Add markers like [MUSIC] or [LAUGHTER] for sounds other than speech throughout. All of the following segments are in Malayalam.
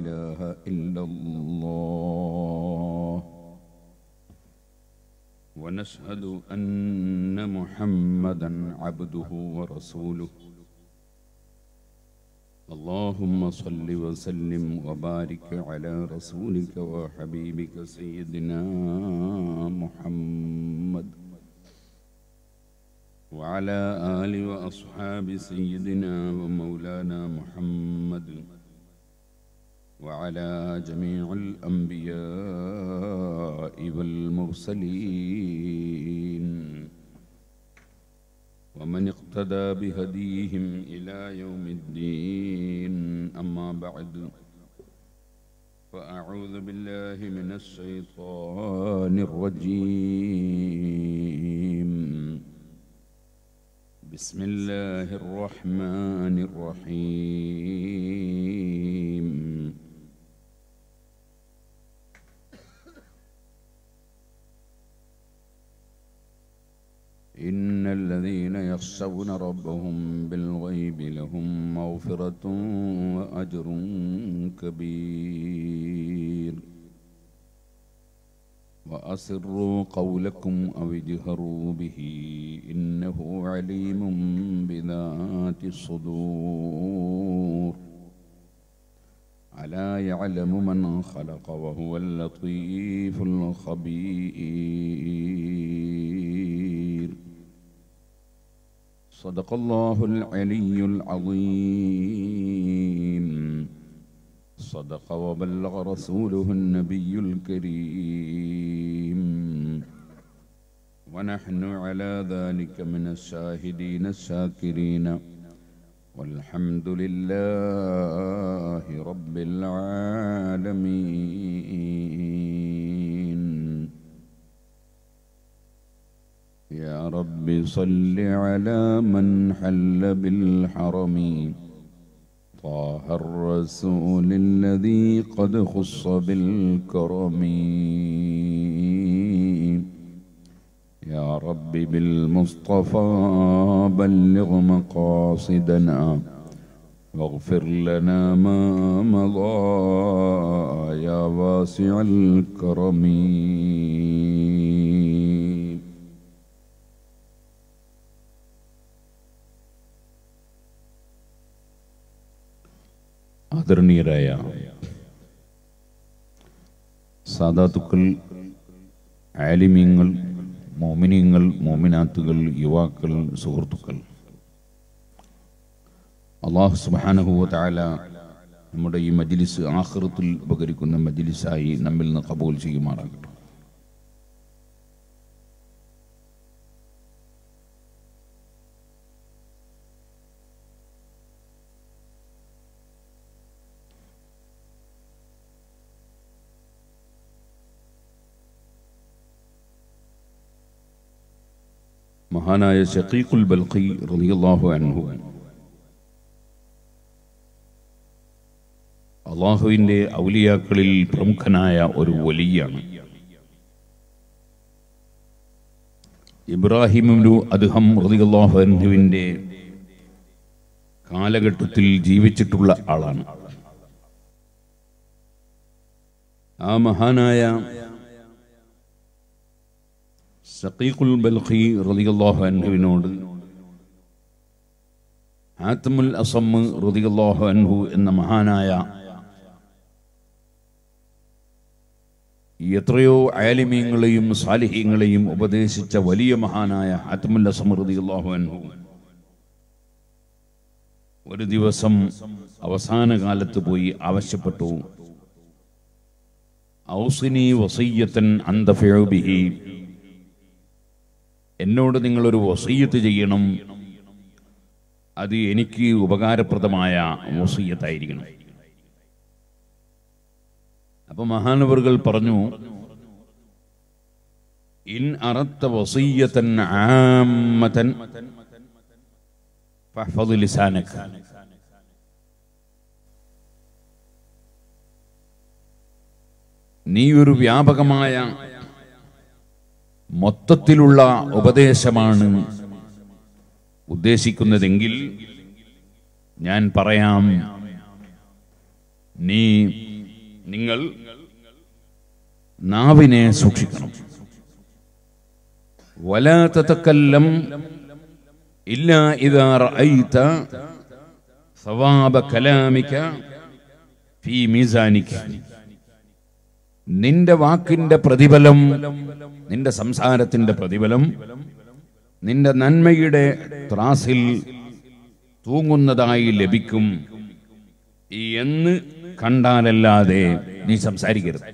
إله إلا الله ونشهد أن محمدا عبده ورسوله اللهم صل وسلم وبارك على رسولك وحبيبك سيدنا محمد وعلى آل وأصحاب سيدنا ومولانا محمد وعلى جميع الأنبياء والمرسلين ومن اقتدى بهديهم إلى يوم الدين أما بعد فأعوذ بالله من الشيطان الرجيم بسم الله الرحمن الرحيم الذين يخشون ربهم بالغيب لهم مغفرة وأجر كبير وأسروا قولكم أو اجهروا به إنه عليم بذات الصدور ألا يعلم من خلق وهو اللطيف الخبير صدق الله العلي العظيم صدق وبلغ رسوله النبي الكريم ونحن على ذلك من الشاهدين الشاكرين والحمد لله رب العالمين يا رب صل على من حل بالحرم طه الرسول الذي قد خص بالكرم يا رب بالمصطفى بلغ مقاصدنا واغفر لنا ما مضى يا واسع الكرم ആദരണീയരായ സാധാത്തുക്കൾ ആലിമ്യങ്ങൾ മോമിനിയങ്ങൾ മോമിനാത്തുകൾ യുവാക്കൾ സുഹൃത്തുക്കൾ അള്ളാഹു സുബാനഹുവ താല നമ്മുടെ ഈ മജിലിസ് ആഹൃത്തിൽ ഉപകരിക്കുന്ന മജിലിസായി നമ്മിൽ നിന്ന് കബൂൽ ചെയ്യുമാറാകട്ടെ മഹാനായ ഷക്കീഖുൽ ബൽഖി റളിയല്ലാഹു അൻഹു അള്ളാഹുവിൻ്റെ ഔലിയാക്കളിൽ പ്രമുഖനായ ഒരു വലിയാണ് ഇബ്രാഹിമിനു അദ്ദേഹം റതിയല്ലാഹു അൻഹുവിന്റെ കാലഘട്ടത്തിൽ ജീവിച്ചിട്ടുള്ള ആളാണ് ആ മഹാനായ സഖീഖുൽ ബൽഖി റളിയല്ലാഹു അൻഹുവിനോട് ആത്തമുൽ അസമ്മ് റളിയല്ലാഹു അൻഹു എന്ന മഹാനായ എത്രയോ അയലിമീങ്ങളെയും സാലിഹ്യങ്ങളെയും ഉപദേശിച്ച വലിയ മഹാനായ ആത്തമുൽ അസമ്മ് റളിയല്ലാഹു അൻഹു ഒരു ദിവസം അവസാന കാലത്ത് പോയി ആവശ്യപ്പെട്ടു ഔസിനി വസയ്യത്തൻ അന്തഫിയോബിഹി എന്നോട് നിങ്ങളൊരു വസീയത്ത് ചെയ്യണം അത് എനിക്ക് ഉപകാരപ്രദമായ വസീയത്തായിരിക്കണം അപ്പൊ മഹാനുവറുകൾ പറഞ്ഞു ഇൻ അറത്ത വസീയത്തൻ ആമതൻ ലിസാനക നീ ഒരു വ്യാപകമായ മൊത്തത്തിലുള്ള ഉപദേശമാണ് ഉദ്ദേശിക്കുന്നതെങ്കിൽ ഞാൻ പറയാം നീ നിങ്ങൾ നാവിനെ സൂക്ഷിക്കണം വലാത്തക്കല്ലം ഇല്ല ഇതാർ ഐത്ത സവാബ കലാമിക്ക ഫീ മീസാനിക്ക നിന്റെ വാക്കിന്റെ പ്രതിഫലം നിന്റെ സംസാരത്തിന്റെ പ്രതിഫലം നിന്റെ നന്മയുടെ ത്രാസിൽ തൂങ്ങുന്നതായി ലഭിക്കും എന്ന് കണ്ടാലല്ലാതെ നീ സംസാരിക്കരുത്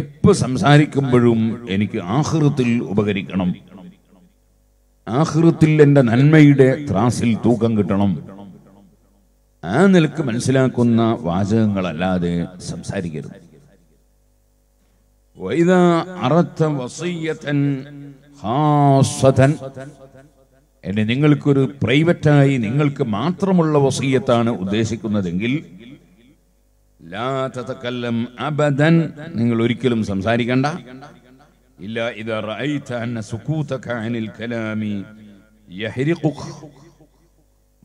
എപ്പോൾ സംസാരിക്കുമ്പോഴും എനിക്ക് ആഹൃത്തിൽ ഉപകരിക്കണം ആഹൃത്തിൽ എന്റെ നന്മയുടെ ത്രാസിൽ തൂക്കം കിട്ടണം ആ നിലക്ക് മനസ്സിലാക്കുന്ന വാചകങ്ങളല്ലാതെ സംസാരിക്കരുത് എന്നെ നിങ്ങൾക്കൊരു പ്രൈവറ്റായി നിങ്ങൾക്ക് മാത്രമുള്ള വസീയത്താണ് ഉദ്ദേശിക്കുന്നതെങ്കിൽ നിങ്ങൾ ഒരിക്കലും സംസാരിക്കണ്ട ഇല്ല ഇത്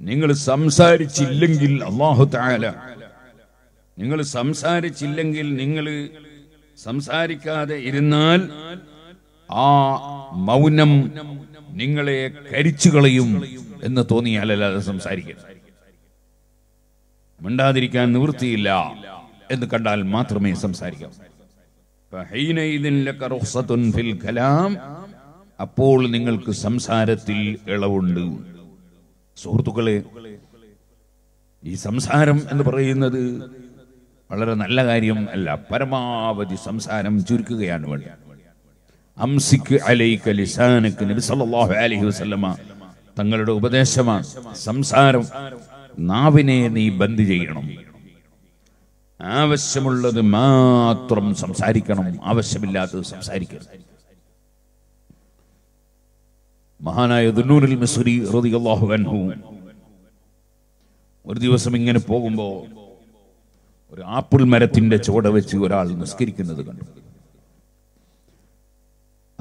നിങ്ങൾ സംസാരിച്ചില്ലെങ്കിൽ അള്ളാഹു താല നിങ്ങൾ സംസാരിച്ചില്ലെങ്കിൽ നിങ്ങൾ സംസാരിക്കാതെ ഇരുന്നാൽ ആ മൗനം നിങ്ങളെ കരിച്ചു കളയും എന്ന് തോന്നിയാലല്ലാതെ സംസാരിക്കരുത് മിണ്ടാതിരിക്കാൻ നിവൃത്തിയില്ല എന്ന് കണ്ടാൽ മാത്രമേ സംസാരിക്കാം അപ്പോൾ നിങ്ങൾക്ക് സംസാരത്തിൽ ഇളവുണ്ട് സുഹൃത്തുക്കളെ ഈ സംസാരം എന്ന് പറയുന്നത് വളരെ നല്ല കാര്യം അല്ല പരമാവധി സംസാരം ചുരുക്കുകയാണ് വേണ്ടി നബി സല്ലല്ലാഹു അലൈഹി വസല്ലമ തങ്ങളുടെ ഉപദേശമാണ് സംസാരം നാവിനെ നീ ബന്ദ് ചെയ്യണം ആവശ്യമുള്ളത് മാത്രം സംസാരിക്കണം ആവശ്യമില്ലാത്തത് സംസാരിക്കണം മഹാനായ ദുന്നൂരിൽ മിസുരി റതി അള്ളാഹു അൻഹു ഒരു ദിവസം ഇങ്ങനെ പോകുമ്പോൾ ഒരു ആപ്പിൾ മരത്തിന്റെ ചുവട വെച്ച് ഒരാൾ നിസ്കരിക്കുന്നത് കണ്ടു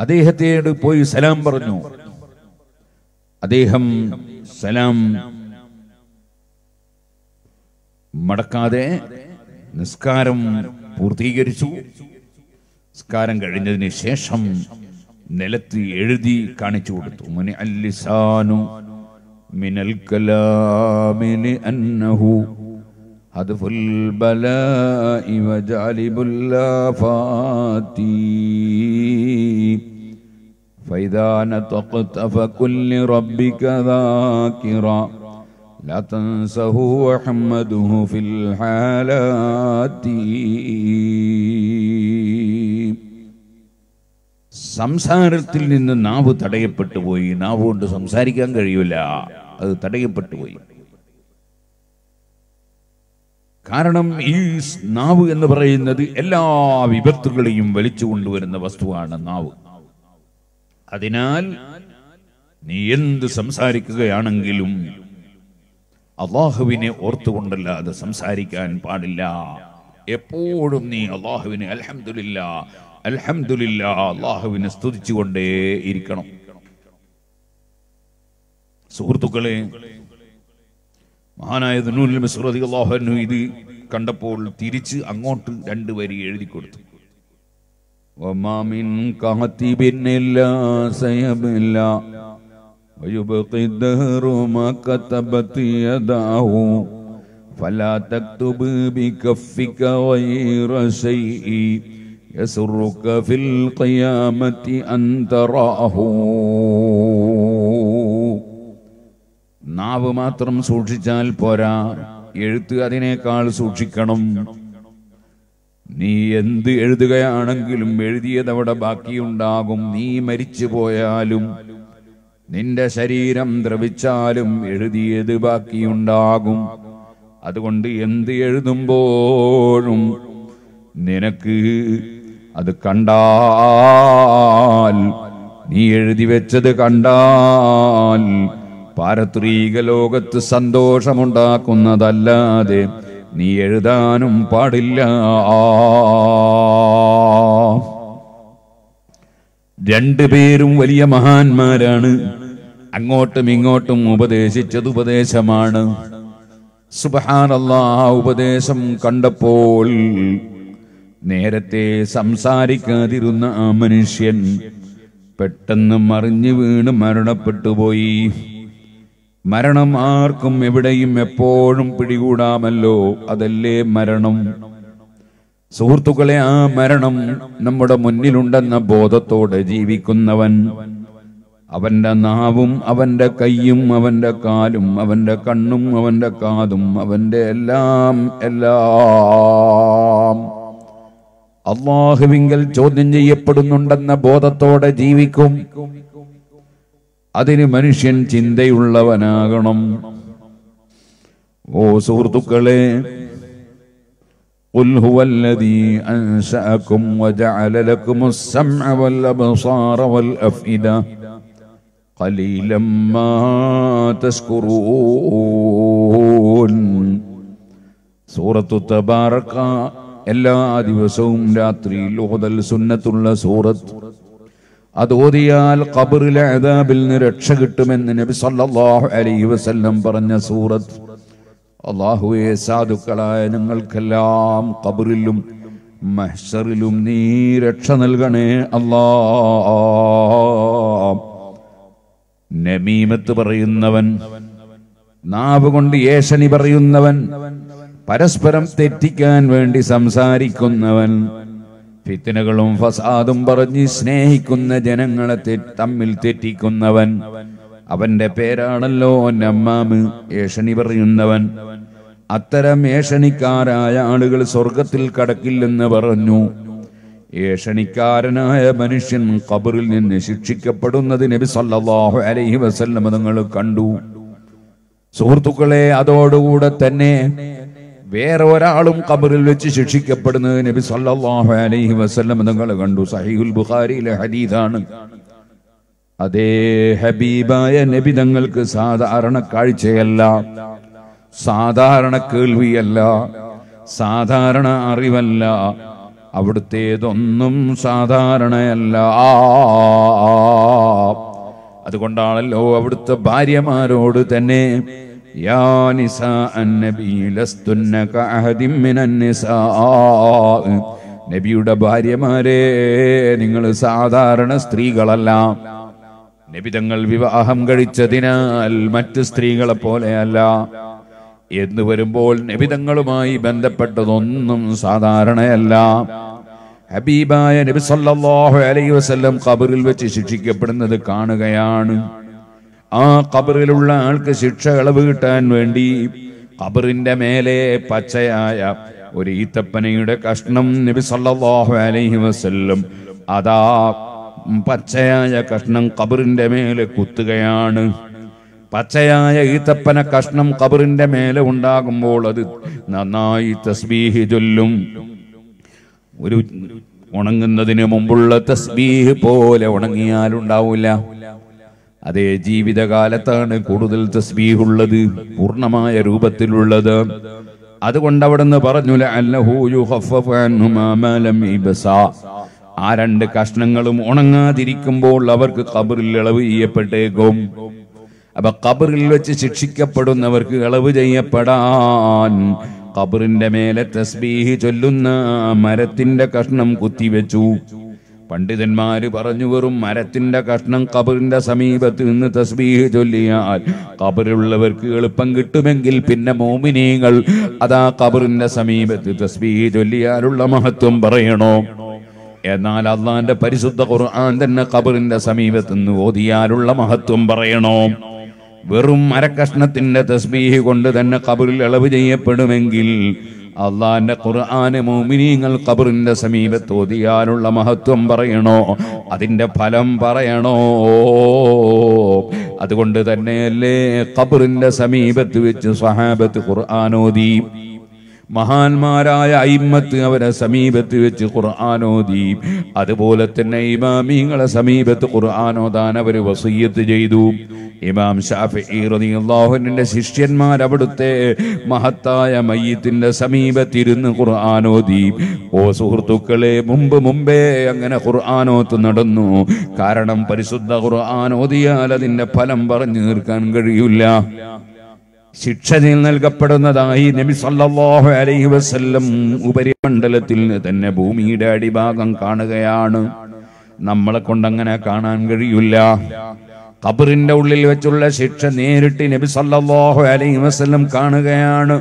അദ്ദേഹത്തെ പോയി സലാം പറഞ്ഞു അദ്ദേഹം സലാം മടക്കാതെ നിസ്കാരം പൂർത്തീകരിച്ചു നിസ്കാരം കഴിഞ്ഞതിന് ശേഷം Nelati erdi kani chudutu. Mani من الكلام لانه هدف البلاء hadful balai فإذا نطقت فكل ربك ذاكرا لا تنسه وحمده في الحالات സംസാരത്തിൽ നിന്ന് നാവ് തടയപ്പെട്ടു പോയി നാവ് കൊണ്ട് സംസാരിക്കാൻ കഴിയൂല അത് തടയപ്പെട്ടു പോയി കാരണം ഈ നാവ് എന്ന് പറയുന്നത് എല്ലാ വിപത്തുകളെയും വലിച്ചു കൊണ്ടുവരുന്ന വസ്തുവാണ് നാവ് അതിനാൽ നീ എന്ത് സംസാരിക്കുകയാണെങ്കിലും അള്ളാഹുവിനെ ഓർത്തുകൊണ്ടല്ലാതെ സംസാരിക്കാൻ പാടില്ല എപ്പോഴും നീ അള്ളാഹുവിനെ അലഹമില്ല അലഹമില്ല അള്ളാഹുവിനെ സ്തുതിച്ചുകൊണ്ടേ ഇരിക്കണം സുഹൃത്തുക്കളെ മഹാനായ അള്ളാഹു ഇത് കണ്ടപ്പോൾ തിരിച്ച് അങ്ങോട്ട് രണ്ട് വരി എഴുതി കൊടുത്തു ഒമാമിൻ കാത്തിബിന്നില്ല സയബില്ല ويبقي الدهر ما يسرك في القيامة أن تراه നാവ് മാത്രം സൂക്ഷിച്ചാൽ പോരാ എഴുത്ത് അതിനേക്കാൾ സൂക്ഷിക്കണം നീ എന്ത് എഴുതുകയാണെങ്കിലും എഴുതിയതവിടെ ബാക്കിയുണ്ടാകും നീ മരിച്ചു പോയാലും നിന്റെ ശരീരം ദ്രവിച്ചാലും എഴുതിയത് ബാക്കിയുണ്ടാകും അതുകൊണ്ട് എന്ത് എഴുതുമ്പോഴും നിനക്ക് അത് കണ്ടാൽ നീ എഴുതി വെച്ചത് കണ്ടാൽ പാരത്രീക ലോകത്ത് സന്തോഷമുണ്ടാക്കുന്നതല്ലാതെ നീ എഴുതാനും പാടില്ല രണ്ടുപേരും വലിയ മഹാന്മാരാണ് അങ്ങോട്ടും ഇങ്ങോട്ടും ഉപദേശിച്ചത് ഉപദേശമാണ് സുബഹാനല്ല ഉപദേശം കണ്ടപ്പോൾ നേരത്തെ സംസാരിക്കാതിരുന്ന ആ മനുഷ്യൻ പെട്ടെന്ന് മറിഞ്ഞു വീണ് മരണപ്പെട്ടുപോയി മരണം ആർക്കും എവിടെയും എപ്പോഴും പിടികൂടാമല്ലോ അതല്ലേ മരണം സുഹൃത്തുക്കളെ ആ മരണം നമ്മുടെ മുന്നിലുണ്ടെന്ന ബോധത്തോടെ ജീവിക്കുന്നവൻ അവന്റെ നാവും അവന്റെ കൈയും അവന്റെ കാലും അവന്റെ കണ്ണും അവന്റെ കാതും അവന്റെ എല്ലാം എല്ലാം അള്ളാഹുവിങ്കൽ ചോദ്യം ചെയ്യപ്പെടുന്നുണ്ടെന്ന ബോധത്തോടെ ജീവിക്കും അതിന് മനുഷ്യൻ ചിന്തയുള്ളവനാകണം ഓ സുഹൃത്തുക്കളെ സൂറത്തുബാറക്കാ എല്ലാ ദിവസവും രാത്രിയിൽ ഓതൽ സുന്നത്തുള്ള സൂറത്ത് അത് ഓതിയാൽ കബറിലെ അദാബിൽ നിന്ന് രക്ഷ കിട്ടുമെന്ന് നബി സല്ലല്ലാഹു അലൈഹി വസല്ലം പറഞ്ഞ സൂറത്ത് അള്ളാഹുവെ സാധുക്കളായ ഞങ്ങൾക്കെല്ലാം കബറിലും മഹ്സറിലും നീ രക്ഷ നൽകണേ അല്ലാ നമീമത്ത് പറയുന്നവൻ നാവ് കൊണ്ട് ഏശനി പറയുന്നവൻ പരസ്പരം തെറ്റിക്കാൻ വേണ്ടി സംസാരിക്കുന്നവൻ ഫിത്തിനകളും ഫസാദും പറഞ്ഞ് സ്നേഹിക്കുന്ന ജനങ്ങളെ തമ്മിൽ തെറ്റിക്കുന്നവൻ അവന്റെ പേരാണല്ലോ നമ്മാമ് ഏഷണി പറയുന്നവൻ അത്തരം ഏഷണിക്കാരായ ആളുകൾ സ്വർഗത്തിൽ കടക്കില്ലെന്ന് പറഞ്ഞു ഏഷണിക്കാരനായ മനുഷ്യൻ കബറിൽ നിന്ന് ശിക്ഷിക്കപ്പെടുന്നതിന് നബി സല്ലാഹു അലൈഹി വസല്ലം നിങ്ങൾ കണ്ടു സുഹൃത്തുക്കളെ അതോടുകൂടെ തന്നെ വേറെ ഒരാളും കബറിൽ വെച്ച് ശിക്ഷിക്കപ്പെടുന്നത് നബി സല്ലാഹു അലൈഹി വസ്ലം നിങ്ങൾ കണ്ടു സഹീഹുൽ ബുഖാരിയിലെ ഹരീതാണ് അതേ ഹബീബായ നബി തങ്ങൾക്ക് സാധാരണ കാഴ്ചയല്ല സാധാരണ കേൾവിയല്ല സാധാരണ അറിവല്ല അവിടുത്തേതൊന്നും സാധാരണയല്ല അതുകൊണ്ടാണല്ലോ അവിടുത്തെ ഭാര്യമാരോട് തന്നെ يا نساء النبي لستن كعهد من النساء നബിയുടെ ഭാര്യമാരെ നിങ്ങൾ സാധാരണ സ്ത്രീകളല്ല നബി തങ്ങൾ വിവാഹം കഴിച്ചതിനാൽ മറ്റ് സ്ത്രീകളെ പോലെയല്ല എന്ന് വരുമ്പോൾ നബി തങ്ങളുമായി ബന്ധപ്പെട്ടതൊന്നും സാധാരണയല്ല ഹബീബായ നബി സല്ലല്ലാഹു അലൈഹി വസല്ലം ഖബറിൽ വെച്ച് ശിക്ഷിക്കപ്പെടുന്നത് കാണുകയാണ് ആ കബറിലുള്ള ആൾക്ക് ശിക്ഷ ഇളവ് കിട്ടാൻ വേണ്ടി കബറിന്റെ മേലെ പച്ചയായ ഒരു ഈത്തപ്പനയുടെ കഷ്ണം നബി സല്ലല്ലാഹു അലൈഹി വസല്ലം അതാ പച്ചയായ കഷ്ണം കബറിന്റെ മേലെ കുത്തുകയാണ് പച്ചയായ ഈത്തപ്പന കഷ്ണം കബറിന്റെ മേലെ ഉണ്ടാകുമ്പോൾ അത് നന്നായി തസ്ബീഹി ചൊല്ലും ഒരു ഉണങ്ങുന്നതിന് മുമ്പുള്ള തസ്ബീഹ് പോലെ ഉണങ്ങിയാലുണ്ടാവില്ല അതേ ജീവിതകാലത്താണ് കൂടുതൽ തസ്ബീഹുള്ളത് പൂർണ്ണമായ രൂപത്തിലുള്ളത് അതുകൊണ്ട് അവിടുന്ന് പറഞ്ഞു ആ രണ്ട് കഷ്ണങ്ങളും ഉണങ്ങാതിരിക്കുമ്പോൾ അവർക്ക് കബറിൽ ഇളവ് ചെയ്യപ്പെട്ടേക്കും അപ്പൊ കബറിൽ വെച്ച് ശിക്ഷിക്കപ്പെടുന്നവർക്ക് ഇളവ് ചെയ്യപ്പെടാൻ കബറിന്റെ മേലെ തസ്ബീഹ് ചൊല്ലുന്ന മരത്തിന്റെ കഷ്ണം കുത്തിവെച്ചു പണ്ഡിതന്മാർ പറഞ്ഞു വെറും മരത്തിന്റെ കഷ്ണം കബറിന്റെ സമീപത്ത് നിന്ന് തസ്ബീഹ് ചൊല്ലിയാൽ കബറിലുള്ളവർക്ക് എളുപ്പം കിട്ടുമെങ്കിൽ പിന്നെ മോമിനീങ്ങൾ അതാ കബറിന്റെ സമീപത്ത് തസ്ബീഹ് ചൊല്ലിയാലുള്ള മഹത്വം പറയണോ എന്നാൽ അള്ളാന്റെ പരിശുദ്ധ ഖുർആൻ തന്നെ കബറിന്റെ സമീപത്ത് നിന്ന് ഓതിയാലുള്ള മഹത്വം പറയണോ വെറും മരക്കഷ്ണത്തിന്റെ തസ്ബീഹ് കൊണ്ട് തന്നെ കബറിൽ ഇളവ് ചെയ്യപ്പെടുമെങ്കിൽ അള്ളാന്റെ ഖുർആാന് മോമിനിങ്ങൾ കബറിന്റെ സമീപത്ത് ഓതിയാനുള്ള മഹത്വം പറയണോ അതിന്റെ ഫലം പറയണോ അതുകൊണ്ട് തന്നെയല്ലേ കബറിന്റെ സമീപത്ത് വെച്ച് സഹാബത്ത് ഖുർആാനോദീ മഹാന്മാരായ അയിമത്ത് അവരെ സമീപത്ത് വെച്ച് ദീം അതുപോലെ തന്നെ ഇമാമിങ്ങളെ സമീപത്ത് താൻ അവർ വസീയത്ത് ചെയ്തു ഇമാം ഷാഫിന്റെ ശിഷ്യന്മാർ അവിടുത്തെ മഹത്തായ മയ്യത്തിന്റെ സമീപത്തിരുന്ന് ദീം ഓ സുഹൃത്തുക്കളെ മുമ്പ് മുമ്പേ അങ്ങനെ ഖുർആാനോത്ത് നടന്നു കാരണം പരിശുദ്ധ ഖുർആാനോദിയാൽ അതിന്റെ ഫലം പറഞ്ഞു തീർക്കാൻ കഴിയില്ല ശിക്ഷ നൽകപ്പെടുന്നതായി നബി സല്ലല്ലാഹു അലൈഹി വസല്ലം ഉപരിമണ്ഡലത്തിൽ തന്നെ ഭൂമിയുടെ അടിഭാഗം കാണുകയാണ് നമ്മളെ കൊണ്ടങ്ങനെ കാണാൻ കഴിയില്ല കബറിന്റെ ഉള്ളിൽ വെച്ചുള്ള ശിക്ഷ നേരിട്ട് നബി സല്ലല്ലാഹു അലൈഹി വസല്ലം കാണുകയാണ്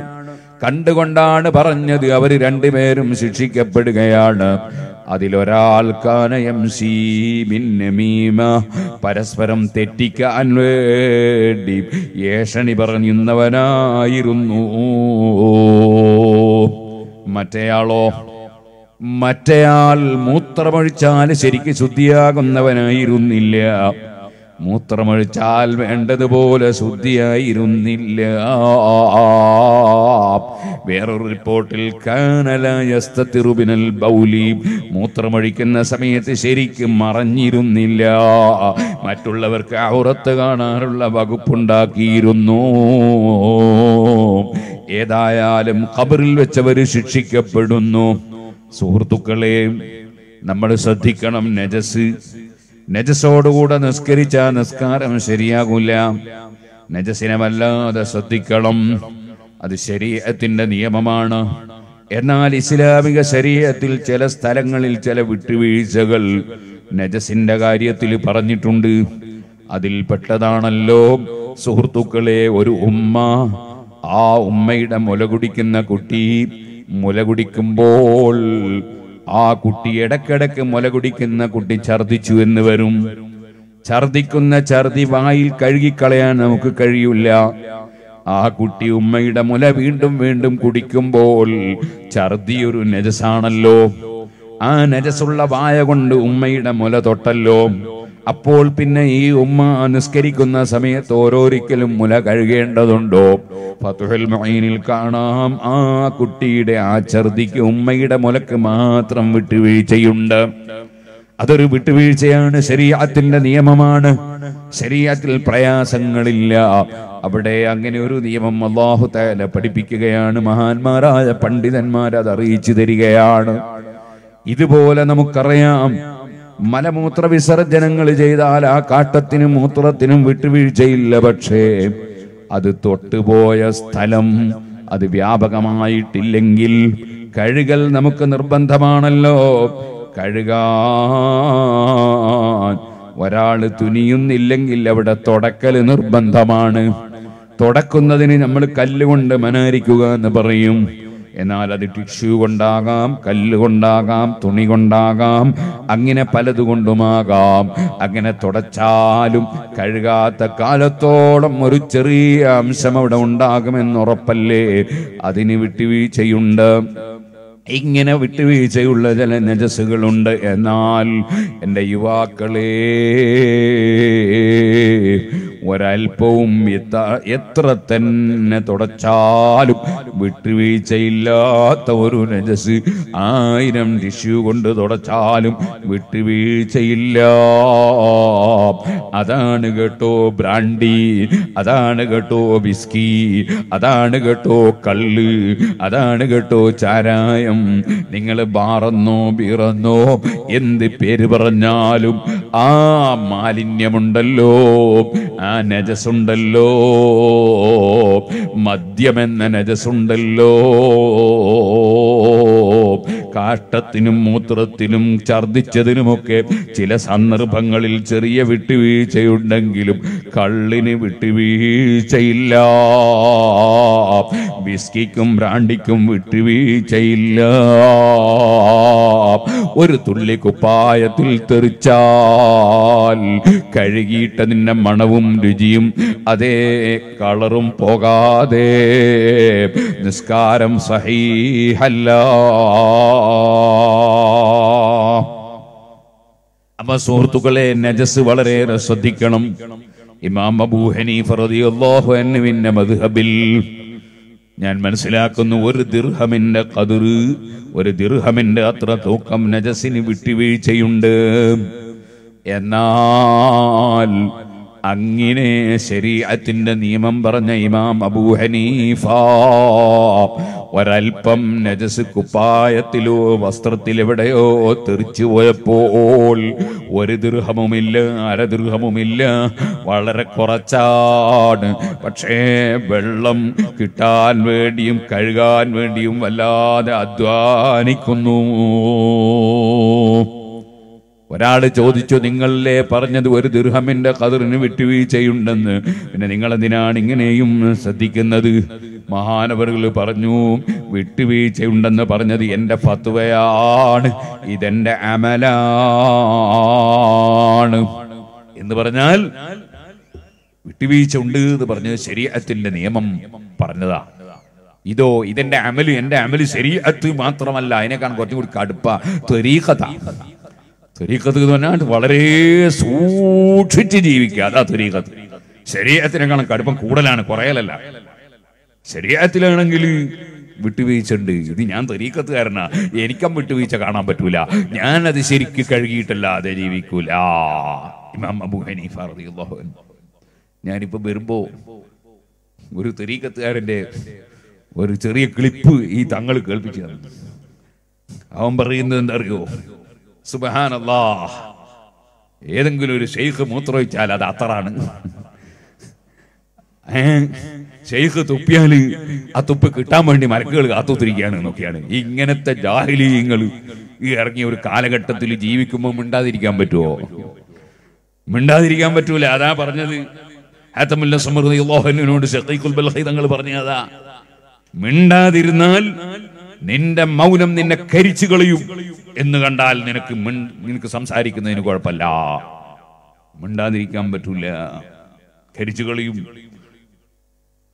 കണ്ടുകൊണ്ടാണ് പറഞ്ഞത് അവർ രണ്ടുപേരും ശിക്ഷിക്കപ്പെടുകയാണ് അതിലൊരാൾ കാനയം സീമിന്നമീമ പരസ്പരം തെറ്റിക്കാൻ വേണ്ടി ഏഷണി പറഞ്ഞുന്നവനായിരുന്നു മറ്റേയാളോ മറ്റേയാൾ മൂത്രമൊഴിച്ചാൽ ശരിക്ക് ശുദ്ധിയാകുന്നവനായിരുന്നില്ല മൂത്രമൊഴിച്ചാൽ വേണ്ടതുപോലെ ശുദ്ധിയായിരുന്നില്ല വേറൊരു റിപ്പോർട്ടിൽ കാനലയസ്തത്തിറുബിനൽ ബൗലി മൂത്രമൊഴിക്കുന്ന സമയത്ത് ശരിക്കും മറഞ്ഞിരുന്നില്ല മറ്റുള്ളവർക്ക് ഔറത്ത് കാണാനുള്ള വകുപ്പുണ്ടാക്കിയിരുന്നു ഏതായാലും ഖബറിൽ വെച്ചവർ ശിക്ഷിക്കപ്പെടുന്നു സുഹൃത്തുക്കളെ നമ്മൾ ശ്രദ്ധിക്കണം നജസ് നജസോടുകൂടെ നിസ്കരിച്ച നിസ്കാരം ശരിയാകൂല നജസിനെ വല്ലാതെ ശ്രദ്ധിക്കണം അത് ശരീരത്തിന്റെ നിയമമാണ് എന്നാൽ ഇസ്ലാമിക ശരീരത്തിൽ ചില സ്ഥലങ്ങളിൽ ചില വിട്ടുവീഴ്ചകൾ നജസിന്റെ കാര്യത്തിൽ പറഞ്ഞിട്ടുണ്ട് അതിൽപ്പെട്ടതാണല്ലോ സുഹൃത്തുക്കളെ ഒരു ഉമ്മ ആ ഉമ്മയുടെ മുല കുടിക്കുന്ന കുട്ടി മുല കുടിക്കുമ്പോൾ ആ കുട്ടി ഇടക്കിടക്ക് മുല കുടിക്കുന്ന കുട്ടി ഛർദിച്ചു എന്ന് വരും ഛർദിക്കുന്ന ഛർദി വായിൽ കഴുകിക്കളയാൻ നമുക്ക് കഴിയില്ല ആ കുട്ടി ഉമ്മയുടെ മുല വീണ്ടും വീണ്ടും കുടിക്കുമ്പോൾ ഛർദിയൊരു ഒരു നജസാണല്ലോ ആ നജസുള്ള വായ കൊണ്ട് ഉമ്മയുടെ മുല തൊട്ടല്ലോ അപ്പോൾ പിന്നെ ഈ ഉമ്മ അനുസ്കരിക്കുന്ന സമയത്ത് ഓരോരിക്കലും മുല കഴുകേണ്ടതുണ്ടോ ഫതുഹൽ മൊയിനിൽ കാണാം ആ കുട്ടിയുടെ ആ ഛർദിക്ക് ഉമ്മയുടെ മുലക്ക് മാത്രം വിട്ടുവീഴ്ചയുണ്ട് അതൊരു വിട്ടുവീഴ്ചയാണ് ശരീരത്തിന്റെ നിയമമാണ് ശരീരത്തിൽ പ്രയാസങ്ങളില്ല അവിടെ അങ്ങനെ ഒരു നിയമം അള്ളാഹു തല പഠിപ്പിക്കുകയാണ് മഹാന്മാരായ പണ്ഡിതന്മാർ അത് അറിയിച്ചു തരികയാണ് ഇതുപോലെ നമുക്കറിയാം മലമൂത്ര വിസർജനങ്ങൾ ചെയ്താൽ ആ കാട്ടത്തിനും മൂത്രത്തിനും വിട്ടുവീഴ്ചയില്ല പക്ഷേ അത് തൊട്ടുപോയ സ്ഥലം അത് വ്യാപകമായിട്ടില്ലെങ്കിൽ കഴുകൽ നമുക്ക് നിർബന്ധമാണല്ലോ കഴുകാൻ ഒരാൾ തുനിയുന്നില്ലെങ്കിൽ അവിടെ തുടക്കൽ നിർബന്ധമാണ് തുടക്കുന്നതിന് നമ്മൾ കല്ലുകൊണ്ട് മനാരിക്കുക എന്ന് പറയും എന്നാൽ അത് ടിഷ്യൂ കൊണ്ടാകാം കല്ല് കൊണ്ടാകാം തുണി കൊണ്ടാകാം അങ്ങനെ പലതുകൊണ്ടുമാകാം അങ്ങനെ തുടച്ചാലും കഴുകാത്ത കാലത്തോളം ഒരു ചെറിയ അംശം അവിടെ ഉണ്ടാകുമെന്നുറപ്പല്ലേ അതിന് വിട്ടുവീഴ്ചയുണ്ട് ഇങ്ങനെ വിട്ടുവീഴ്ചയുള്ള ചില നജസ്സുകളുണ്ട് എന്നാൽ എൻ്റെ യുവാക്കളെ ഒരൽപ്പവും എത്ര തന്നെ തുടച്ചാലും വിട്ടുവീഴ്ചയില്ലാത്ത ഒരു നജസ് ആയിരം ടിഷ്യു കൊണ്ട് തുടച്ചാലും വിട്ടുവീഴ്ചയില്ല അതാണ് കേട്ടോ ബ്രാൻഡി അതാണ് കേട്ടോ ബിസ്കി അതാണ് കേട്ടോ കള്ള് അതാണ് കേട്ടോ ചാരായം പറഞ്ഞാലും നിങ്ങൾ ബാറന്നോ ബിറന്നോ എന്ത് പേര് പറഞ്ഞാലും ആ മാലിന്യമുണ്ടല്ലോ ആ നജസുണ്ടല്ലോ മദ്യമെന്ന നജസുണ്ടല്ലോ കാഷ്ടത്തിനും മൂത്രത്തിനും ഛർദിച്ചതിനുമൊക്കെ ചില സന്ദർഭങ്ങളിൽ ചെറിയ വിട്ടുവീഴ്ചയുണ്ടെങ്കിലും കള്ളിന് വിട്ടുവീഴ്ചയില്ല വിസ്കിക്കും ബ്രാണ്ടിക്കും വിട്ടുവീഴ്ചയില്ല ഒരു തുള്ളി കുപ്പായത്തിൽ തെറിച്ചാൽ കഴുകിയിട്ട് നിന്നെ മണവും രുചിയും അതേ കളറും പോകാതെ നിസ്കാരം സഹീഹല്ല അപ്പൊ സുഹൃത്തുക്കളെ നജസ് വളരെയേറെ ശ്രദ്ധിക്കണം ഇമാം അബൂ ഹനീഫ് റളിയല്ലാഹു അൻഹുവിന്റെ മദ്ഹബിൽ ഞാൻ മനസ്സിലാക്കുന്നു ഒരു ദിർഹമിന്റെ കതിർ ഒരു ദിർഹമിന്റെ അത്ര തൂക്കം നജസിന് വിട്ടുവീഴ്ചയുണ്ട് എന്നാൽ അങ്ങനെ ശരീരത്തിന്റെ നിയമം പറഞ്ഞ ഇമാം അബൂഹനീഫ ഒരൽപ്പം നജസ് കുപ്പായത്തിലോ എവിടെയോ തെറിച്ചു പോയപ്പോൾ ഒരു ദൃഹമുമില്ല അരദൃഹമുമില്ല വളരെ കുറച്ചാണ് പക്ഷേ വെള്ളം കിട്ടാൻ വേണ്ടിയും കഴുകാൻ വേണ്ടിയും വല്ലാതെ അധ്വാനിക്കുന്നു ഒരാൾ ചോദിച്ചു നിങ്ങളിലെ പറഞ്ഞത് ഒരു ദീർഹമിന്റെ കതിറിന് വിട്ടുവീഴ്ചയുണ്ടെന്ന് പിന്നെ നിങ്ങൾ എന്തിനാണ് ഇങ്ങനെയും ശ്രദ്ധിക്കുന്നത് മഹാനവറുകൾ പറഞ്ഞു വിട്ടുവീഴ്ചയുണ്ടെന്ന് പറഞ്ഞത് എൻ്റെ ഫത്വയാണ് ഇതെന്റെ അമലാണ് എന്ന് പറഞ്ഞാൽ വിട്ടുവീഴ്ച ഉണ്ട് എന്ന് പറഞ്ഞത് ശരീരത്തിന്റെ നിയമം പറഞ്ഞതാ ഇതോ ഇതെന്റെ അമല് എന്റെ അമല് ശരീരത്ത് മാത്രമല്ല അതിനേക്കാൾ കുറച്ചും കൂടി കടുപ്പ തെരീകഥ തുരീക്കത്ത് എന്ന് പറഞ്ഞാൽ വളരെ സൂക്ഷിച്ച് ജീവിക്കുക അതാ തുരീക്കത്ത് ശരീരത്തിനെ കണക്ക് കടുപ്പം കൂടുതലാണ് കുറയലല്ല ശരീരത്തിലാണെങ്കിൽ വിട്ടുവീഴ്ചയുണ്ട് ഇത് ഞാൻ തെരീക്കത്തുകാരനാ എനിക്കും വിട്ടുവീഴ്ച കാണാൻ പറ്റൂല ഞാനത് ശരിക്ക് കഴുകിയിട്ടല്ലാതെ ജീവിക്കൂല ഇമാം വരുമ്പോ ഹനീഫ അൻഹു ഒരു തെരീക്കത്തുകാരന്റെ ഒരു ചെറിയ ക്ലിപ്പ് ഈ തങ്ങൾ കേൾപ്പിച്ചു അവൻ പറയുന്നത് എന്താ അറിയോ ഏതെങ്കിലും ഒരു ഷെയ്ഖ് മൂത്രമൊഴിച്ചാൽ അത് അത്രാണ് ഷെയ്ഖ് തുപ്പിയാല് ആ തുപ്പ് കിട്ടാൻ വേണ്ടി മരക്കുകൾ കാത്തുത്തിരിക്കുകയാണ് എന്നൊക്കെയാണ് ഇങ്ങനത്തെ ജാഹലീയങ്ങൾ ഈ ഇറങ്ങിയ ഒരു കാലഘട്ടത്തിൽ ജീവിക്കുമ്പോൾ മിണ്ടാതിരിക്കാൻ പറ്റുമോ മിണ്ടാതിരിക്കാൻ പറ്റൂല അതാ പറഞ്ഞത് ആത്തമില്ല സമൃദ്ധി ലോഹലിനോട് തങ്ങൾ പറഞ്ഞതാ അതാ മിണ്ടാതിരുന്നാൽ നിന്റെ മൗനം നിന്നെ കരിച്ചു കളയും എന്ന് കണ്ടാൽ നിനക്ക് നിനക്ക് സംസാരിക്കുന്നതിന് കുഴപ്പമില്ല മിണ്ടാതിരിക്കാൻ പറ്റൂല കരിച്ചു കളയും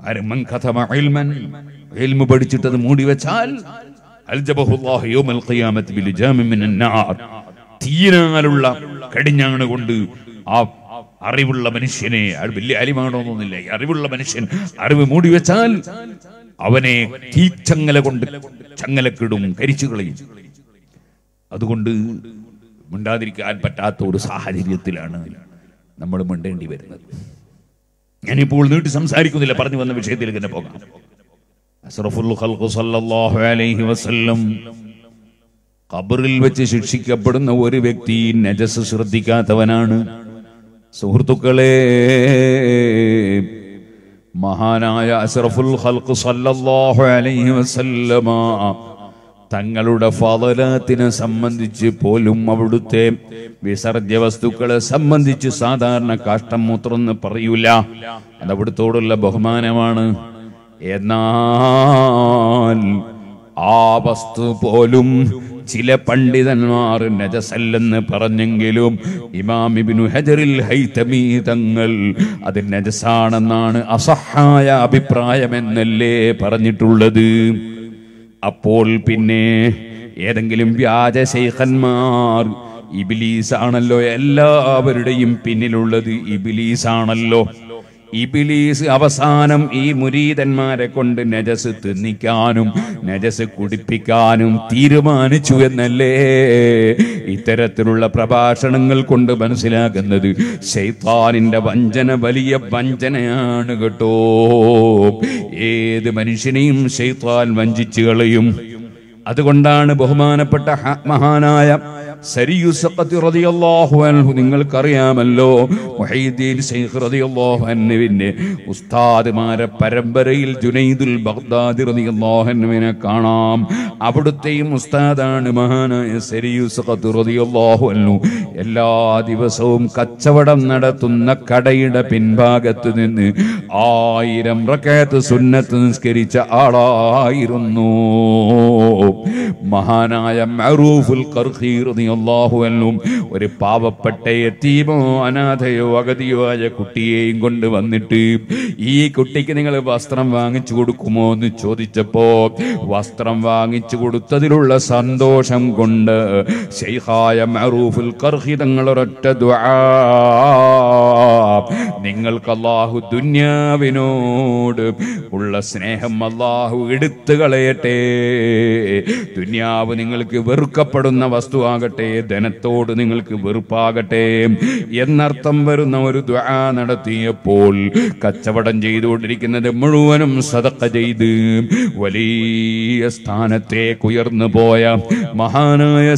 ആരും പഠിച്ചിട്ടത് മൂടി വെച്ചാൽ തീരാലുള്ള കടിഞ്ഞാണ് കൊണ്ട് ആ അറിവുള്ള മനുഷ്യനെ വലിയ അലിമാണോന്നൊന്നില്ല അറിവുള്ള മനുഷ്യൻ അറിവ് മൂടി വെച്ചാൽ അവനെ തീച്ചങ്ങല കൊണ്ട് ചങ്ങലക്കിടും കരിച്ചു കളയും അതുകൊണ്ട് മിണ്ടാതിരിക്കാൻ പറ്റാത്ത ഒരു സാഹചര്യത്തിലാണ് നമ്മൾ മിണ്ടേണ്ടി വരുന്നത് ഞാനിപ്പോൾ നീട്ടി സംസാരിക്കുന്നില്ല പറഞ്ഞു വന്ന വിഷയത്തിലേക്ക് തന്നെ പോകാം അസ്റഫുൽ സല്ലല്ലാഹു അലൈഹി വസല്ലം ഖബറിൽ വെച്ച് ശിക്ഷിക്കപ്പെടുന്ന ഒരു വ്യക്തി നജസ് ശ്രദ്ധിക്കാത്തവനാണ് സുഹൃത്തുക്കളെ മഹാനായ അഷറഫുൽ ഖൽഖ് സല്ലല്ലാഹു അലൈഹി വസല്ലമ തങ്ങളുടെ ഫലത്തിനെ സംബന്ധിച്ച് പോലും അവിടുത്തെ വിസർജ്യ വസ്തുക്കളെ സംബന്ധിച്ച് സാധാരണ കാഷ്ടം മൂത്രം പറയൂല അതവിടുത്തോടുള്ള ബഹുമാനമാണ് എന്നാൽ ആ വസ്തു പോലും ചില പണ്ഡിതന്മാർ നജസല്ലെന്ന് പറഞ്ഞെങ്കിലും ഇമാം ഇബ്നു ഹജറിൽ ഹൈതമീ തങ്ങൾ അത് നജസാണെന്നാണ് അസഹായ അഭിപ്രായമെന്നല്ലേ പറഞ്ഞിട്ടുള്ളത് അപ്പോൾ പിന്നെ ഏതെങ്കിലും വ്യാജ ശേഖന്മാർ ഇബിലീസ് ആണല്ലോ എല്ലാവരുടെയും പിന്നിലുള്ളത് ഇബിലീസ് ആണല്ലോ ഇബിലീസ് അവസാനം ഈ മുരീതന്മാരെ കൊണ്ട് നജസ് തിന്നിക്കാനും നജസ് കുടിപ്പിക്കാനും തീരുമാനിച്ചു എന്നല്ലേ ഇത്തരത്തിലുള്ള പ്രഭാഷണങ്ങൾ കൊണ്ട് മനസ്സിലാക്കുന്നത് ശൈത്താനിന്റെ വഞ്ചന വലിയ വഞ്ചനയാണ് കേട്ടോ ഏത് മനുഷ്യനെയും ശൈത്താൻ വഞ്ചിച്ചു കളയും അതുകൊണ്ടാണ് ബഹുമാനപ്പെട്ട മഹാനായ നിങ്ങൾക്കറിയാമല്ലോ പിന്നെ ഉസ്താദ്മാരെ പരമ്പരയിൽ ജുനൈദുൽ ബഗ്ദാദി റതിയല്ലാഹുവിനെ കാണാം അവിടുത്തെയും ഉസ്താദാണ് മഹാനായ എല്ലാ ദിവസവും കച്ചവടം നടത്തുന്ന കടയുടെ പിൻഭാഗത്ത് നിന്ന് ആയിരം റക്കത്ത് സുന്നത്ത് നിസ്കരിച്ച ആളായിരുന്നു മഹാനായ മറൂഫുൽ കർഹീർ എന്നും ഒരു പാവപ്പെട്ട എത്തീമോ അനാഥയോ അഗതിയോ ആയ കുട്ടിയെയും കൊണ്ട് വന്നിട്ട് ഈ കുട്ടിക്ക് നിങ്ങൾ വസ്ത്രം വാങ്ങിച്ചു കൊടുക്കുമോ എന്ന് ചോദിച്ചപ്പോ വസ്ത്രം വാങ്ങിച്ചു കൊടുത്തതിലുള്ള സന്തോഷം കൊണ്ട് ഷെയ്ഹായ നിങ്ങൾക്ക് അള്ളാഹു ദുന്യാവിനോട് ഉള്ള സ്നേഹം അള്ളാഹു എടുത്തു കളയട്ടെ ദുന്യാവ് നിങ്ങൾക്ക് വെറുക്കപ്പെടുന്ന വസ്തുവാകട്ടെ ആകട്ടെ ധനത്തോട് നിങ്ങൾക്ക് വെറുപ്പാകട്ടെ എന്നർത്ഥം വരുന്ന ഒരു ദ്വാ നടത്തിയപ്പോൾ കച്ചവടം ചെയ്തുകൊണ്ടിരിക്കുന്നത് മുഴുവനും സതക്ക ചെയ്ത് വലിയ സ്ഥാനത്തേക്ക് ഉയർന്നു പോയ മഹാനായ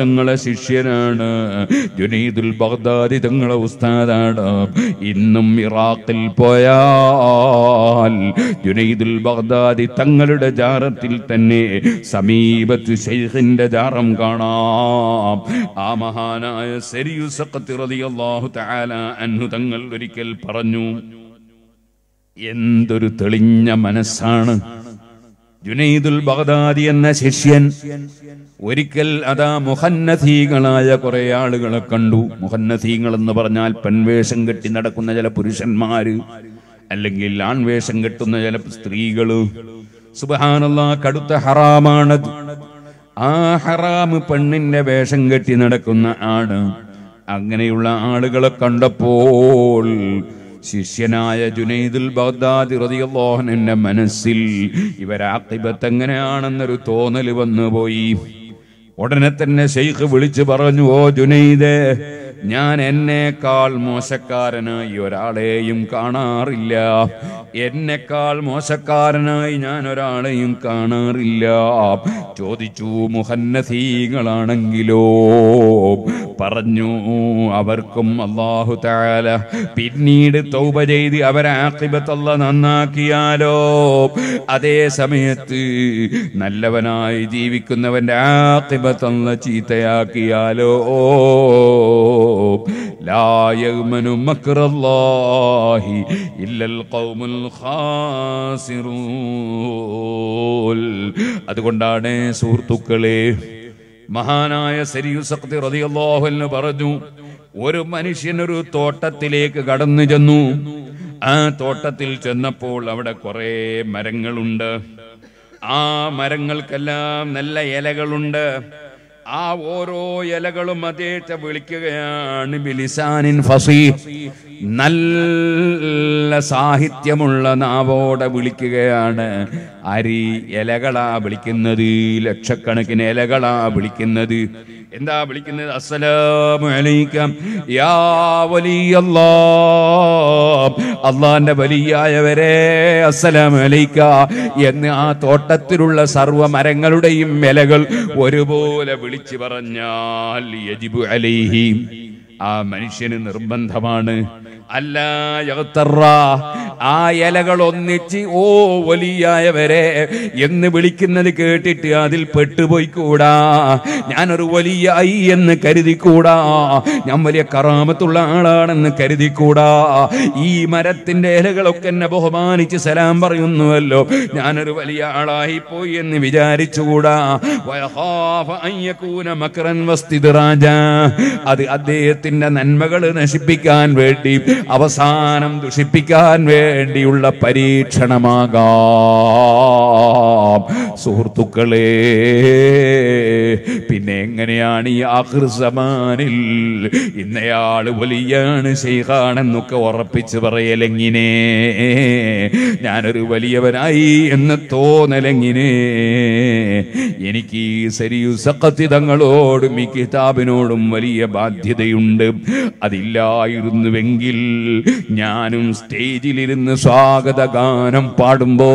തങ്ങളെ ശിഷ്യനാണ് ജുനീദുൽ ബഗ്ദാദി തങ്ങളെ ഉസ്താദാണ് ഇന്നും ഇറാഖിൽ പോയാൽ ജുനൈദുൽ ബഗ്ദാദി തങ്ങളുടെ ജാറത്തിൽ തന്നെ സമീപത്ത് ശൈഖിന്റെ ദാറം കാണാം ആ മഹാനായ സെരിയുസക്കത്തിറതിയല്ലാഹു തആല അന്നു തങ്ങൾ ഒരിക്കൽ പറഞ്ഞു എന്തൊരു തെളിഞ്ഞ മനസ്സാണ് ജുനൈദുൽ ബഗ്ദാദി എന്ന ശിഷ്യൻ ഒരിക്കൽ അതാ മുഹന്നസീകളായ കുറെ ആളുകളെ കണ്ടു മുഹന്നസീങ്ങൾ എന്ന് പറഞ്ഞാൽ പെൺവേഷം കെട്ടി നടക്കുന്ന ചില പുരുഷന്മാര് അല്ലെങ്കിൽ ആൺവേഷം കെട്ടുന്ന ചില സ്ത്രീകള് സുബഹാനല്ല കടുത്ത ഹറാമാണ് ആ ഹറാമ് പെണ്ണിന്റെ വേഷം കെട്ടി നടക്കുന്ന ആണ് അങ്ങനെയുള്ള ആളുകളെ കണ്ടപ്പോൾ ശിഷ്യനായ ജുനൈദുൽ ബഗ്ദാദി റതിയല്ലോഹനന്റെ മനസ്സിൽ ആഖിബത്ത് എങ്ങനെയാണെന്നൊരു തോന്നൽ വന്നുപോയി ഉടനെ തന്നെ ഷെയ്ഖ് വിളിച്ചു പറഞ്ഞു ഓ ജുനൈദേ ഞാൻ എന്നേക്കാൾ മോശക്കാരനായി ഒരാളെയും കാണാറില്ല എന്നേക്കാൾ മോശക്കാരനായി ഞാൻ ഒരാളെയും കാണാറില്ല ചോദിച്ചു മുഹന്നസീകളാണെങ്കിലോ പറഞ്ഞു അവർക്കും അള്ളാഹു താല പിന്നീട് തൗബ ചെയ്ത് അവരാക്കിബത്തുള്ള നന്നാക്കിയാലോ അതേ സമയത്ത് നല്ലവനായി ജീവിക്കുന്നവൻ്റെ ആക്കിബത്തുള്ള ചീത്തയാക്കിയാലോ لا يغمن مكر الله إلا القوم الخاسرون അതുകൊണ്ടാണ് സുഹൃത്തുക്കളെ മഹാനായ സരിയുസക്തി റതിയല്ലാഹു എന്ന് പറഞ്ഞു ഒരു മനുഷ്യനൊരു തോട്ടത്തിലേക്ക് കടന്നു ചെന്നു ആ തോട്ടത്തിൽ ചെന്നപ്പോൾ അവിടെ കുറേ മരങ്ങളുണ്ട് ആ മരങ്ങൾക്കെല്ലാം നല്ല ഇലകളുണ്ട് ആ ഓരോ ഇലകളും അതേറ്റ വിളിക്കുകയാണ് ബിലിസാനിൻ ഫസീ നല്ല സാഹിത്യമുള്ള നാവോടെ വിളിക്കുകയാണ് അരി ഇലകളാ വിളിക്കുന്നത് ലക്ഷക്കണക്കിന് ഇലകളാ വിളിക്കുന്നത് എന്താ വിളിക്കുന്നത് അസ്സലാമു അലൈക്കും യാ വലിയല്ലാ അള്ളാന്റെ വലിയായവരെ അസ്സലാമു എന്ന് ആ തോട്ടത്തിലുള്ള സർവ്വ മരങ്ങളുടെയും ഇലകൾ ഒരുപോലെ വിളിച്ചു പറഞ്ഞാൽ യജിബു അലൈഹി ആ മനുഷ്യന് നിർബന്ധമാണ് ആ ഇലകൾ ഒന്നിച്ച് ഓ വലിയായവരെ എന്ന് വിളിക്കുന്നത് കേട്ടിട്ട് അതിൽ കൂടാ ഞാനൊരു വലിയായി എന്ന് കരുതിക്കൂടാ ഞാൻ വലിയ കറാമത്തുള്ള ആളാണെന്ന് കരുതിക്കൂടാ ഈ മരത്തിന്റെ ഇലകളൊക്കെ എന്നെ ബഹുമാനിച്ച് സലാം പറയുന്നുവല്ലോ ഞാനൊരു വലിയ ആളായി പോയി എന്ന് വിചാരിച്ചുകൂടാ അത് അദ്ദേഹത്തിന്റെ നന്മകൾ നശിപ്പിക്കാൻ വേണ്ടി അവസാനം ദുഷിപ്പിക്കാൻ വേണ്ടിയുള്ള പരീക്ഷണമാകാം സുഹൃത്തുക്കളെ പിന്നെ എങ്ങനെയാണ് ഈ ആഹൃസമാനിൽ ഇന്നയാള് വലിയാണ് ശൈഖാണെന്നൊക്കെ ഉറപ്പിച്ച് പറയലെങ്ങിനെ ഞാനൊരു വലിയവനായി എന്ന് തോന്നലെങ്ങിനെ എനിക്ക് ഈ സരിയു സഖത്തിതങ്ങളോടും ഈ കിതാബിനോടും വലിയ ബാധ്യതയുണ്ട് അതില്ലായിരുന്നുവെങ്കിൽ ഞാനും സ്റ്റേജിലിരുന്ന് സ്വാഗത ഗാനം പാടുമ്പോ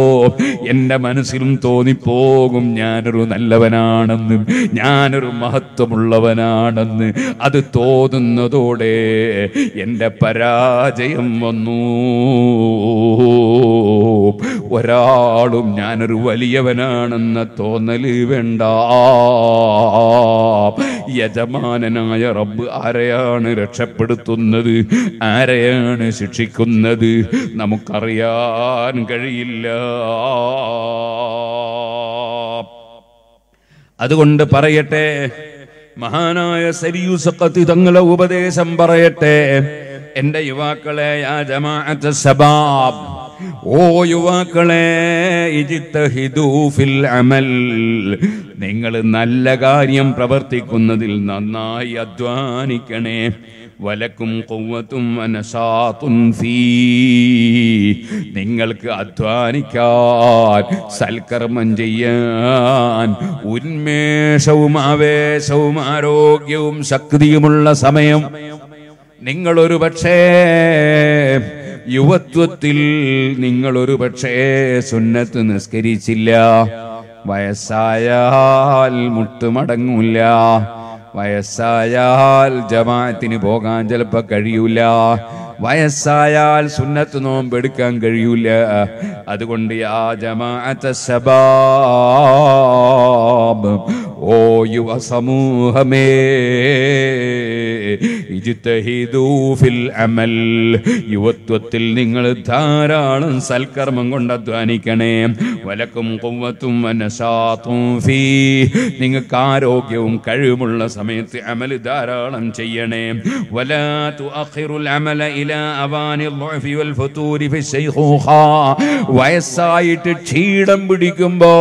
എൻ്റെ മനസ്സിലും തോന്നിപ്പോകും ഞാനൊരു നല്ലവനാണെന്ന് ഞാനൊരു മഹത്വമുള്ളവനാണെന്ന് അത് തോന്നുന്നതോടെ എൻ്റെ പരാജയം വന്നു ഒരാളും ഞാനൊരു വലിയവനാണെന്ന തോന്നല് വേണ്ട യജമാനനായ റബ്ബ് ആരെയാണ് രക്ഷപ്പെടുത്തുന്നത് ആരെയാണ് ശിക്ഷിക്കുന്നത് നമുക്കറിയാൻ കഴിയില്ല അതുകൊണ്ട് പറയട്ടെ മഹാനായ സരിയുസക്കത്തി തങ്ങളെ ഉപദേശം പറയട്ടെ എന്റെ യുവാക്കളെ ആ ജമാഅത്ത് സബാബ് ഓ യുവാക്കളെ ഫിൽ അമൽ നിങ്ങൾ നല്ല കാര്യം പ്രവർത്തിക്കുന്നതിൽ നന്നായി അധ്വാനിക്കണേ വലക്കും കൊവ്വത്തും മനസാത്തും ഫീ നിങ്ങൾക്ക് അധ്വാനിക്കാൻ സൽക്കർമ്മം ചെയ്യാൻ ഉന്മേഷവും ആവേശവും ആരോഗ്യവും ശക്തിയുമുള്ള സമയം നിങ്ങളൊരു പക്ഷേ യുവത്വത്തിൽ നിങ്ങൾ ഒരു പക്ഷേ സുന്നത്ത് നിസ്കരിച്ചില്ല വയസ്സായാൽ മുട്ടുമടങ്ങൂല വയസ്സായാൽ ജമാത്തിന് പോകാൻ ചിലപ്പോ കഴിയൂല വയസ്സായാൽ സുന്നത്ത് നോമ്പെടുക്കാൻ കഴിയൂല അതുകൊണ്ട് ആ ജമാഅത്ത് സബാബ് ഓ യുവ സമൂഹമേ ഫിൽ യുവ വ്യക്തിത്വത്തിൽ നിങ്ങൾ ധാരാളം സൽക്കർമ്മം കൊണ്ട് അധ്വാനിക്കണേ വലക്കും കൊവ്വത്തും മനസാത്തും ഫീ നിങ്ങൾക്ക് ആരോഗ്യവും കഴിവുമുള്ള സമയത്ത് അമൽ ധാരാളം ചെയ്യണേ വലാ തുഅഖിറുൽ അമല ഇലാ അവാനി വൽ വയസ്സായിട്ട് ക്ഷീണം പിടിക്കുമ്പോ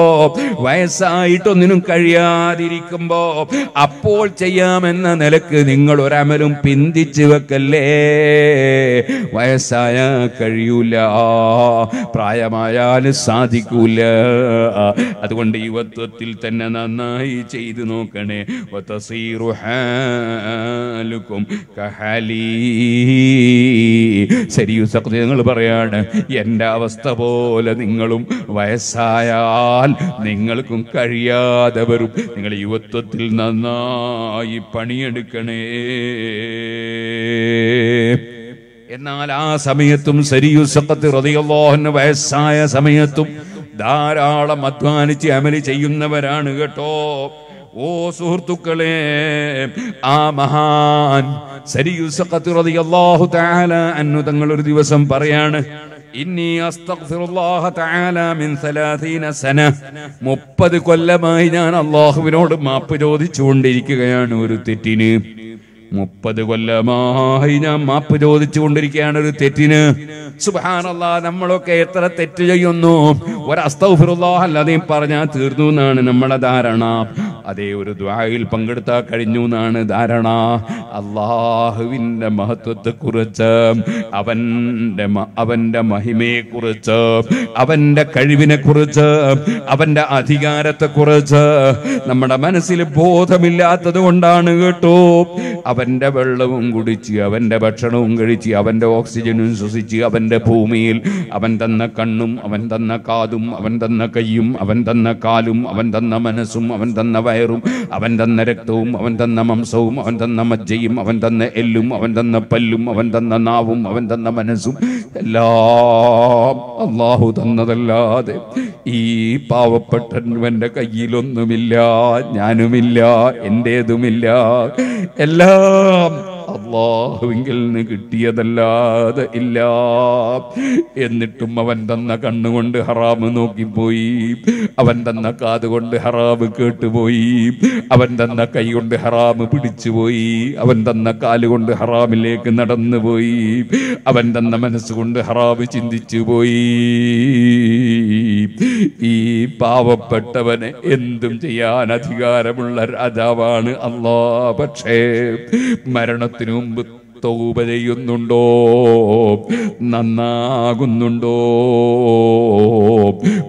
വയസ്സായിട്ടൊന്നിനും കഴിയാതിരിക്കുമ്പോൾ അപ്പോൾ ചെയ്യാമെന്ന നിലക്ക് നിങ്ങൾ ഒരമലും പിന്തിച്ചു വെക്കല്ലേ വയസ്സ വയസ്സായാ കഴിയൂല പ്രായമായാൽ സാധിക്കൂല അതുകൊണ്ട് യുവത്വത്തിൽ തന്നെ നന്നായി ചെയ്തു നോക്കണേ നിങ്ങൾ പറയാണ് എന്റെ അവസ്ഥ പോലെ നിങ്ങളും വയസ്സായാൽ നിങ്ങൾക്കും കഴിയാതെ വരും നിങ്ങൾ യുവത്വത്തിൽ നന്നായി പണിയെടുക്കണേ എന്നാൽ ആ സമയത്തും റളിയല്ലാഹു അൻഹു വയസ്സായ സമയത്തും ധാരാളം അധ്വാനിച്ച് അമലി ചെയ്യുന്നവരാണ് കേട്ടോ ഓ സുഹൃത്തുക്കളെ ആ മഹാൻ സരിയുസക്കത്ത് റളിയല്ലാഹു തആല അന്നു തങ്ങൾ ഒരു ദിവസം പറയാണ് ഇന്നി സന മുപ്പത് കൊല്ലമായി ഞാൻ അള്ളാഹുവിനോട് മാപ്പ് ചോദിച്ചുകൊണ്ടിരിക്കുകയാണ് ഒരു തെറ്റിന് മുപ്പത് കൊല്ലമായി ഞാൻ മാപ്പ് ചോദിച്ചു കൊണ്ടിരിക്കുകയാണ് ഒരു തെറ്റിന് സുബാനല്ല നമ്മളൊക്കെ എത്ര തെറ്റ് ചെയ്യുന്നു ഒരസ്തൗഫിറുല്ലാഹല്ലാതെയും പറഞ്ഞാൽ തീർന്നു എന്നാണ് നമ്മളെ ധാരണ അതേ ഒരു ദ്വായിൽ പങ്കെടുത്താൽ കഴിഞ്ഞു എന്നാണ് ധാരണ അള്ളാഹുവിൻ്റെ മഹത്വത്തെക്കുറിച്ച് അവൻ്റെ അവൻ്റെ മഹിമയെക്കുറിച്ച് അവൻ്റെ കഴിവിനെക്കുറിച്ച് അവൻ്റെ അധികാരത്തെക്കുറിച്ച് നമ്മുടെ മനസ്സിൽ ബോധമില്ലാത്തത് കൊണ്ടാണ് കേട്ടോ അവൻ അവൻ്റെ വെള്ളവും കുടിച്ച് അവൻ്റെ ഭക്ഷണവും കഴിച്ച് അവൻ്റെ ഓക്സിജനും ശ്വസിച്ച് അവൻ്റെ ഭൂമിയിൽ അവൻ തന്ന കണ്ണും അവൻ തന്ന കാതും അവൻ തന്ന കൈയും അവൻ തന്ന കാലും അവൻ തന്ന മനസ്സും അവൻ തന്ന വയറും അവൻ തന്ന രക്തവും അവൻ തന്ന മംസവും അവൻ തന്ന മജ്ജയും അവൻ തന്ന എല്ലും അവൻ തന്ന പല്ലും അവൻ തന്ന നാവും അവൻ തന്ന മനസ്സും എല്ലാം അള്ളാഹു തന്നതല്ലാതെ ഈ പാവപ്പെട്ടവൻ്റെ കയ്യിലൊന്നുമില്ല ഞാനുമില്ല എൻ്റേതുമില്ല എല്ലാം അള്ളാഹുവിങ്കിൽ നിന്ന് കിട്ടിയതല്ലാതെ ഇല്ല എന്നിട്ടും അവൻ തന്ന കണ്ണുകൊണ്ട് ഹറാമ് നോക്കിപ്പോയി അവൻ തന്ന കാതുകൊണ്ട് ഹറാമ് കേട്ടുപോയി അവൻ തന്ന കൈ കൊണ്ട് ഹറാമ് പിടിച്ചുപോയി അവൻ തന്ന കാലുകൊണ്ട് ഹറാമിലേക്ക് നടന്നുപോയി അവൻ തന്ന മനസ്സുകൊണ്ട് ഹറാമ് ചിന്തിച്ചു പോയി ഈ പാവപ്പെട്ടവന് എന്തും ചെയ്യാൻ അധികാരമുള്ള രാജാവാണ് അള്ളാ പക്ഷേ മരണ മരണത്തിനു മുമ്പ് തൊകുപ ചെയ്യുന്നുണ്ടോ നന്നാകുന്നുണ്ടോ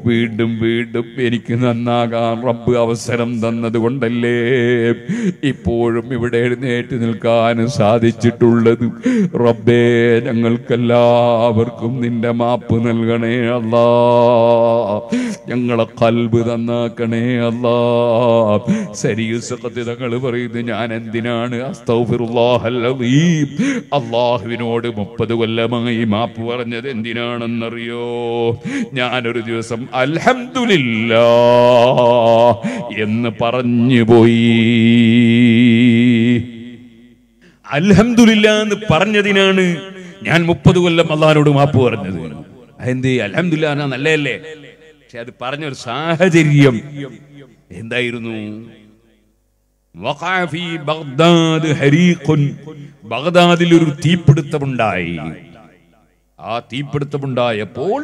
വീണ്ടും വീണ്ടും എനിക്ക് നന്നാകാൻ റബ്ബ് അവസരം തന്നത് കൊണ്ടല്ലേ ഇപ്പോഴും ഇവിടെ എഴുന്നേറ്റ് നിൽക്കാൻ സാധിച്ചിട്ടുള്ളത് റബ്ബേ ഞങ്ങൾക്കെല്ലാവർക്കും നിന്റെ മാപ്പ് നൽകണേ അല്ല ഞങ്ങളെ കൽബ് തന്നാക്കണേ അല്ല ശരിയുസഖത്ത് സത്യതകൾ പറയുന്നു ഞാൻ എന്തിനാണ് അസ്തൗഫിറുല്ലാഹല്ലീം അള്ളാഹുവിനോട് മുപ്പത് കൊല്ലമായി മാപ്പ് പറഞ്ഞത് എന്തിനാണെന്നറിയോ ഞാനൊരു ദിവസം അൽഹമില്ല എന്ന് പറഞ്ഞു പോയി അൽഹമില്ല എന്ന് പറഞ്ഞതിനാണ് ഞാൻ മുപ്പത് കൊല്ലം അള്ളാഹിനോട് മാപ്പ് പറഞ്ഞത് എന്ത് അലഹമില്ല നല്ലതല്ലേ പക്ഷെ അത് പറഞ്ഞൊരു സാഹചര്യം എന്തായിരുന്നു ബഗ്ദാദ് ഹരീഖുൻ ബഗ്ദാദിൽ ഒരു തീപിടുത്തമുണ്ടായി ആ തീപിടുത്തമുണ്ടായപ്പോൾ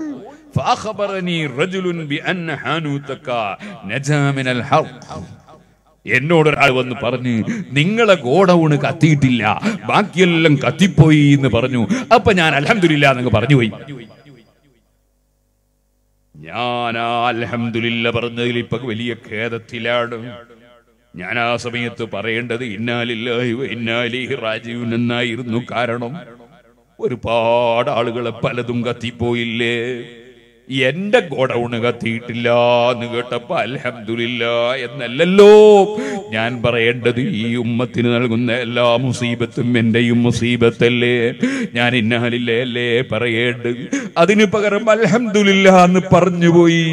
എന്നോട് ഒരാൾ വന്ന് പറഞ്ഞു നിങ്ങളെ ഗോഡൌണ് കത്തിയിട്ടില്ല ബാക്കിയെല്ലാം കത്തിപ്പോയി എന്ന് പറഞ്ഞു അപ്പൊ ഞാൻ അലഹമില്ല എന്ന് പറഞ്ഞു പോയി ഞാൻ ആ അലഹമില്ല പറഞ്ഞതിൽ ഇപ്പൊ വലിയ ഖേദത്തിലാണ് ഞാൻ ആ സമയത്ത് പറയേണ്ടത് ഇന്നാലില്ലായി ഇന്നാലി രാജീവൻ എന്നായിരുന്നു കാരണം ഒരുപാട് ആളുകളെ പലതും കത്തിപ്പോയില്ലേ എന്റെ ഗോഡൌണ് കത്തിയിട്ടില്ല എന്ന് കേട്ടപ്പോ അലഹമില്ല എന്നല്ലല്ലോ ഞാൻ പറയേണ്ടത് ഈ ഉമ്മത്തിന് നൽകുന്ന എല്ലാ മുസീബത്തും എന്റെയും മുസീബത്തല്ലേ ഞാൻ അല്ലേ പറയേണ്ടത് അതിന് പകരം അലഹമില്ല എന്ന് പറഞ്ഞുപോയി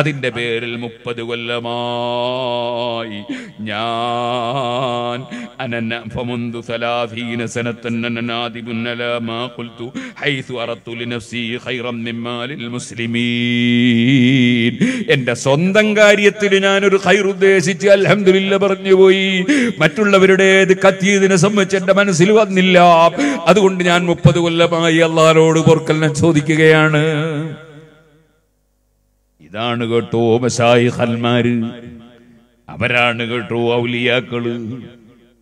അതിന്റെ പേരിൽ മുപ്പത് കൊല്ലമായി ഞാൻ അനന്നഫമുന്തു മാ ഖുൽതു അറത്തു ലിനഫ്സി ഖൈറൻ ലിൽ മുസ്ലിം എന്റെ സ്വന്തം കാര്യത്തിൽ ഞാനൊരു ഹൈർ ഉദ്ദേശിച്ച് അലഹമില്ല പറഞ്ഞു പോയി മറ്റുള്ളവരുടെ കത്തിയതിനെ സംബന്ധിച്ച് എന്റെ മനസ്സിൽ വന്നില്ല അതുകൊണ്ട് ഞാൻ മുപ്പത് കൊല്ലമായി അള്ളാരോട് ഞാൻ ചോദിക്കുകയാണ് ഇതാണ് കേട്ടോ മസായി ഹൽമാര് അവരാണ് കേട്ടോ ഔലിയാക്കള്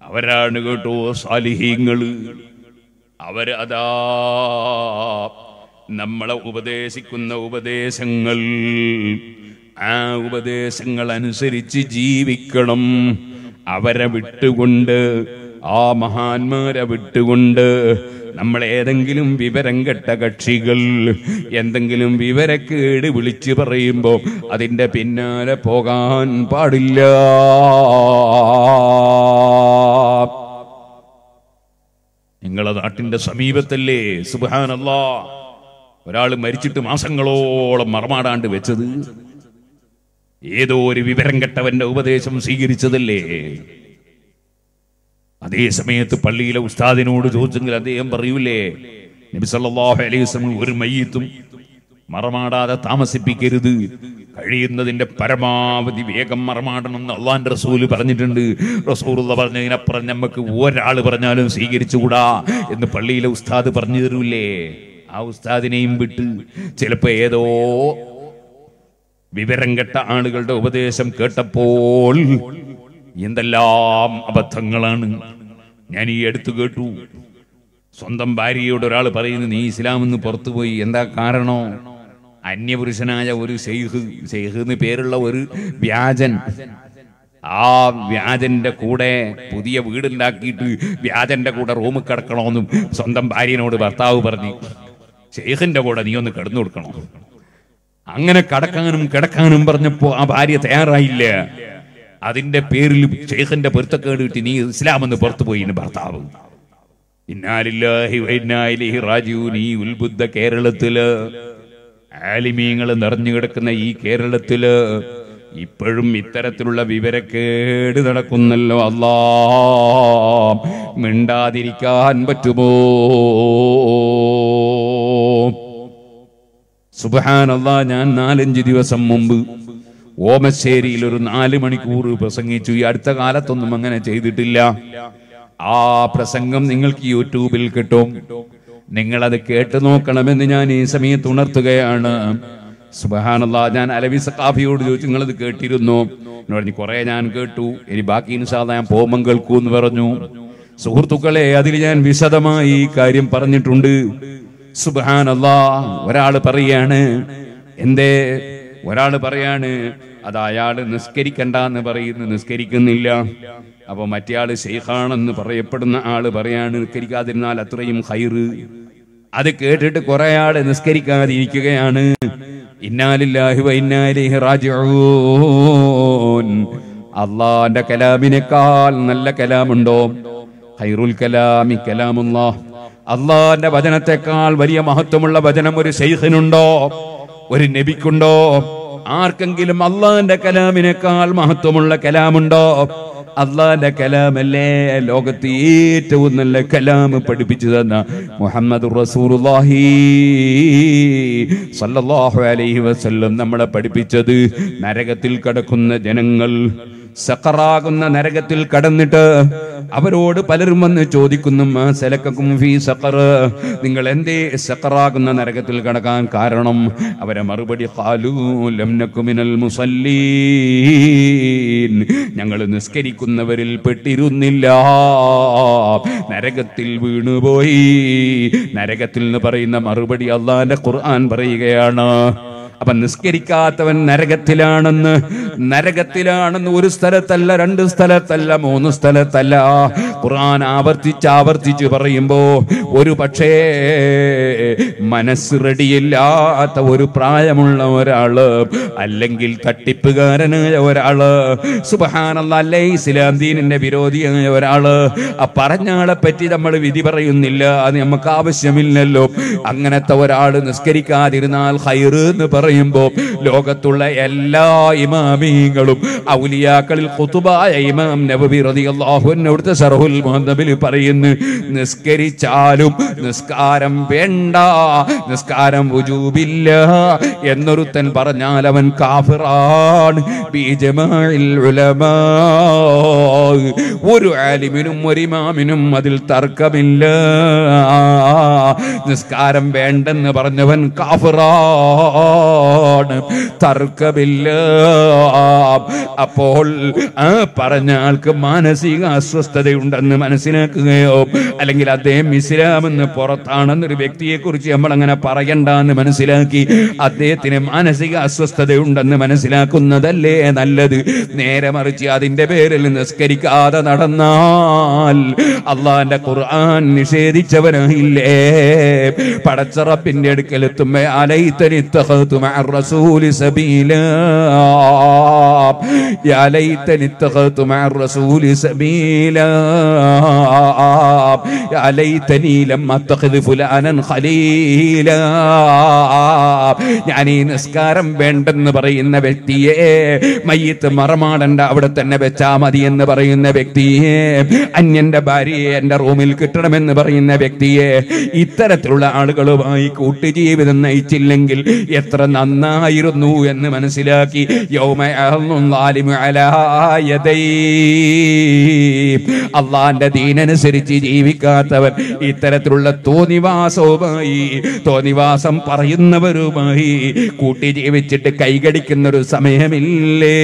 അവരാണ് കേട്ടോ സാലിഹീങ്ങള് അവരതാ നമ്മളെ ഉപദേശിക്കുന്ന ഉപദേശങ്ങൾ ആ ഉപദേശങ്ങൾ അനുസരിച്ച് ജീവിക്കണം അവരെ വിട്ടുകൊണ്ട് ആ മഹാന്മാരെ വിട്ടുകൊണ്ട് നമ്മൾ ഏതെങ്കിലും വിവരം കെട്ട കക്ഷികൾ എന്തെങ്കിലും വിവരക്കേട് വിളിച്ചു പറയുമ്പോൾ അതിൻ്റെ പിന്നാലെ പോകാൻ പാടില്ല നിങ്ങളെ നാട്ടിൻ്റെ സമീപത്തല്ലേ സുബാനല്ലാ ഒരാൾ മരിച്ചിട്ട് മാസങ്ങളോളം മറമാടാണ്ട് വെച്ചത് ഏതോ ഒരു വിവരം കെട്ടവന്റെ ഉപദേശം സ്വീകരിച്ചതല്ലേ അതേ സമയത്ത് പള്ളിയിലെ ഉസ്താദിനോട് ചോദിച്ചെങ്കിൽ അദ്ദേഹം പറയൂലേ നബിസല്ലാഹു അലൈവസം ഒരു മയ്യത്തും മറമാടാതെ താമസിപ്പിക്കരുത് കഴിയുന്നതിന്റെ പരമാവധി വേഗം മറമാടണം എന്ന് അള്ളാൻ റസൂല് പറഞ്ഞിട്ടുണ്ട് റസൂറുള്ള പറഞ്ഞതിനപ്പുറം നമുക്ക് ഒരാൾ പറഞ്ഞാലും സ്വീകരിച്ചുകൂടാ എന്ന് പള്ളിയിലെ ഉസ്താദ് പറഞ്ഞു തരൂലേ ആ ഉസ്താദിനെയും വിട്ട് ചിലപ്പോ ഏതോ വിവരം കെട്ട ആളുകളുടെ ഉപദേശം കേട്ടപ്പോൾ എന്തെല്ലാം അബദ്ധങ്ങളാണ് ഞാൻ ഈ അടുത്ത് കേട്ടു സ്വന്തം ഭാര്യയോട് ഒരാൾ പറയുന്നു നീ ഇസ്ലാം എന്ന് പുറത്തുപോയി എന്താ കാരണോ അന്യപുരുഷനായ ഒരു ഷെയ്ഖ് ഷെയ്ഖ് എന്ന് പേരുള്ള ഒരു വ്യാജൻ ആ വ്യാജന്റെ കൂടെ പുതിയ വീടുണ്ടാക്കിയിട്ട് വ്യാജന്റെ കൂടെ റൂമിൽ കിടക്കണമെന്നും സ്വന്തം ഭാര്യനോട് ഭർത്താവ് പറഞ്ഞു ഷെയ്ഖിൻ്റെ കൂടെ നീ ഒന്ന് കിടന്നു കൊടുക്കണം അങ്ങനെ കടക്കാനും കിടക്കാനും പറഞ്ഞപ്പോ ആ ഭാര്യ തയ്യാറായില്ല അതിന്റെ പേരിൽ ഷെയ്ഖിന്റെ പൊരുത്തക്കേട് കിട്ടി നീ ഇസ്ലാം എന്ന് പുറത്തു പോയി ഭർത്താവ് ഈ ഉത്ബുദ്ധ കേരളത്തില് ആലിമീങ്ങൾ നിറഞ്ഞു കിടക്കുന്ന ഈ കേരളത്തില് ഇപ്പോഴും ഇത്തരത്തിലുള്ള വിവരക്കേട് നടക്കുന്നല്ലോ അല്ലാ മിണ്ടാതിരിക്കാൻ പറ്റുമോ സുബഹാനല്ലാ ഞാൻ നാലഞ്ച് ദിവസം മുമ്പ് ഓമശ്ശേരിയിൽ ഒരു നാല് മണിക്കൂർ പ്രസംഗിച്ചു ഈ അടുത്ത കാലത്തൊന്നും അങ്ങനെ ചെയ്തിട്ടില്ല ആ പ്രസംഗം നിങ്ങൾക്ക് യൂട്യൂബിൽ കിട്ടും നിങ്ങളത് കേട്ടു നോക്കണമെന്ന് ഞാൻ ഈ സമയത്ത് ഉണർത്തുകയാണ് സുബഹാനുള്ള ഞാൻ അലവി സഖാഫിയോട് ചോദിച്ചു നിങ്ങളത് കേട്ടിരുന്നു എന്ന് പറഞ്ഞു കുറെ ഞാൻ കേട്ടു ഇനി ബാക്കി ഇൻഷാദാ ഞാൻ പോകുമ്പം കേൾക്കൂ എന്ന് പറഞ്ഞു സുഹൃത്തുക്കളെ അതിൽ ഞാൻ വിശദമായി ഈ കാര്യം പറഞ്ഞിട്ടുണ്ട് സുബാനല്ലാ ഒരാൾ പറയാണ് എന്തേ ഒരാൾ പറയാണ് അത് അയാൾ നിസ്കരിക്കണ്ട എന്ന് പറയുന്നു നിസ്കരിക്കുന്നില്ല അപ്പോൾ ആള് ഷെയ്ഖാണെന്ന് പറയപ്പെടുന്ന ആള് പറയാണ് നിസ്കരിക്കാതിരുന്നാൽ അത്രയും ഹൈറ് അത് കേട്ടിട്ട് കുറെ ആള് നിസ്കരിക്കാതിരിക്കുകയാണ് റാജിഊൻ അള്ളാന്റെ കലാമിനേക്കാൾ നല്ല കലാമുണ്ടോ ഹൈറുൽ കലാമി കലാമുള്ള അള്ളാന്റെ വചനത്തെക്കാൾ വലിയ മഹത്വമുള്ള വചനം ഒരു ശൈഖിനുണ്ടോ ഒരു നബിക്കുണ്ടോ ആർക്കെങ്കിലും അള്ളാന്റെ കലാമിനേക്കാൾ മഹത്വമുള്ള കലാമുണ്ടോ അള്ളാന്റെ കലാമല്ലേ ലോകത്ത് ഏറ്റവും നല്ല കലാമ് പഠിപ്പിച്ചു തന്ന മുഹമ്മദ് അലൈഹി വസല്ലം നമ്മളെ പഠിപ്പിച്ചത് നരകത്തിൽ കടക്കുന്ന ജനങ്ങൾ സക്കറാകുന്ന നരകത്തിൽ കടന്നിട്ട് അവരോട് പലരും വന്ന് ചോദിക്കുന്നു നിങ്ങൾ എന്തേ സക്കറാകുന്ന നരകത്തിൽ കടക്കാൻ കാരണം അവരെ മറുപടി മുസല്ലീൻ ഞങ്ങൾ നിസ്കരിക്കുന്നവരിൽ പെട്ടിരുന്നില്ല നരകത്തിൽ വീണുപോയി നരകത്തിൽ നിന്ന് പറയുന്ന മറുപടി അള്ളാന്റെ ഖുർആൻ പറയുകയാണ് അപ്പൊ നിസ്കരിക്കാത്തവൻ നരകത്തിലാണെന്ന് നരകത്തിലാണെന്ന് ഒരു സ്ഥലത്തല്ല രണ്ട് സ്ഥലത്തല്ല മൂന്ന് സ്ഥലത്തല്ല ഖുർആൻ ആവർത്തിച്ച് ആവർത്തിച്ച് പറയുമ്പോ ഒരു പക്ഷേ മനസ്സ് റെഡിയില്ലാത്ത ഒരു പ്രായമുള്ള ഒരാള് അല്ലെങ്കിൽ തട്ടിപ്പുകാരനായ ഒരാള് സുബഹാനല്ല അല്ലേ ദീനിന്റെ വിരോധിയായ ഒരാള് ആ പറഞ്ഞാളെ പറ്റി നമ്മൾ വിധി പറയുന്നില്ല അത് നമുക്ക് ആവശ്യമില്ലല്ലോ അങ്ങനത്തെ ഒരാൾ നിസ്കരിക്കാതിരുന്നാൽ ഹൈറ് എന്ന് പറയും പറയുമ്പോൾ ലോകത്തുള്ള എല്ലാ ഇമാമീങ്ങളും ഔലിയാക്കളിൽ കുത്തുബായ ഇമാം നബബി റതി അവിടുത്തെ സർഹുൽ മുഹന്നബിൽ പറയുന്നു നിസ്കരിച്ചാലും നിസ്കാരം വേണ്ട നിസ്കാരം ഉജൂബില്ല എന്നൊരുത്തൻ പറഞ്ഞാൽ അവൻ കാഫിറാണ് ഒരു ആലിമിനും ഒരു ഇമാമിനും അതിൽ തർക്കമില്ല നിസ്കാരം വേണ്ടെന്ന് പറഞ്ഞവൻ കാഫിറാ ആണ് തർക്കമില്ല അപ്പോൾ ആ പറഞ്ഞ ആൾക്ക് മാനസിക അസ്വസ്ഥതയുണ്ടെന്ന് മനസ്സിലാക്കുകയോ അല്ലെങ്കിൽ അദ്ദേഹം ഇസ്ലാമെന്ന് പുറത്താണെന്നൊരു വ്യക്തിയെ കുറിച്ച് നമ്മൾ അങ്ങനെ പറയണ്ട എന്ന് മനസ്സിലാക്കി അദ്ദേഹത്തിന് മാനസിക അസ്വസ്ഥതയുണ്ടെന്ന് മനസ്സിലാക്കുന്നതല്ലേ നല്ലത് നേരെ മറിച്ച് അതിന്റെ പേരിൽ നിസ്കരിക്കാതെ നടന്നാൽ അള്ളാന്റെ ഖുർആൻ നിഷേധിച്ചവനായില്ലേ പടച്ചറപ്പിന്റെ അടുക്കലെത്തുമ്പോ അലൈത്തനി തഹത്തുമ الرسول سبيلا يا ليتني اتخذت مع الرسول سبيلا അലൈതനി ലം അത്തഖിദ് ഫുലാനൻ ഖലീല ഞാൻ ഈ നിസ്കാരം വേണ്ടെന്ന് പറയുന്ന വ്യക്തിയെ മയ്യത്ത് മറമാടണ്ട അവിടെ തന്നെ വെച്ചാ മതി എന്ന് പറയുന്ന വ്യക്തിയെ അന്യന്റെ ഭാര്യയെ എൻ്റെ റൂമിൽ കിട്ടണമെന്ന് പറയുന്ന വ്യക്തിയെ ഇത്തരത്തിലുള്ള ആളുകളുമായി കൂട്ടുജീവിതം നയിച്ചില്ലെങ്കിൽ എത്ര നന്നായിരുന്നു എന്ന് മനസ്സിലാക്കി അള്ളാന്റെ ദീനനുസരിച്ച് ജീവിക്കാൻ ഇല്ലാത്തവൻ ഇത്തരത്തിലുള്ള തോന്നിവാസവുമായി തോന്നിവാസം പറയുന്നവരുമായി കൂട്ടി ജീവിച്ചിട്ട് കൈകടിക്കുന്നൊരു സമയമില്ലേ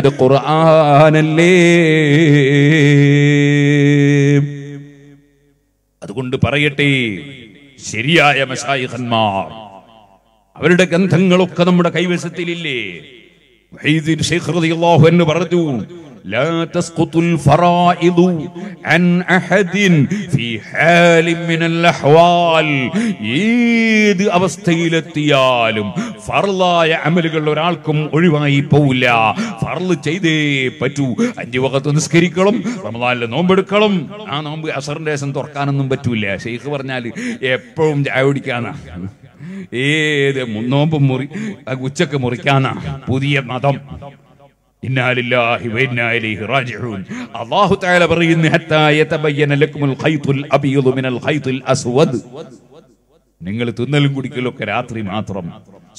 അത് കുറാനല്ലേ അതുകൊണ്ട് പറയട്ടെ ശരിയായ മഷായിഖന്മാർ അവരുടെ ഗന്ധങ്ങളൊക്കെ നമ്മുടെ കൈവശത്തിലില്ലേ എന്ന് പറഞ്ഞു لا تسقط الفرائض عن أحد في حال من الأحوال ഏത് അവസ്ഥയിലെത്തിയാലും ഫർലായ അമലുകൾ ഒരാൾക്കും ഒഴിവായി പോവില്ല ഫർള് ചെയ്തേ പറ്റൂ അഞ്ചു വകത്ത് നിസ്കരിക്കണം റമദാനിലെ നോമ്പെടുക്കണം ആ നോമ്പ് അസറിന്റെ ശേഷം തുറക്കാനൊന്നും പറ്റൂല ഷെയ്ഖ് പറഞ്ഞാൽ എപ്പോഴും ചായ കുടിക്കാനാ ഏത് നോമ്പ് മുറി ഉച്ചക്ക് മുറിക്കാനാ പുതിയ മതം നിങ്ങൾ തിന്നലും കുടിക്കലൊക്കെ രാത്രി മാത്രം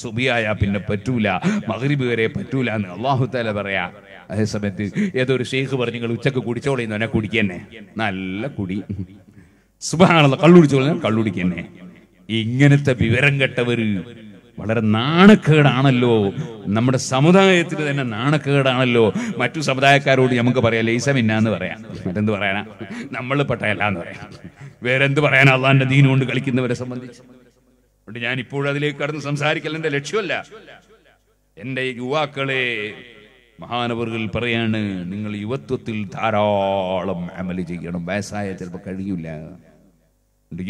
സുബിയായ പിന്നെ പറ്റൂല മകരിബ് വരെ പറ്റൂല എന്ന് അള്ളാഹു താല പറയാ അതേ സമയത്ത് ഏതൊരു ഷെയ്ഖ് പറഞ്ഞു നിങ്ങൾ ഉച്ചക്ക് കുടിച്ചോളിന്ന് എന്നെ കുടിക്കന്നെ നല്ല കുടി സുബാണല്ലോ കള്ളുടിച്ചോളി കള്ളുടിക്കന്നെ ഇങ്ങനത്തെ വിവരം കെട്ടവര് വളരെ നാണക്കേടാണല്ലോ നമ്മുടെ സമുദായത്തിൽ തന്നെ നാണക്കേടാണല്ലോ മറ്റു സമുദായക്കാരോട് നമുക്ക് പറയാം ലൈസമിന്ന എന്ന് പറയാം മറ്റെന്ത് പറയാനാ നമ്മൾ പെട്ടയല്ലാന്ന് എന്ന് പറയാം വേറെന്ത് പറയാനാ അള്ളാന്റെ ദീനു കൊണ്ട് കളിക്കുന്നവരെ സംബന്ധിച്ച് അതുകൊണ്ട് ഞാൻ ഇപ്പോഴതിലേക്ക് കടന്ന് സംസാരിക്കൽ എൻ്റെ ലക്ഷ്യമല്ല എൻ്റെ യുവാക്കളെ മഹാനവറുകൾ പറയാണ് നിങ്ങൾ യുവത്വത്തിൽ ധാരാളം അമല് ചെയ്യണം വയസ്സായ ചിലപ്പോൾ കഴിയില്ല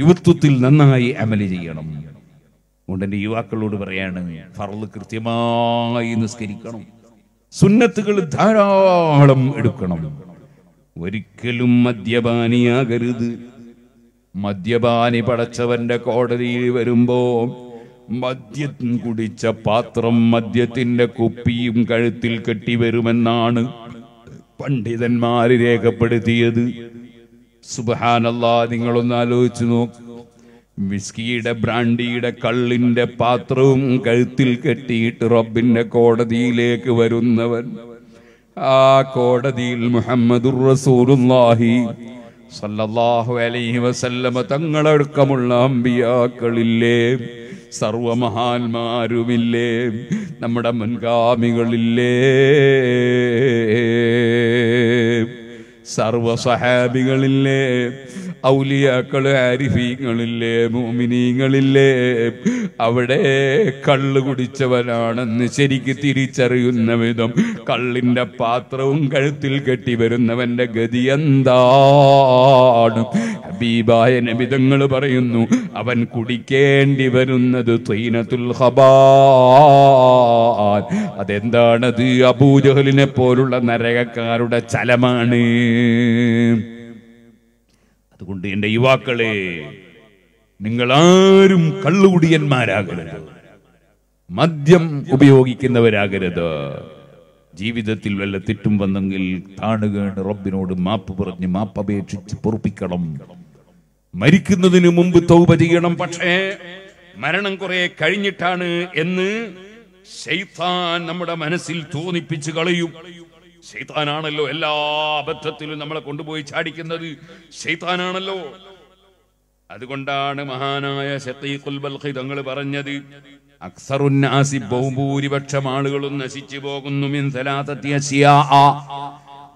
യുവത്വത്തിൽ നന്നായി അമല് ചെയ്യണം അതുകൊണ്ട് എൻ്റെ യുവാക്കളോട് പറയാണ് ഫറല് കൃത്യമായി നിസ്കരിക്കണം സുന്നത്തുകൾ ധാരാളം എടുക്കണം ഒരിക്കലും മദ്യപാനിയാകരുത് മദ്യപാനി പടച്ചവന്റെ കോടതിയിൽ വരുമ്പോ മദ്യം കുടിച്ച പാത്രം മദ്യത്തിന്റെ കുപ്പിയും കഴുത്തിൽ കെട്ടി വരുമെന്നാണ് പണ്ഡിതന്മാര് രേഖപ്പെടുത്തിയത് സുബഹാനല്ലാ നിങ്ങളൊന്ന് ആലോചിച്ചു നോക്ക് വിസ്കിയുടെ ബ്രാണ്ടിയുടെ കള്ളിന്റെ പാത്രവും കഴുത്തിൽ കെട്ടിയിട്ട് റബ്ബിന്റെ കോടതിയിലേക്ക് വരുന്നവൻ ആ കോടതിയിൽ മുഹമ്മദ് റസൂലുല്ലാഹി അലൈഹി തങ്ങളടക്കമുള്ള അമ്പിയാക്കളില്ലേ സർവമഹാന്മാരുമില്ലേ നമ്മുടെ മുൻഗാമികളില്ലേ സർവ സഹാബികളില്ലേ ഔലിയാക്കള് ആരിഫീങ്ങളില്ലേ മോമിനീങ്ങളില്ലേ അവിടെ കള്ള് കുടിച്ചവനാണെന്ന് ശരിക്ക് തിരിച്ചറിയുന്ന വിധം കള്ളിൻ്റെ പാത്രവും കഴുത്തിൽ കെട്ടി വരുന്നവൻ്റെ ഗതി എന്താണ് ഹബീബായ നബിതങ്ങൾ പറയുന്നു അവൻ കുടിക്കേണ്ടി വരുന്നത് തൈനത്തുൽ ഹബാ അതെന്താണത് അബൂജഹലിനെ പോലുള്ള നരകക്കാരുടെ ചലമാണ് അതുകൊണ്ട് എൻ്റെ യുവാക്കളെ നിങ്ങളാരും കള്ളുകുടിയന്മാരാകരുത് മദ്യം ഉപയോഗിക്കുന്നവരാകരുത് ജീവിതത്തിൽ വല്ല തെറ്റും വന്നെങ്കിൽ താണുകേണ് റബ്ബിനോട് മാപ്പ് പറഞ്ഞ് മാപ്പപേക്ഷിച്ച് പൊറുപ്പിക്കണം മരിക്കുന്നതിന് മുമ്പ് തൗപ ചെയ്യണം പക്ഷേ മരണം കുറെ കഴിഞ്ഞിട്ടാണ് എന്ന് ശൈത്താൻ നമ്മുടെ മനസ്സിൽ തോന്നിപ്പിച്ച് കളയും ശൈത്താനാണല്ലോ എല്ലാ അബദ്ധത്തിലും നമ്മളെ കൊണ്ടുപോയി ചാടിക്കുന്നത് ശൈത്താനാണല്ലോ അതുകൊണ്ടാണ് മഹാനായ ഷത്തീഖുൽ ബൽഖി തങ്ങൾ പറഞ്ഞത് അക്സറുന്നാസി ബഹുഭൂരിപക്ഷം ആളുകളും നശിച്ചു പോകുന്നു മിൻ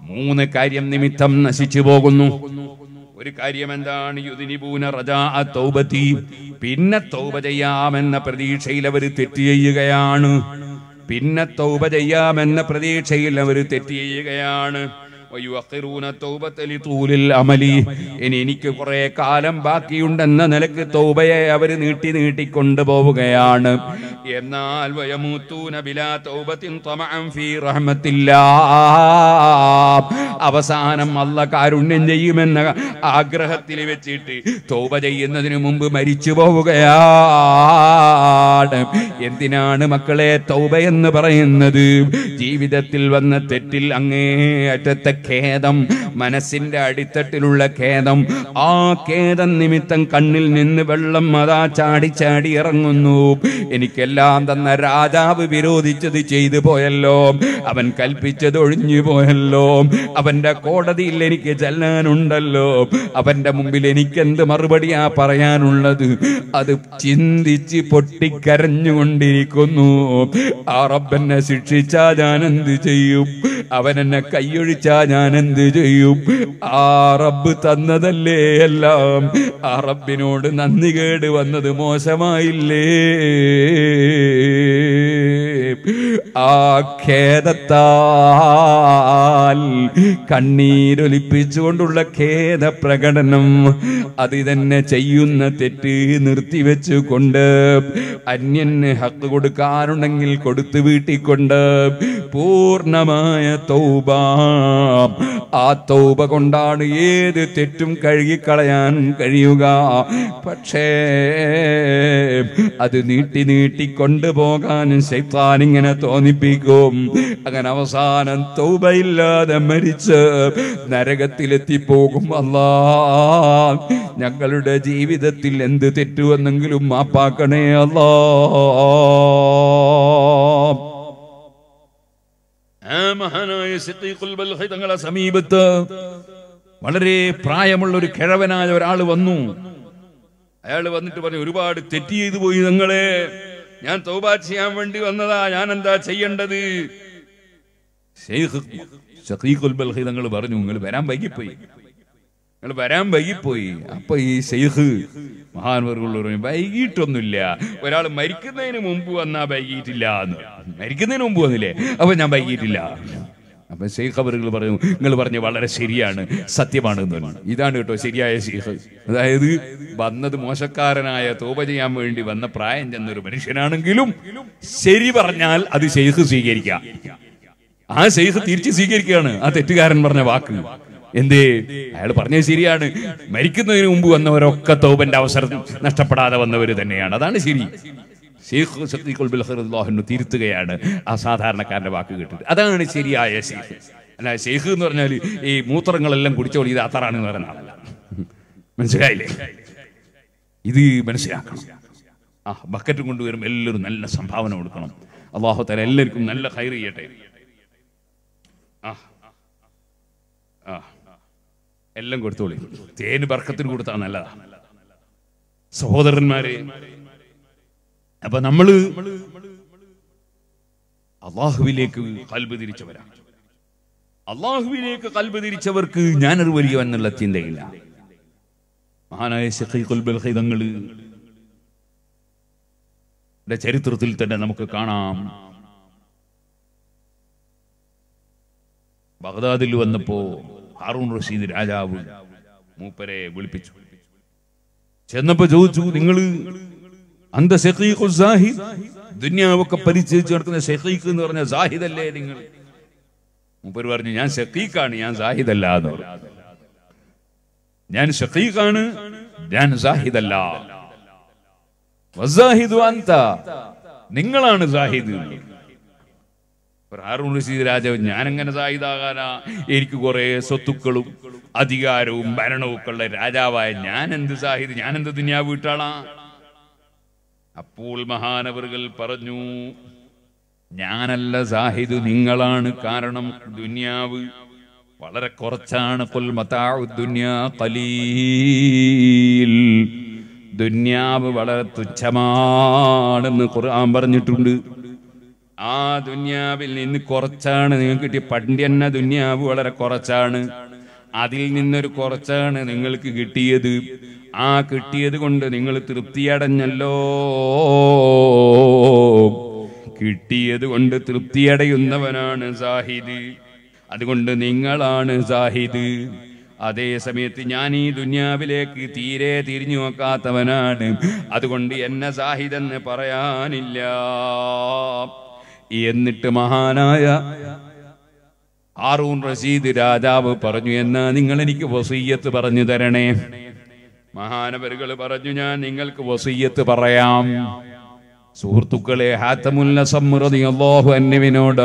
മൂന്ന് കാര്യം നിമിത്തം നശിച്ചു പോകുന്നു ഒരു കാര്യം എന്താണ് യുദിനിപൂന റജാ തൗബത്തി പിന്നെ തൗബ ചെയ്യാമെന്ന പ്രതീക്ഷയിൽ അവർ തെറ്റ് ചെയ്യുകയാണ് പിന്നെ തൗബ ചെയ്യാമെന്ന പ്രതീക്ഷയിൽ അവർ തെറ്റിയുകയാണ് അമലി ഇനി എനിക്ക് കുറെ കാലം ബാക്കിയുണ്ടെന്ന നിലക്ക് തൗബയെ അവർ നീട്ടി നീട്ടി കൊണ്ടുപോവുകയാണ് എന്നാൽ അവസാനം അല്ല കാരുണ്യം ചെയ്യുമെന്ന ആഗ്രഹത്തിൽ വെച്ചിട്ട് തൗബ ചെയ്യുന്നതിന് മുമ്പ് മരിച്ചു പോവുകയാണ് എന്തിനാണ് മക്കളെ തൗബ എന്ന് പറയുന്നത് ജീവിതത്തിൽ വന്ന തെറ്റിൽ അങ്ങേ അറ്റത്തെ ഖേദം മനസ്സിന്റെ അടിത്തട്ടിലുള്ള ഖേദം ആ ഖേദം നിമിത്തം കണ്ണിൽ നിന്ന് വെള്ളം അതാ ചാടി ചാടി ഇറങ്ങുന്നു എനിക്കെല്ലാം തന്ന രാജാവ് വിരോധിച്ചത് ചെയ്തു പോയല്ലോ അവൻ കൽപ്പിച്ചത് ഒഴിഞ്ഞു പോയല്ലോ അവന്റെ കോടതിയിൽ എനിക്ക് ചെല്ലാനുണ്ടല്ലോ അവന്റെ മുമ്പിൽ എന്ത് മറുപടിയാ പറയാനുള്ളത് അത് ചിന്തിച്ച് പൊട്ടിക്കരഞ്ഞുകൊണ്ടിരിക്കുന്നു ആ റബ്ബെന്നെ ശിക്ഷിച്ചാൽ ഞാൻ എന്ത് ചെയ്യും അവൻ എന്നെ കൈയൊഴിച്ചാൽ ഞാൻ എന്ത് ചെയ്യും ആ റബ്ബ് തന്നതല്ലേ എല്ലാം ആ റബ്ബിനോട് നന്ദി കേട് വന്നത് മോശമായില്ലേ ആ ഖേദത്താൽ കണ്ണീരൊലിപ്പിച്ചുകൊണ്ടുള്ള ഖേദ പ്രകടനം അത് തന്നെ ചെയ്യുന്ന തെറ്റ് കൊണ്ട് അന്യന് ഹക്ക് കൊടുക്കാനുണ്ടെങ്കിൽ കൊടുത്തു വീട്ടിക്കൊണ്ട് പൂർണമായ തൗബ ആ തൗബ കൊണ്ടാണ് ഏത് തെറ്റും കഴുകിക്കളയാൻ കഴിയുക പക്ഷേ അത് നീട്ടി നീട്ടി കൊണ്ടുപോകാൻ ശൈത്താൻ ഇങ്ങനെ തോന്നിപ്പിക്കും അങ്ങനെ അവസാനം തൗബയില്ലാതെ മരിച്ച് നരകത്തിലെത്തിപ്പോകും അല്ല ഞങ്ങളുടെ ജീവിതത്തിൽ എന്ത് തെറ്റുവെന്നെങ്കിലും മാപ്പാക്കണേ അല്ല മഹാനായ തങ്ങളെ സമീപത്ത് വളരെ പ്രായമുള്ള ഒരു കിഴവനായ ഒരാൾ വന്നു അയാൾ വന്നിട്ട് പറഞ്ഞു ഒരുപാട് തെറ്റ് ചെയ്തു പോയി തങ്ങളെ ഞാൻ തൗബ ചെയ്യാൻ വേണ്ടി വന്നതാ ഞാൻ എന്താ ചെയ്യേണ്ടത് തങ്ങൾ പറഞ്ഞു നിങ്ങൾ വരാൻ വൈകിപ്പോയി നിങ്ങൾ വരാൻ വൈകിപ്പോയി അപ്പൊ ഈ ഷെയ്ഖ് മഹാൻവർഗുള്ള വൈകിട്ടൊന്നുമില്ല ഒരാൾ മരിക്കുന്നതിന് മുമ്പ് വന്നാ വൈകിട്ടില്ല എന്ന് മരിക്കുന്നതിന് മുമ്പ് വന്നില്ലേ അപ്പൊ ഞാൻ വൈകിട്ടില്ല അപ്പൊ ശൈഖ് അവറുകൾ പറഞ്ഞു നിങ്ങൾ പറഞ്ഞു വളരെ ശരിയാണ് സത്യമാണ് എന്ന് ഇതാണ് കേട്ടോ ശരിയായ ശൈഖ് അതായത് വന്നത് മോശക്കാരനായ തോപ ചെയ്യാൻ വേണ്ടി വന്ന പ്രായം ചെന്നൊരു മനുഷ്യനാണെങ്കിലും ശരി പറഞ്ഞാൽ അത് ശൈഖ് സ്വീകരിക്കാം ആ ശൈഖ് തിരിച്ച് സ്വീകരിക്കുകയാണ് ആ തെറ്റുകാരൻ പറഞ്ഞ വാക്ക് എന്തേ അയാൾ പറഞ്ഞത് ശരിയാണ് മരിക്കുന്നതിന് മുമ്പ് വന്നവരൊക്കെ തോപന്റെ അവസരം നഷ്ടപ്പെടാതെ വന്നവര് തന്നെയാണ് അതാണ് ശരി ഷെയ്ഖ് സദീഖുൽ ബിൽഹർഹു തിരുത്തുകയാണ് ആ സാധാരണക്കാരൻ്റെ വാക്ക് കേട്ടത് അതാണ് ശരിയായ ഷെയ്ഖ് അല്ല ഷെയ്ഖ് എന്ന് പറഞ്ഞാൽ ഈ മൂത്രങ്ങളെല്ലാം കുടിച്ചോളി ഇത് എന്ന് പറയുന്ന ആളല്ല മനസ്സിലായില്ലേ ഇത് മനസ്സിലാക്കണം ആ ബക്കറ്റ് കൊണ്ടുവരും എല്ലാവരും നല്ല സംഭാവന കൊടുക്കണം അള്ളാഹു തല എല്ലാവർക്കും നല്ല ഹൈർ ചെയ്യട്ടെ ആ ആ എല്ലാം കൊടുത്തോളി തേന് ബർക്കത്തിന് കൊടുത്താൽ നല്ലതാ സഹോദരന്മാരെ അപ്പൊ നമ്മള് അള്ളാഹുവിലേക്ക് കൽബ് തിരിച്ചവരാണ് അള്ളാഹുവിലേക്ക് കൽബ് തിരിച്ചവർക്ക് ഞാനൊരു വലിയവൻ എന്നുള്ള ചിന്തയില്ല മഹാനായ ശഖീഖുൽബൽഹിതങ്ങൾ ചരിത്രത്തിൽ തന്നെ നമുക്ക് കാണാം ബഗ്ദാദിൽ വന്നപ്പോ ഹാറൂൺ റഷീദ് രാജാവ് മൂപ്പരെ വിളിപ്പിച്ചു ചെന്നപ്പോ ചോദിച്ചു നിങ്ങള് അന്ത ഷെഖീഖു ദുന്യാവൊക്കെ പരിചയിച്ചു നടക്കുന്ന ഷെഖീഖ് എന്ന് പറഞ്ഞ അല്ലേ നിങ്ങൾ മൂപ്പര് പറഞ്ഞു ഞാൻ ഷെഖീഖാണ് ഞാൻ അല്ല എന്ന് പറഞ്ഞു ഞാൻ ഷെഖീഖാണ് ഞാൻ സാഹിദ് വസാഹിദു അന്ത നിങ്ങളാണ് സാഹിദ് രാജാവ് ഞാൻ എങ്ങനെ സാഹിദാകാനാ എനിക്ക് കുറെ സ്വത്തുക്കളും അധികാരവും ഭരണവും ഒക്കെ ഉള്ള രാജാവായ ഞാൻ എന്ത് സാഹിദ് ഞാൻ എന്ത് ദുന്യാവ് വീട്ടാളാ അപ്പോൾ മഹാനവറുകൾ പറഞ്ഞു ഞാനല്ല സാഹിദ് നിങ്ങളാണ് കാരണം ദുന്യാവ് വളരെ കുറച്ചാണ് ദുന്യാവ് വളരെ തുച്ഛമാണെന്ന് ഖുർആൻ പറഞ്ഞിട്ടുണ്ട് ആ ദുന്യാവിൽ നിന്ന് കുറച്ചാണ് നിങ്ങൾക്ക് കിട്ടിയ പണ്ഡ്യന്ന ദുന്യാവ് വളരെ കുറച്ചാണ് അതിൽ നിന്നൊരു കുറച്ചാണ് നിങ്ങൾക്ക് കിട്ടിയത് ആ കിട്ടിയത് കൊണ്ട് നിങ്ങൾ തൃപ്തിയടഞ്ഞല്ലോ കിട്ടിയത് കൊണ്ട് തൃപ്തിയടയുന്നവനാണ് സാഹിദ് അതുകൊണ്ട് നിങ്ങളാണ് സാഹിദ് അതേ സമയത്ത് ഞാൻ ഈ ദുന്യാവിലേക്ക് തീരെ തിരിഞ്ഞു നോക്കാത്തവനാണ് അതുകൊണ്ട് എന്നെ സാഹിതെന്ന് പറയാനില്ല എന്നിട്ട് മഹാനായ ആറൂൺ റഷീദ് രാജാവ് പറഞ്ഞു എന്നാ നിങ്ങൾ എനിക്ക് വസീയത്ത് പറഞ്ഞു തരണേ മഹാനവരുകൾ പറഞ്ഞു ഞാൻ നിങ്ങൾക്ക് വസീയത്ത് പറയാം സുഹൃത്തുക്കളെ ഹാത്തമുല്ലാഹു അന്നുവിനോട്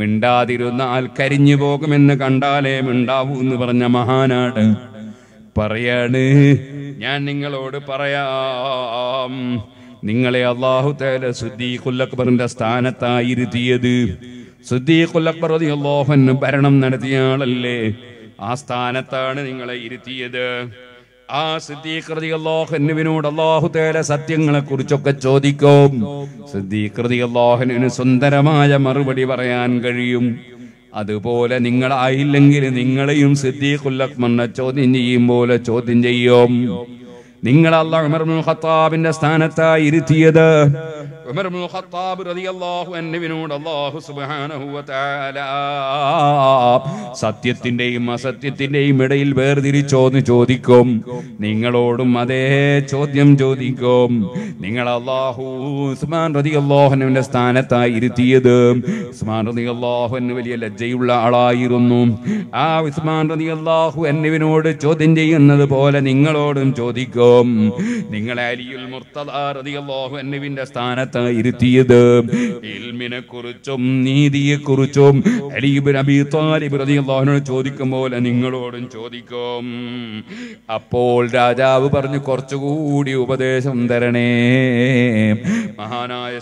മിണ്ടാതിരുന്നാൽ കരിഞ്ഞു പോകുമെന്ന് കണ്ടാലേ മിണ്ടാവൂ എന്ന് പറഞ്ഞ മഹാനാട് പറയാണ് ഞാൻ നിങ്ങളോട് പറയാം നിങ്ങളെ അള്ളാഹു തേല സുദ്ദീഖുൽ അക്ബറിന്റെ സ്ഥാനത്തായിരുത്തിയത് സുദ്ദീഖുൽ അക്ബർ അള്ളാഹു ഭരണം നടത്തിയ ആളല്ലേ ആ സ്ഥാനത്താണ് നിങ്ങളെ ഇരുത്തിയത് ആ സിദ്ധീകൃതി അള്ളാഹുവിനോട് അള്ളാഹു തേല സത്യങ്ങളെ കുറിച്ചൊക്കെ ചോദിക്കും സിദ്ധീകൃതി അള്ളാഹുനു സുന്ദരമായ മറുപടി പറയാൻ കഴിയും അതുപോലെ നിങ്ങളായില്ലെങ്കിൽ നിങ്ങളെയും സിദ്ധീഖുല്ലക്മണ്ണ ചോദ്യം ചെയ്യും പോലെ ചോദ്യം ചെയ്യും നിങ്ങൾ അള്ളാഹു ഖത്താബിന്റെ സ്ഥാനത്തായി ഇരുത്തിയത് സത്യത്തിന്റെയും അസത്യത്തിന്റെയും ഇടയിൽ വേർതിരിച്ചോന്ന് ചോദിക്കും നിങ്ങളോടും അതേ ചോദ്യം ചോദിക്കും നിങ്ങൾ അള്ളാഹു ഉസ്മാൻ റതി അള്ളാഹുനുവിന്റെ സ്ഥാനത്തായി ഇരുത്തിയത് ഉസ്മാൻ റതി അള്ളാഹുന് വലിയ ലജ്ജയുള്ള ആളായിരുന്നു ആ ഉസ്മാൻ റതി അള്ളാഹു എന്നിവനോട് ചോദ്യം ചെയ്യുന്നത് പോലെ നിങ്ങളോടും ചോദിക്കും നിങ്ങളെ അലിയുൽ മുർത്തദ റതി അള്ളാഹു എന്നിവിന്റെ സ്ഥാനത്ത് ഇരുത്തിയത് ഇൽമിനെ കുറിച്ചും നീതിയെ കുറിച്ചും അലീബിൻ അബി താലിബ് റതിയല്ലാഹുനോട് ചോദിക്കും പോലെ നിങ്ങളോടും ചോദിക്കും അപ്പോൾ രാജാവ് പറഞ്ഞു കുറച്ചുകൂടി ഉപദേശം തരണേ മഹാനായ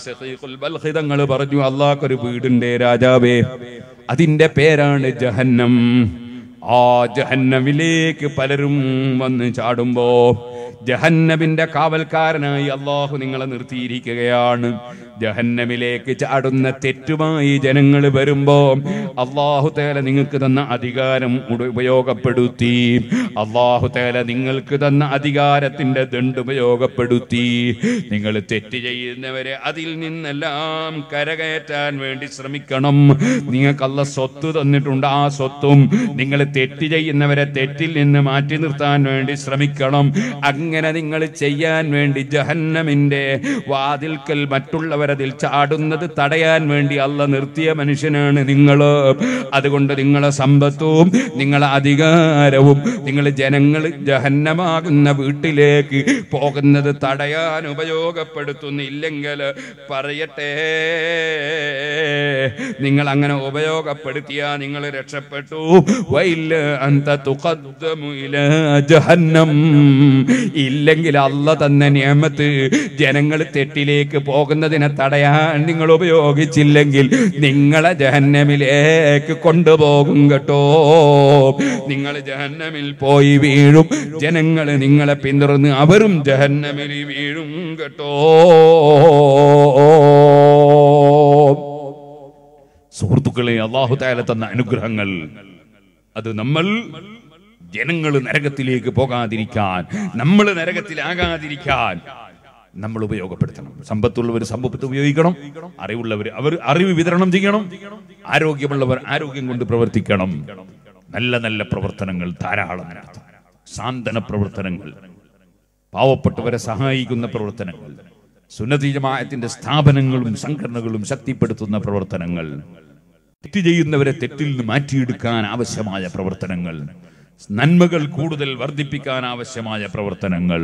ബൽഹിതങ്ങൾ പറഞ്ഞു അള്ളാഹ്ക്കൊരു വീടുണ്ടേ രാജാവേ അതിൻ്റെ പേരാണ് ജഹന്നം ആ ജഹന്നമിലേക്ക് പലരും വന്ന് ചാടുമ്പോ ജഹന്നബിന്റെ കാവൽക്കാരനായി അള്ളാഹു നിങ്ങളെ നിർത്തിയിരിക്കുകയാണ് ജഹന്നമിലേക്ക് ചാടുന്ന തെറ്റുമായി ജനങ്ങൾ വരുമ്പോ അള്ളാഹു തേല നിങ്ങൾക്ക് തന്ന അധികാരം ഉപയോഗപ്പെടുത്തി അള്ളാഹു തേല നിങ്ങൾക്ക് തന്ന അധികാരത്തിന്റെ ദണ്ട് നിങ്ങൾ തെറ്റ് ചെയ്യുന്നവരെ അതിൽ നിന്നെല്ലാം കരകയറ്റാൻ വേണ്ടി ശ്രമിക്കണം നിങ്ങൾക്കുള്ള സ്വത്ത് തന്നിട്ടുണ്ട് ആ സ്വത്തും നിങ്ങൾ തെറ്റ് ചെയ്യുന്നവരെ തെറ്റിൽ നിന്ന് മാറ്റി നിർത്താൻ വേണ്ടി ശ്രമിക്കണം അങ്ങനെ നിങ്ങൾ ചെയ്യാൻ വേണ്ടി ജഹന്നമിന്റെ വാതിൽക്കൽ മറ്റുള്ളവരെ കബരതിൽ ചാടുന്നത് തടയാൻ വേണ്ടി അല്ല നിർത്തിയ മനുഷ്യനാണ് നിങ്ങൾ അതുകൊണ്ട് നിങ്ങളെ സമ്പത്തും നിങ്ങളെ അധികാരവും നിങ്ങൾ ജനങ്ങൾ ജഹന്നമാകുന്ന വീട്ടിലേക്ക് പോകുന്നത് തടയാൻ ഉപയോഗപ്പെടുത്തുന്നില്ലെങ്കിൽ പറയട്ടെ നിങ്ങൾ അങ്ങനെ ഉപയോഗപ്പെടുത്തിയ നിങ്ങൾ രക്ഷപ്പെട്ടു ഇല്ലെങ്കിൽ അല്ല തന്നെ നിയമത്ത് ജനങ്ങൾ തെറ്റിലേക്ക് പോകുന്നതിനെ തടയാൻ നിങ്ങൾ ഉപയോഗിച്ചില്ലെങ്കിൽ നിങ്ങളെ ജഹന്നമിലേക്ക് കൊണ്ടുപോകും കേട്ടോ നിങ്ങൾ ജഹന്നമിൽ പോയി വീഴും ജനങ്ങൾ നിങ്ങളെ പിന്തുടർന്ന് അവരും ജഹന്നമിൽ വീഴും കേട്ടോ സുഹൃത്തുക്കളെ അള്ളാഹു താല തന്ന അനുഗ്രഹങ്ങൾ അത് നമ്മൾ ജനങ്ങൾ നരകത്തിലേക്ക് പോകാതിരിക്കാൻ നമ്മൾ നരകത്തിലാകാതിരിക്കാൻ നമ്മൾ ഉപയോഗപ്പെടുത്തണം സമ്പത്തുള്ളവർ സമ്പത്ത് ഉപയോഗിക്കണം അറിവുള്ളവർ അവർ അറിവ് വിതരണം ചെയ്യണം ആരോഗ്യമുള്ളവർ ആരോഗ്യം കൊണ്ട് പ്രവർത്തിക്കണം നല്ല നല്ല പ്രവർത്തനങ്ങൾ ധാരാളം സാന്ത്വന പ്രവർത്തനങ്ങൾ പാവപ്പെട്ടവരെ സഹായിക്കുന്ന പ്രവർത്തനങ്ങൾ സുന്നതി സ്ഥാപനങ്ങളും സംഘടനകളും ശക്തിപ്പെടുത്തുന്ന പ്രവർത്തനങ്ങൾ തെറ്റ് ചെയ്യുന്നവരെ തെറ്റിൽ നിന്ന് മാറ്റിയെടുക്കാൻ ആവശ്യമായ പ്രവർത്തനങ്ങൾ നന്മകൾ കൂടുതൽ വർദ്ധിപ്പിക്കാൻ ആവശ്യമായ പ്രവർത്തനങ്ങൾ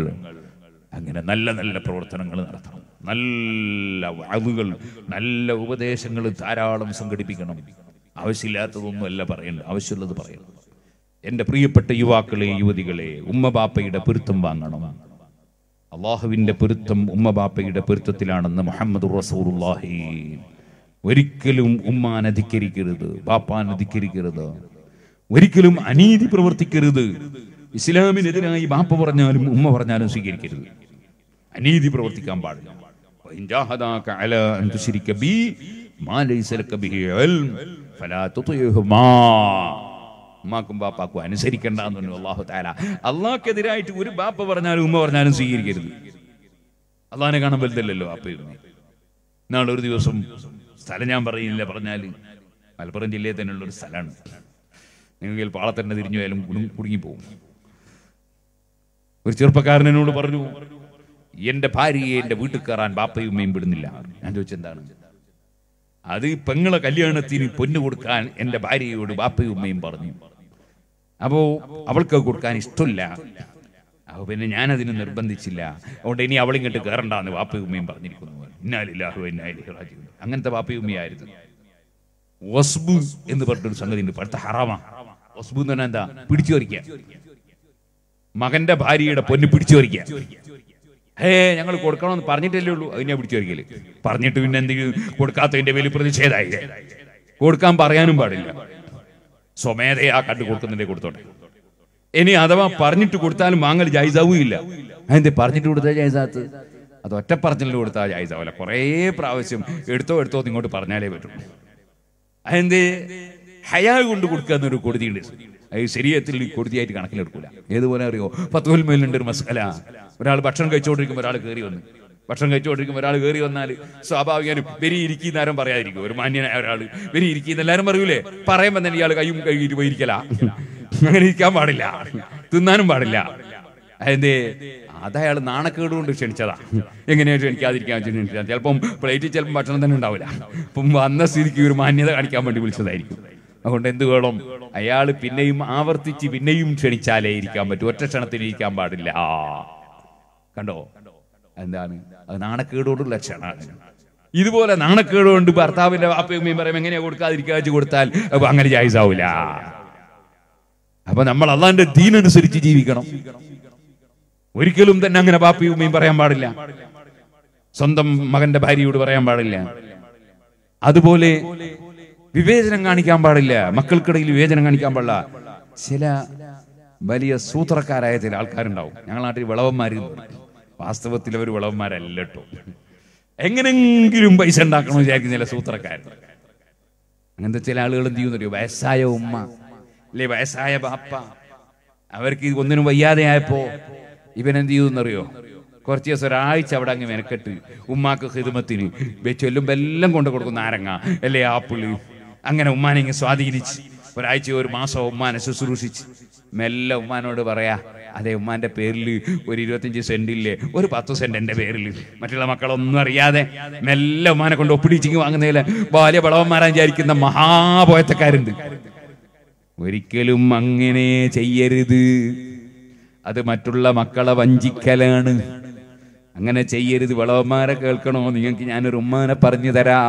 അങ്ങനെ നല്ല നല്ല പ്രവർത്തനങ്ങൾ നടത്തണം നല്ല അറിവുകൾ നല്ല ഉപദേശങ്ങൾ ധാരാളം സംഘടിപ്പിക്കണം ആവശ്യമില്ലാത്തതൊന്നുമല്ല പറയണം ആവശ്യമുള്ളത് പറയണം എൻ്റെ പ്രിയപ്പെട്ട യുവാക്കളെ യുവതികളെ ഉമ്മബാപ്പയുടെ പൊരുത്തം വാങ്ങണം അള്ളാഹുവിൻ്റെ പൊരുത്തം ഉമ്മബാപ്പയുടെ പൊരുത്തത്തിലാണെന്ന് മുഹമ്മദ് റസൂർഹി ഒരിക്കലും ഉമ്മാൻ അധികരിക്കരുത് ബാപ്പാൻ ഒരിക്കലും അനീതി പ്രവർത്തിക്കരുത് ഇസ്ലാമിനെതിരായി ബാപ്പ പറഞ്ഞാലും ഉമ്മ പറഞ്ഞാലും സ്വീകരിക്കരുത് അനീതി പ്രവർത്തിക്കാൻ പാടില്ല ഉമ്മാക്കും ബാപ്പാക്കും അനുസരിക്കണ്ടെന്ന് പറഞ്ഞു അള്ളാഹു താല അള്ളാഹ്ക്കെതിരായിട്ട് ഒരു ബാപ്പ പറഞ്ഞാലും ഉമ്മ പറഞ്ഞാലും സ്വീകരിക്കരുത് അള്ളാഹിനെ കാണാൻ വലുതല്ലല്ലോ അപ്പ നാളെ ഒരു ദിവസം സ്ഥലം ഞാൻ പറയുന്നില്ല പറഞ്ഞാല് മലപ്പുറം ജില്ലയിൽ തന്നെയുള്ള ഒരു സ്ഥലമാണ് നിങ്ങൾ ചിലപ്പോൾ തന്നെ തിരിഞ്ഞു പോയാലും കുടുങ്ങിപ്പോകും ഒരു ചെറുപ്പക്കാരനോട് പറഞ്ഞു എന്റെ ഭാര്യയെ എന്റെ വീട്ടിൽ കയറാൻ ബാപ്പയും ഉമ്മയും വിടുന്നില്ല ഞാൻ ചോദിച്ചെന്താണ് അത് പെങ്ങളെ കല്യാണത്തിന് പൊന്നു കൊടുക്കാൻ എന്റെ ഭാര്യയോട് ബാപ്പയും ഉമ്മയും പറഞ്ഞു അപ്പോ അവൾക്ക് കൊടുക്കാൻ ഇഷ്ടമില്ല അപ്പൊ പിന്നെ ഞാനതിന് നിർബന്ധിച്ചില്ല അതുകൊണ്ട് ഇനി അവളിങ്ങോട്ട് കയറണ്ടെന്ന് ബാപ്പയും ഉമ്മയും പറഞ്ഞിരിക്കുന്നു അങ്ങനത്തെ ബാപ്പയും ഉമ്മയായിരുന്നു വസ്ബു എന്ന് പറഞ്ഞൊരു സംഗതി ഉണ്ട് പഠിത്ത ഹറാമാ ഒസ്ബു എന്ന് പറഞ്ഞാൽ എന്താ പിടിച്ചു വരിക്കുക മകന്റെ ഭാര്യയുടെ പൊന്ന് പിടിച്ചു വരിക്കുക ഹേ ഞങ്ങൾ കൊടുക്കണമെന്ന് പറഞ്ഞിട്ടല്ലേ ഉള്ളൂ അതിനെ പിടിച്ചു വരികയില്ല പറഞ്ഞിട്ട് പിന്നെ എന്തെങ്കിലും കൊടുക്കാത്തതിന്റെ വലിയ പ്രതിഷേധമായി കൊടുക്കാൻ പറയാനും പാടില്ല സ്വമേധയാ കണ്ടു കൊടുക്കുന്നതിന്റെ കൊടുത്തോട്ടെ ഇനി അഥവാ പറഞ്ഞിട്ട് കൊടുത്താലും വാങ്ങൽ ജൈസാവും ഇല്ല അതിന്റെ പറഞ്ഞിട്ട് കൊടുത്താൽ ജായിസാത്ത് അത് ഒറ്റ പറഞ്ഞിട്ട് കൊടുത്താൽ ജൈസാവില്ല കുറേ പ്രാവശ്യം എടുത്തോ എടുത്തോ ഇങ്ങോട്ട് പറഞ്ഞാലേ പറ്റുള്ളൂ അതെന്ത് ഹയാ കൊണ്ട് കൊടുക്കുക എന്നൊരു കൊടുതിയുണ്ട് അത് ശരീരത്തിൽ കൊടുതിയായിട്ട് കണക്കിലെടുക്കൂല ഏതുപോലെ അറിയോ പത്തുമേലുണ്ട് ഒരു മസ്കല ഒരാൾ ഭക്ഷണം കഴിച്ചുകൊണ്ടിരിക്കുമ്പോൾ ഒരാൾ കയറി വന്നു ഭക്ഷണം കഴിച്ചുകൊണ്ടിരിക്കുമ്പോൾ ഒരാൾ കയറി വന്നാൽ സ്വാഭാവികനും വെരി ഇരിക്കുന്ന ആരും പറയാതിരിക്കും ഒരു മാന്യനായ ഒരാൾ വെരി ഇരിക്കുന്ന എല്ലാവരും പറയൂലേ പറയുമ്പോൾ തന്നെ ഇയാൾ കൈയും കൈ പോയിരിക്കല അങ്ങനെ ഇരിക്കാൻ പാടില്ല തിന്നാനും പാടില്ല എന്തേ അതയാൾ നാണക്കേട് കൊണ്ട് ക്ഷണിച്ചതാ എങ്ങനെയാണ് ക്ഷണിക്കാതിരിക്കാൻ ക്ഷണിച്ചത് ചിലപ്പം പ്ലേറ്റിൽ ചിലപ്പം ഭക്ഷണം തന്നെ ഉണ്ടാവില്ല അപ്പം വന്ന സ്ഥിതിക്ക് ഒരു മാന്യത കാണിക്കാൻ വേണ്ടി വിളിച്ചതായിരിക്കും അതുകൊണ്ട് എന്ത് വേണം അയാൾ പിന്നെയും ആവർത്തിച്ച് പിന്നെയും ക്ഷണിച്ചാലേ ഇരിക്കാൻ പറ്റൂ ഒറ്റ ക്ഷണത്തിൽ ഇരിക്കാൻ പാടില്ല കണ്ടോ എന്താണ് അത് നാണക്കേടോടുള്ള ക്ഷണമാണ് ഇതുപോലെ നാണക്കേട് കൊണ്ട് ഭർത്താവിന്റെ അപ്പയമ്മയും പറയും എങ്ങനെയാ കൊടുക്കാതിരിക്കുക വെച്ച് കൊടുത്താൽ അപ്പൊ അങ്ങനെ ജായിസാവൂല അപ്പൊ നമ്മൾ അള്ളാന്റെ ദീനനുസരിച്ച് ജീവിക്കണം ഒരിക്കലും തന്നെ അങ്ങനെ ബാപ്പയും ഉമ്മയും പറയാൻ പാടില്ല സ്വന്തം മകന്റെ ഭാര്യയോട് പറയാൻ പാടില്ല അതുപോലെ വിവേചനം കാണിക്കാൻ പാടില്ല മക്കൾക്കിടയിൽ വിവേചനം കാണിക്കാൻ പാടില്ല ചില വലിയ സൂത്രക്കാരായ ചില ആൾക്കാരുണ്ടാവും ഞങ്ങൾ നാട്ടിൽ വിളവന്മാർ വാസ്തവത്തിൽ അവർ വിളവന്മാരല്ല കേട്ടോ എങ്ങനെങ്കിലും പൈസ ഉണ്ടാക്കണം വിചാരിക്കുന്ന ചില സൂത്രക്കാരൻ അങ്ങനത്തെ ചില ആളുകൾ എന്ത് ചെയ്യുന്നറിയോ വയസ്സായ ഉമ്മ അല്ലേ വയസ്സായ ബാപ്പ അവർക്ക് ഒന്നിനും വയ്യാതെ ഇവൻ എന്ത് ചെയ്യുന്നറിയോ കുറച്ച് ദിവസം ഒരാഴ്ച അവിടെ അങ്ങ് മെനക്കെട്ട് ഉമ്മാക്ക് ഹിതമത്തിന് വെച്ചൊല്ലുമ്പോൾ എല്ലാം കൊണ്ടു കൊടുക്കും നാരങ്ങ അല്ലേ ആപ്പിള് അങ്ങനെ ഉമ്മാനെ ഇങ്ങനെ സ്വാധീനിച്ച് ഒരാഴ്ച ഒരു മാസം ഉമ്മാനെ ശുശ്രൂഷിച്ച് മെല്ലെ ഉമ്മാനോട് പറയാ അതെ ഉമ്മാന്റെ പേരിൽ ഒരു ഇരുപത്തിയഞ്ച് സെന്റ് ഇല്ലേ ഒരു പത്ത് സെന്റ് എൻ്റെ പേരിൽ മറ്റുള്ള മക്കളൊന്നും അറിയാതെ മെല്ലെ ഉമ്മാനെ കൊണ്ട് ഒപ്പിടിച്ചിങ്ങി വാങ്ങുന്നതിലെ ബാല്യ ബളവന്മാരാ വിചാരിക്കുന്ന മഹാപോയത്തക്കാരുണ്ട് ഒരിക്കലും അങ്ങനെ ചെയ്യരുത് അത് മറ്റുള്ള മക്കളെ വഞ്ചിക്കലാണ് അങ്ങനെ ചെയ്യരുത് വിളവന്മാരെ കേൾക്കണോ നിങ്ങൾക്ക് ഞാനൊരു ഉമ്മാനെ പറഞ്ഞു തരാ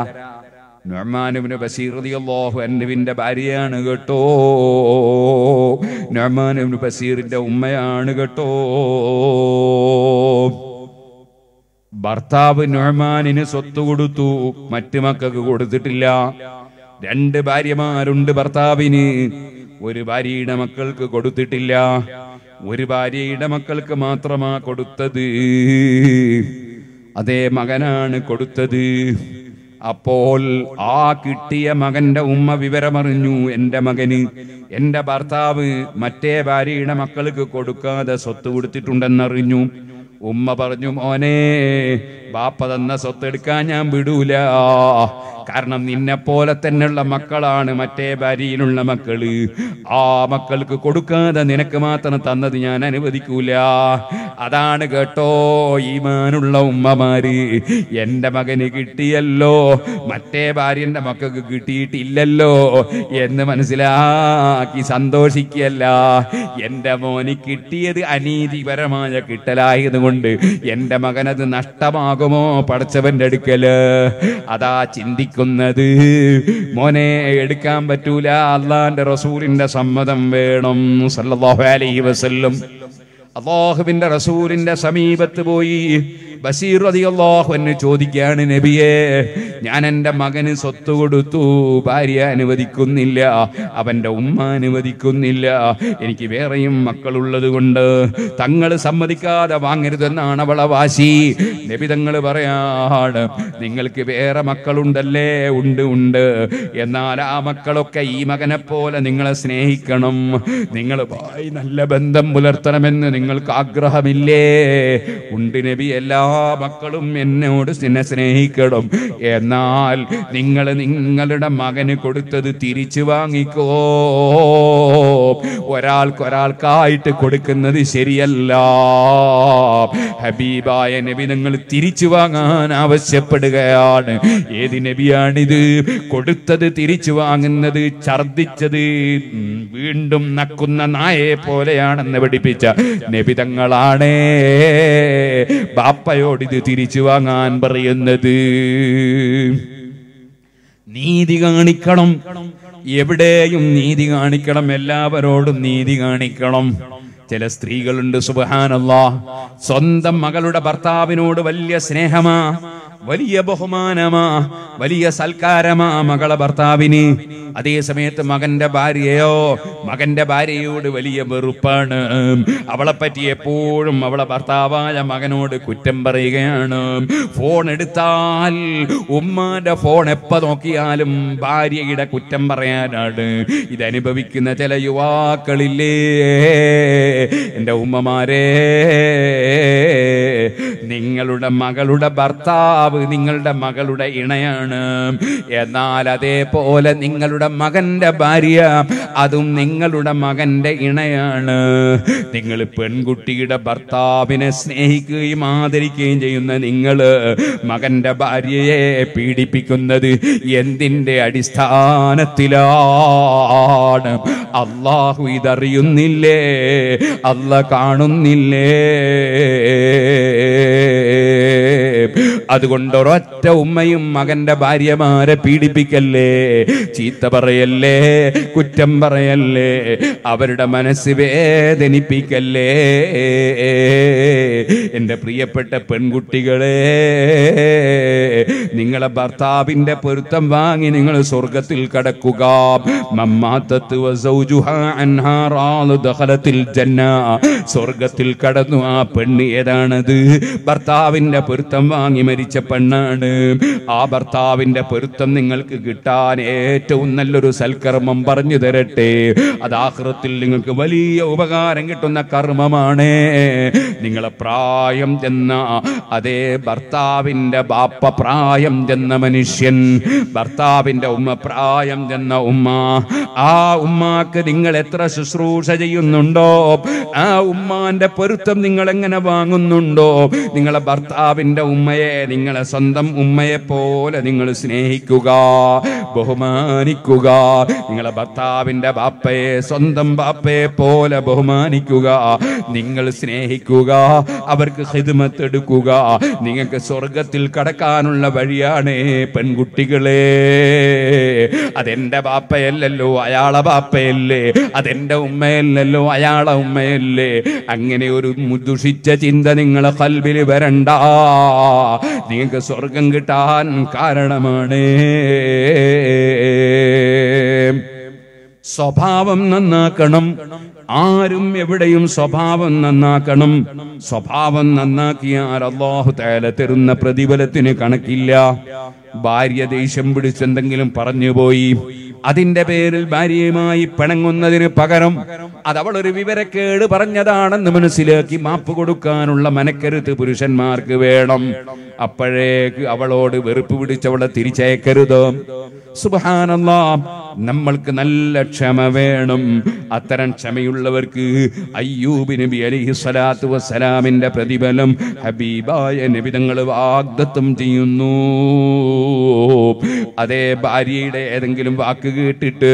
നൊമാനുവിന് ബസീറിയല്ലാഹു അന്നുവിൻ്റെ ഭാര്യയാണ് കേട്ടോ നൊമാനുവിന് ബസീറിൻ്റെ ഉമ്മയാണ് കേട്ടോ ഭർത്താവ് നൊഹ്മാനിന് സ്വത്ത് കൊടുത്തു മറ്റു മക്കൾക്ക് കൊടുത്തിട്ടില്ല രണ്ട് ഭാര്യമാരുണ്ട് ഭർത്താവിന് ഒരു ഭാര്യയുടെ മക്കൾക്ക് കൊടുത്തിട്ടില്ല ഒരു ഭാര്യയുടെ മക്കൾക്ക് മാത്രമാ കൊടുത്തത് അതേ മകനാണ് കൊടുത്തത് അപ്പോൾ ആ കിട്ടിയ മകന്റെ ഉമ്മ വിവരമറിഞ്ഞു എൻ്റെ മകന് എൻ്റെ ഭർത്താവ് മറ്റേ ഭാര്യയുടെ മക്കൾക്ക് കൊടുക്കാതെ സ്വത്ത് കൊടുത്തിട്ടുണ്ടെന്നറിഞ്ഞു ഉമ്മ പറഞ്ഞു മോനെ ബാപ്പ തന്ന സ്വത്ത് എടുക്കാൻ ഞാൻ വിടൂല കാരണം നിന്നെ പോലെ തന്നെയുള്ള മക്കളാണ് മറ്റേ ഭാര്യയിലുള്ള മക്കള് ആ മക്കൾക്ക് കൊടുക്കാതെ നിനക്ക് മാത്രം തന്നത് ഞാൻ അനുവദിക്കൂല അതാണ് കേട്ടോ ഈമാനുള്ള ഉമ്മമാര് എന്റെ മകന് കിട്ടിയല്ലോ മറ്റേ ഭാര്യന്റെ മക്കൾക്ക് കിട്ടിയിട്ടില്ലല്ലോ എന്ന് മനസ്സിലാക്കി സന്തോഷിക്കല്ല എന്റെ മോന് കിട്ടിയത് അനീതിപരമായ കിട്ടലായതുകൊണ്ട് എന്റെ മകനത് നഷ്ടമാകുമോ പടച്ചവന്റെ അടുക്കല് അതാ ചിന്തിക്ക നിൽക്കുന്നത് മോനെ എടുക്കാൻ പറ്റൂല അള്ളാന്റെ റസൂലിന്റെ സമ്മതം വേണം സല്ലാഹു അലൈഹി വസല്ലം അള്ളാഹുവിന്റെ റസൂലിന്റെ സമീപത്ത് പോയി ബഷീർ റതിയല്ലാഹു എന്നെ ചോദിക്കുകയാണ് നബിയെ ഞാൻ എൻ്റെ മകന് സ്വത്ത് കൊടുത്തു ഭാര്യ അനുവദിക്കുന്നില്ല അവൻ്റെ ഉമ്മ അനുവദിക്കുന്നില്ല എനിക്ക് വേറെയും മക്കളുള്ളത് കൊണ്ട് തങ്ങൾ സമ്മതിക്കാതെ വാങ്ങരുതെന്നാണ് അവളെ വാശി നബി തങ്ങൾ പറയാണ് നിങ്ങൾക്ക് വേറെ മക്കളുണ്ടല്ലേ ഉണ്ട് ഉണ്ട് എന്നാൽ ആ മക്കളൊക്കെ ഈ മകനെ പോലെ നിങ്ങളെ സ്നേഹിക്കണം നിങ്ങൾ നല്ല ബന്ധം പുലർത്തണമെന്ന് നിങ്ങൾക്ക് ആഗ്രഹമില്ലേ ഉണ്ട് നബി എല്ലാം മക്കളും എന്നോട് എന്നെ സ്നേഹിക്കണം എന്നാൽ നിങ്ങൾ നിങ്ങളുടെ മകന് കൊടുത്തത് തിരിച്ചു വാങ്ങിക്കോ ഒരാൾക്കൊരാൾക്കായിട്ട് കൊടുക്കുന്നത് ശരിയല്ല ഹബീബായ നബി നിങ്ങൾ തിരിച്ചു വാങ്ങാൻ ആവശ്യപ്പെടുകയാണ് ഏത് നബിയാണിത് കൊടുത്തത് തിരിച്ചു വാങ്ങുന്നത് ഛർദിച്ചത് വീണ്ടും നക്കുന്ന നായയെ പോലെയാണെന്ന് പഠിപ്പിച്ച നബിതങ്ങളാണേ ബാപ്പ വാപ്പായോട് ഇത് തിരിച്ചു വാങ്ങാൻ പറയുന്നത് നീതി കാണിക്കണം എവിടെയും നീതി കാണിക്കണം എല്ലാവരോടും നീതി കാണിക്കണം ചില സ്ത്രീകളുണ്ട് സുബഹാനല്ല സ്വന്തം മകളുടെ ഭർത്താവിനോട് വലിയ സ്നേഹമാ വലിയ ബഹുമാനമാ വലിയ സൽക്കാരമാ മകളെ ഭർത്താവിന് അതേ സമയത്ത് മകന്റെ ഭാര്യയോ മകന്റെ ഭാര്യയോട് വലിയ വെറുപ്പാണ് അവളെ പറ്റി എപ്പോഴും അവളെ ഭർത്താവായ മകനോട് കുറ്റം പറയുകയാണ് ഫോൺ എടുത്താൽ ഉമ്മാന്റെ ഫോൺ എപ്പോ നോക്കിയാലും ഭാര്യയുടെ കുറ്റം പറയാനാണ് ഇതനുഭവിക്കുന്ന ചില യുവാക്കളില്ലേ എന്റെ ഉമ്മമാരെ നിങ്ങളുടെ മകളുടെ ഭർത്താവ് നിങ്ങളുടെ മകളുടെ ഇണയാണ് എന്നാൽ അതേപോലെ നിങ്ങളുടെ മകന്റെ ഭാര്യ അതും നിങ്ങളുടെ മകന്റെ ഇണയാണ് നിങ്ങൾ പെൺകുട്ടിയുടെ ഭർത്താവിനെ സ്നേഹിക്കുകയും ആദരിക്കുകയും ചെയ്യുന്ന നിങ്ങൾ മകന്റെ ഭാര്യയെ പീഡിപ്പിക്കുന്നത് എന്തിൻ്റെ അടിസ്ഥാനത്തിലാണ് അള്ളാഹു ഇതറിയുന്നില്ലേ അല്ല കാണുന്നില്ലേ അതുകൊണ്ട് ഒരൊറ്റ ഒറ്റ ഉമ്മയും മകന്റെ ഭാര്യമാരെ പീഡിപ്പിക്കല്ലേ ചീത്ത പറയല്ലേ കുറ്റം പറയല്ലേ അവരുടെ മനസ്സ് വേദനിപ്പിക്കല്ലേ എൻ്റെ പ്രിയപ്പെട്ട പെൺകുട്ടികളെ നിങ്ങളെ ഭർത്താവിൻ്റെ പൊരുത്തം വാങ്ങി നിങ്ങൾ സ്വർഗത്തിൽ കടക്കുക സ്വർഗത്തിൽ കടന്നു ആ പെണ്ണ് ഏതാണത് ഭർത്താവിൻ്റെ പൊരുത്തം വാങ്ങി മരിച്ച പെണ്ണാണ് ആ ഭർത്താവിന്റെ പൊരുത്തം നിങ്ങൾക്ക് കിട്ടാൻ ഏറ്റവും നല്ലൊരു സൽക്കർമ്മം പറഞ്ഞു തരട്ടെ അതാഹൃത്തിൽ നിങ്ങൾക്ക് വലിയ ഉപകാരം കിട്ടുന്ന കർമ്മമാണ് നിങ്ങളെ പ്രായം ചെന്ന അതേ ഭർത്താവിന്റെ ബാപ്പ പ്രായം ചെന്ന മനുഷ്യൻ ഭർത്താവിന്റെ ഉമ്മ പ്രായം ചെന്ന ഉമ്മ ആ ഉമ്മാക്ക് നിങ്ങൾ എത്ര ശുശ്രൂഷ ചെയ്യുന്നുണ്ടോ ആ ഉമ്മാന്റെ പൊരുത്തം നിങ്ങൾ എങ്ങനെ വാങ്ങുന്നുണ്ടോ നിങ്ങളെ ഭർത്താവിന്റെ ഉമ്മയെ നിങ്ങളെ സ്വന്തം ഉമ്മയെപ്പോലെ നിങ്ങൾ സ്നേഹിക്കുക ബഹുമാനിക്കുക നിങ്ങളെ ഭർത്താവിൻ്റെ ബാപ്പയെ സ്വന്തം ബാപ്പയെ പോലെ ബഹുമാനിക്കുക നിങ്ങൾ സ്നേഹിക്കുക അവർക്ക് എടുക്കുക നിങ്ങൾക്ക് സ്വർഗത്തിൽ കടക്കാനുള്ള വഴിയാണ് പെൺകുട്ടികളെ അതെന്റെ ബാപ്പയല്ലല്ലോ അയാളെ ബാപ്പയല്ലേ അതെന്റെ ഉമ്മയല്ലല്ലോ അയാളെ ഉമ്മയല്ലേ അങ്ങനെ ഒരു ദുഷിച്ച ചിന്ത നിങ്ങളെ കൽവിൽ വരണ്ട നിങ്ങൾക്ക് സ്വർഗം സ്വർഗം കിട്ടാൻ കാരണമാണ് സ്വഭാവം നന്നാക്കണം ആരും എവിടെയും സ്വഭാവം നന്നാക്കണം സ്വഭാവം നന്നാക്കിയാൽ അള്ളാഹു തേല തരുന്ന പ്രതിഫലത്തിന് കണക്കില്ല ഭാര്യ ദേഷ്യം പിടിച്ചെന്തെങ്കിലും പറഞ്ഞുപോയി അതിന്റെ പേരിൽ ഭാര്യയുമായി പിണങ്ങുന്നതിന് പകരം അത് അവൾ ഒരു വിവരക്കേട് പറഞ്ഞതാണെന്ന് മനസ്സിലാക്കി മാപ്പ് കൊടുക്കാനുള്ള മനക്കരുത്ത് പുരുഷന്മാർക്ക് വേണം അപ്പോഴേക്ക് അവളോട് വെറുപ്പ് പിടിച്ചവളെ തിരിച്ചയക്കരുത് സുബാനല്ലാ നമ്മൾക്ക് നല്ല ക്ഷമ വേണം അത്തരം ക്ഷമയുള്ളവർക്ക് അയ്യൂബി നബി അലിഹി സ്വലാത്തു വസ്സലാമിന്റെ പ്രതിഫലം ഹബീബായ നബി വാഗ്ദത്തം ചെയ്യുന്നു അതേ ഭാര്യയുടെ ഏതെങ്കിലും വാക്ക് കേട്ടിട്ട്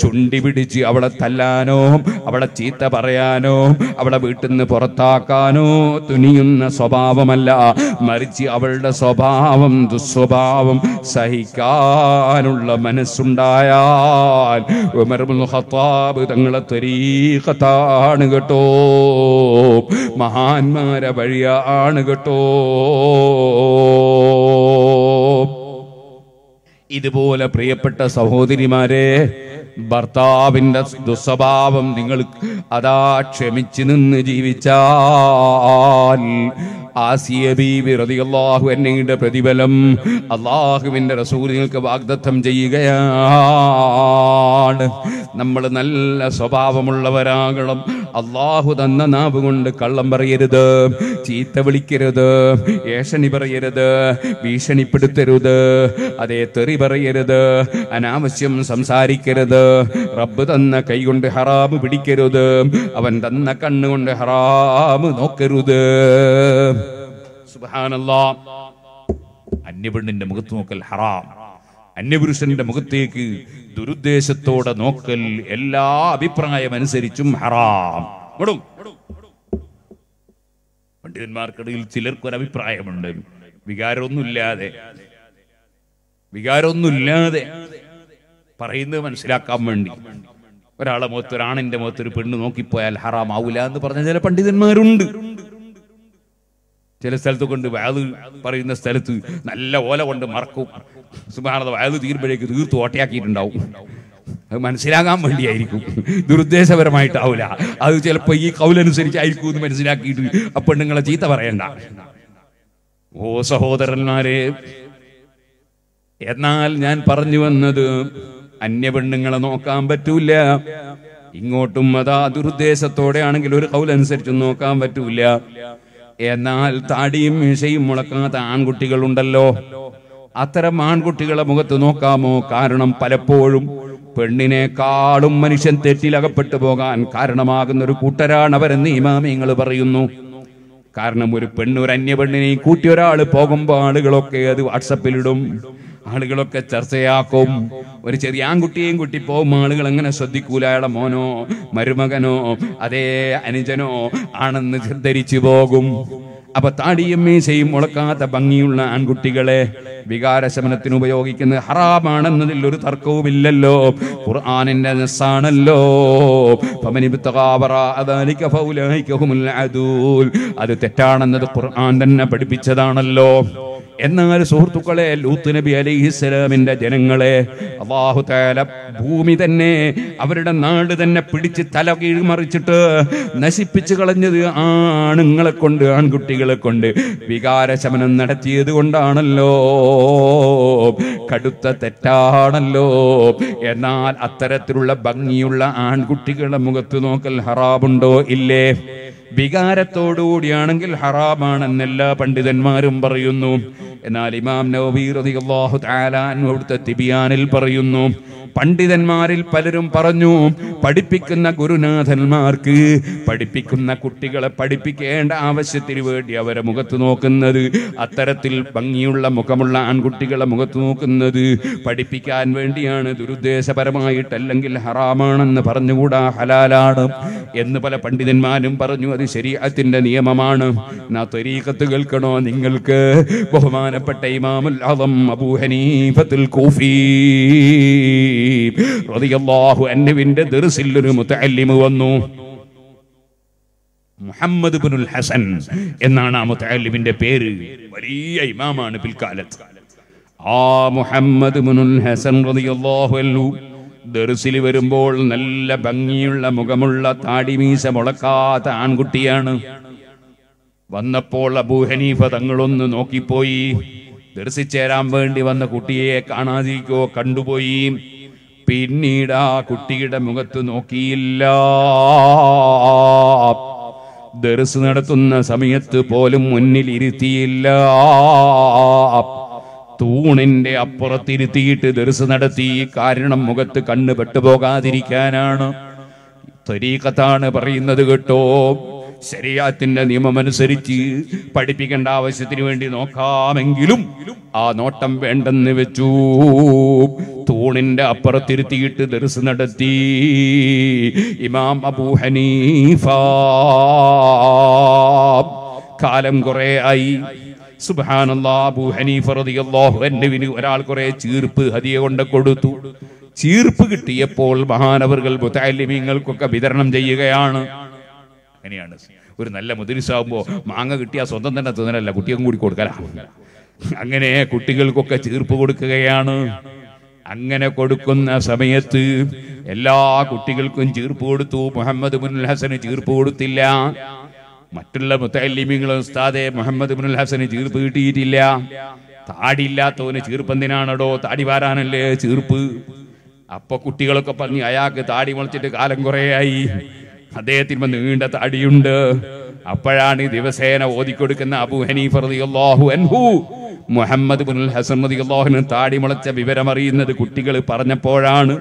ചുണ്ടി പിടിച്ച് അവളെ തല്ലാനോ അവളെ ചീത്ത പറയാനോ അവളെ വീട്ടിൽ നിന്ന് പുറത്താക്കാനോ തുനിയുന്ന സ്വഭാവമല്ല മറിച്ച് അവളുടെ സ്വഭാവം ദുസ്വഭാവം സഹിക്കാനുള്ള മനസ്സുണ്ടായാൽ ഖത്താബ് തങ്ങളെ തെരീഖത്താണ് കേട്ടോ മഹാന്മാരെ വഴിയാണ് കേട്ടോ ഇതുപോലെ പ്രിയപ്പെട്ട സഹോദരിമാരെ ഭർത്താവിന്റെ ദുസ്വഭാവം നിങ്ങൾ അതാ ക്ഷമിച്ചു നിന്ന് ജീവിച്ചാൽ ആസിയബിറിയാഹു എന്നയുടെ പ്രതിഫലം അള്ളാഹുവിന്റെ റസൂൽ നിങ്ങൾക്ക് വാഗ്ദത്തം ചെയ്യുകയാണ് നമ്മൾ നല്ല സ്വഭാവമുള്ളവരാകണം അള്ളാഹു തന്ന നാവ് കൊണ്ട് കള്ളം പറയരുത് ചീത്ത വിളിക്കരുത് ഏഷണി പറയരുത് ഭീഷണിപ്പെടുത്തരുത് അതേ തെറി പറയരുത് അനാവശ്യം സംസാരിക്കരുത് റബ്ബ് തന്ന കൈകൊണ്ട് ഹറാമ് പിടിക്കരുത് അവൻ തന്ന കണ്ണുകൊണ്ട് ഹറാമ് നോക്കരുത് സുബാനല്ല അന്യപെണ്ണിന്റെ മുഖത്ത് നോക്കൽ ഹറാം അന്യപുരുഷന്റെ മുഖത്തേക്ക് ദുരുദ്ദേശത്തോടെ നോക്കൽ എല്ലാ അഭിപ്രായമനുസരിച്ചും ഹറാം വിടും പണ്ഡിതന്മാർക്കിടയിൽ ചിലർക്കൊരഭിപ്രായമുണ്ട് വികാരമൊന്നുമില്ലാതെ വികാരമൊന്നുമില്ലാതെ പറയുന്നത് മനസ്സിലാക്കാൻ വേണ്ടി ഒരാളെ മുഖത്ത് ഒരാണിന്റെ മുഖത്ത് ഒരു പെണ്ണ് നോക്കിപ്പോയാൽ ഹറാമാവൂല എന്ന് പറഞ്ഞ ചില പണ്ഡിതന്മാരുണ്ട് ചില സ്ഥലത്ത് കൊണ്ട് വയത് പറയുന്ന സ്ഥലത്ത് നല്ല ഓല കൊണ്ട് മറക്കും സുബാനത വയത് തീരുമ്പോഴേക്ക് തീർത്ത് ഓട്ടയാക്കിയിട്ടുണ്ടാവും അത് മനസ്സിലാകാൻ വേണ്ടിയായിരിക്കും ദുരുദ്ദേശപരമായിട്ടാവില്ല അത് ചിലപ്പോൾ ഈ കൗലനുസരിച്ചായിരിക്കും എന്ന് മനസ്സിലാക്കിയിട്ട് ആ നിങ്ങളെ ചീത്ത പറയണ്ട ഓ സഹോദരന്മാരെ എന്നാൽ ഞാൻ പറഞ്ഞു വന്നത് അന്യ പെണ്ണുങ്ങളെ നോക്കാൻ പറ്റൂല ഇങ്ങോട്ടും അതാ ദുരുദ്ദേശത്തോടെ ആണെങ്കിൽ ഒരു കൗലനുസരിച്ച് നോക്കാൻ പറ്റൂല എന്നാൽ താടിയും മീശയും മുളക്കാത്ത ആൺകുട്ടികളുണ്ടല്ലോ അത്തരം ആൺകുട്ടികളെ മുഖത്ത് നോക്കാമോ കാരണം പലപ്പോഴും പെണ്ണിനേക്കാളും മനുഷ്യൻ തെറ്റിലകപ്പെട്ടു പോകാൻ കാരണമാകുന്ന ഒരു കൂട്ടരാണ് അവരെന്ന് ഇമാമിങ്ങൾ പറയുന്നു കാരണം ഒരു പെണ്ണ് ഒരു അന്യ കൂട്ടി ഒരാൾ പോകുമ്പോൾ ആളുകളൊക്കെ അത് വാട്സപ്പിലിടും ആളുകളൊക്കെ ചർച്ചയാക്കും ഒരു ചെറിയ ആൺകുട്ടിയെയും കുട്ടി പോകും ആളുകൾ എങ്ങനെ ശ്രദ്ധിക്കൂല അയാളെ മോനോ മരുമകനോ അതേ അനുജനോ ആണെന്ന് ധരിച്ചു പോകും അപ്പൊ താടിയും മീശയും മുളക്കാത്ത ഭംഗിയുള്ള ആൺകുട്ടികളെ വികാരശമനത്തിന് ഉപയോഗിക്കുന്നത് ഹറാമാണെന്നതിൽ ഒരു തർക്കവുമില്ലല്ലോ ഖുർആാനിന്റെ നസ്സാണല്ലോ അത് തെറ്റാണെന്നത് ഖുർആൻ തന്നെ പഠിപ്പിച്ചതാണല്ലോ എന്നാൽ സുഹൃത്തുക്കളെ ലൂത്ത് നബി അലിഹിസ്സലാമിന്റെ ജനങ്ങളെ അള്ളാഹു താല ഭൂമി തന്നെ അവരുടെ നാട് തന്നെ പിടിച്ച് തല കീഴ്മറിച്ചിട്ട് നശിപ്പിച്ചു കളഞ്ഞത് ആണുങ്ങളെ കൊണ്ട് ആൺകുട്ടികളെ കൊണ്ട് വികാരശമനം നടത്തിയത് കൊണ്ടാണല്ലോ കടുത്ത തെറ്റാണല്ലോ എന്നാൽ അത്തരത്തിലുള്ള ഭംഗിയുള്ള ആൺകുട്ടികളുടെ മുഖത്ത് നോക്കൽ ഹറാബുണ്ടോ ഇല്ലേ വികാരത്തോടുകൂടിയാണെങ്കിൽ ഹറാമാണെന്ന് എല്ലാ പണ്ഡിതന്മാരും പറയുന്നു എന്നാൽ ഇമാം നവബീർ അള്ളാഹു താലാൻ അവിടുത്തെ തിബിയാനിൽ പറയുന്നു പണ്ഡിതന്മാരിൽ പലരും പറഞ്ഞു പഠിപ്പിക്കുന്ന ഗുരുനാഥന്മാർക്ക് പഠിപ്പിക്കുന്ന കുട്ടികളെ പഠിപ്പിക്കേണ്ട ആവശ്യത്തിന് വേണ്ടി അവരെ മുഖത്ത് നോക്കുന്നത് അത്തരത്തിൽ ഭംഗിയുള്ള മുഖമുള്ള ആൺകുട്ടികളെ മുഖത്ത് നോക്കുന്നത് പഠിപ്പിക്കാൻ വേണ്ടിയാണ് ദുരുദ്ദേശപരമായിട്ടല്ലെങ്കിൽ ഹറാമാണെന്ന് പറഞ്ഞുകൂടാ ഹലാലാണ് എന്ന് പല പണ്ഡിതന്മാരും പറഞ്ഞു അതൊരു ശരീരത്തിന്റെ നിയമമാണ് നാ തരീഖത്ത് കേൾക്കണോ നിങ്ങൾക്ക് ബഹുമാനപ്പെട്ട ഇമാമുൽ അതം അബൂഹനീഫത്തുൽ കൂഫി റളിയല്ലാഹു അന്നുവിന്റെ ദർസിൽ ഒരു മുത്തല്ലിമ് വന്നു മുഹമ്മദ് ബിനുൽ ഹസൻ എന്നാണ് ആ മുത്തഅല്ലിമിന്റെ പേര് വലിയ ഇമാമാണ് പിൽക്കാലത്ത് ആ മുഹമ്മദ് ബിനുൽ ഹസൻ റളിയല്ലാഹു അൻഹു ദർസിൽ വരുമ്പോൾ നല്ല ഭംഗിയുള്ള മുഖമുള്ള താടിമീശ മുളക്കാത്ത ആൺകുട്ടിയാണ് വന്നപ്പോൾ അബൂഹനീഫ തങ്ങളൊന്ന് നോക്കിപ്പോയി ദർശിച്ചേരാൻ വേണ്ടി വന്ന കുട്ടിയെ കാണാതിരിക്കോ കണ്ടുപോയി പിന്നീട് ആ കുട്ടിയുടെ മുഖത്ത് നോക്കിയില്ല ദർസ് നടത്തുന്ന സമയത്ത് പോലും മുന്നിൽ ഇരുത്തിയില്ല തൂണിന്റെ അപ്പുറത്തിരുത്തിയിട്ട് ദർസ് നടത്തി കാരണം മുഖത്ത് കണ്ണ് പെട്ടുപോകാതിരിക്കാനാണ് ത്വരീക്കത്താണ് പറയുന്നത് കേട്ടോ ശരിയാത്തിന്റെ അനുസരിച്ച് പഠിപ്പിക്കേണ്ട ആവശ്യത്തിന് വേണ്ടി നോക്കാമെങ്കിലും ആ നോട്ടം വേണ്ടെന്ന് വെച്ചു തൂണിന്റെ അപ്പുറത്തിരുത്തിയിട്ട് ദർസ് നടത്തി ഇമാം അബൂ ഹനീഫ കാലം കുറെ ആയി സുബാനല്ലാ അബൂ ഹനീഫ റളിയല്ലാഹു അൻഹുവിന് ഒരാൾ കുറേ ചീർപ്പ് ഹദിയ കൊണ്ട് കൊടുത്തു ചീർപ്പ് കിട്ടിയപ്പോൾ മഹാനവർകൾ മുത്താലിമീങ്ങൾക്കൊക്കെ വിതരണം ചെയ്യുകയാണ് അങ്ങനെയാണ് ഒരു നല്ല മുതിരിസാകുമ്പോൾ മാങ്ങ കിട്ടിയാൽ സ്വന്തം തന്നെ തിന്നലല്ല കുട്ടിയും കൂടി കൊടുക്കല അങ്ങനെ കുട്ടികൾക്കൊക്കെ ചീർപ്പ് കൊടുക്കുകയാണ് അങ്ങനെ കൊടുക്കുന്ന സമയത്ത് എല്ലാ കുട്ടികൾക്കും ചീർപ്പ് കൊടുത്തു മുഹമ്മദ് മുൻ ഹസന് ചീർപ്പ് കൊടുത്തില്ല മറ്റുള്ള മുത്തല്ലിമിങ്ങളും ഉസ്താദെ മുഹമ്മദ് ബിൻ ഹസന് ചീർപ്പ് കിട്ടിയിട്ടില്ല താടിയില്ലാത്തവന് ചീർപ്പെന്തിനാണടോ താടി വാരാനല്ലേ ചീർപ്പ് അപ്പൊ കുട്ടികളൊക്കെ പറഞ്ഞ് അയാൾക്ക് താടി മുളച്ചിട്ട് കാലം കുറേയായി അദ്ദേഹത്തിന് നീണ്ട താടിയുണ്ട് അപ്പോഴാണ് ദിവസേന ഓതിക്കൊടുക്കുന്ന അബു ഹനീഫ് റളിയല്ലാഹു അൻഹു മുഹമ്മദ് ബിൻ ഹസൻ അൻഹു താടി മുളച്ച വിവരം അറിയുന്നത് കുട്ടികൾ പറഞ്ഞപ്പോഴാണ്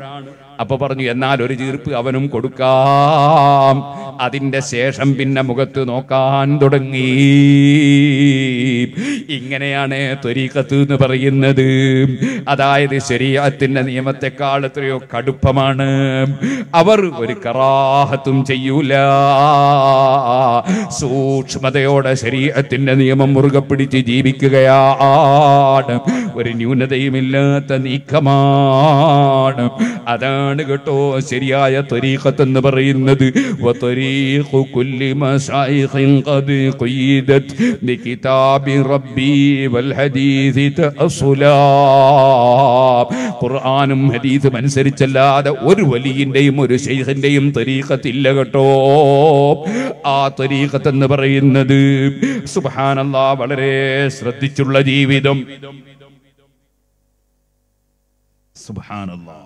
അപ്പൊ പറഞ്ഞു എന്നാൽ ഒരു ജീർപ്പ് അവനും കൊടുക്കാം അതിന്റെ ശേഷം പിന്നെ മുഖത്ത് നോക്കാൻ തുടങ്ങി ഇങ്ങനെയാണ് ത്വരീക്കത്ത് എന്ന് പറയുന്നത് അതായത് ശരീരത്തിന്റെ നിയമത്തെക്കാൾ എത്രയോ കടുപ്പമാണ് അവർ ഒരു കറാഹത്തും ചെയ്യൂല സൂക്ഷ്മതയോടെ ശരീരത്തിന്റെ നിയമം മുറുകെ പിടിച്ച് ജീവിക്കുകയാണ് ഒരു ന്യൂനതയുമില്ലാത്ത നീക്കമാണ് അതാണ് ആണ് കേട്ടോ ശരിയായ തരീഖത്ത് എന്ന് പറയുന്നത് ഖുർആാനും ഹദീസും അനുസരിച്ചല്ലാതെ ഒരു വലിയന്റെയും ഒരു ശൈഖിന്റെയും തരീഖത്തില്ല കേട്ടോ ആ തരീഖത്ത് എന്ന് പറയുന്നത് സുബാനല്ല വളരെ ശ്രദ്ധിച്ചുള്ള ജീവിതം സുബാനല്ലാ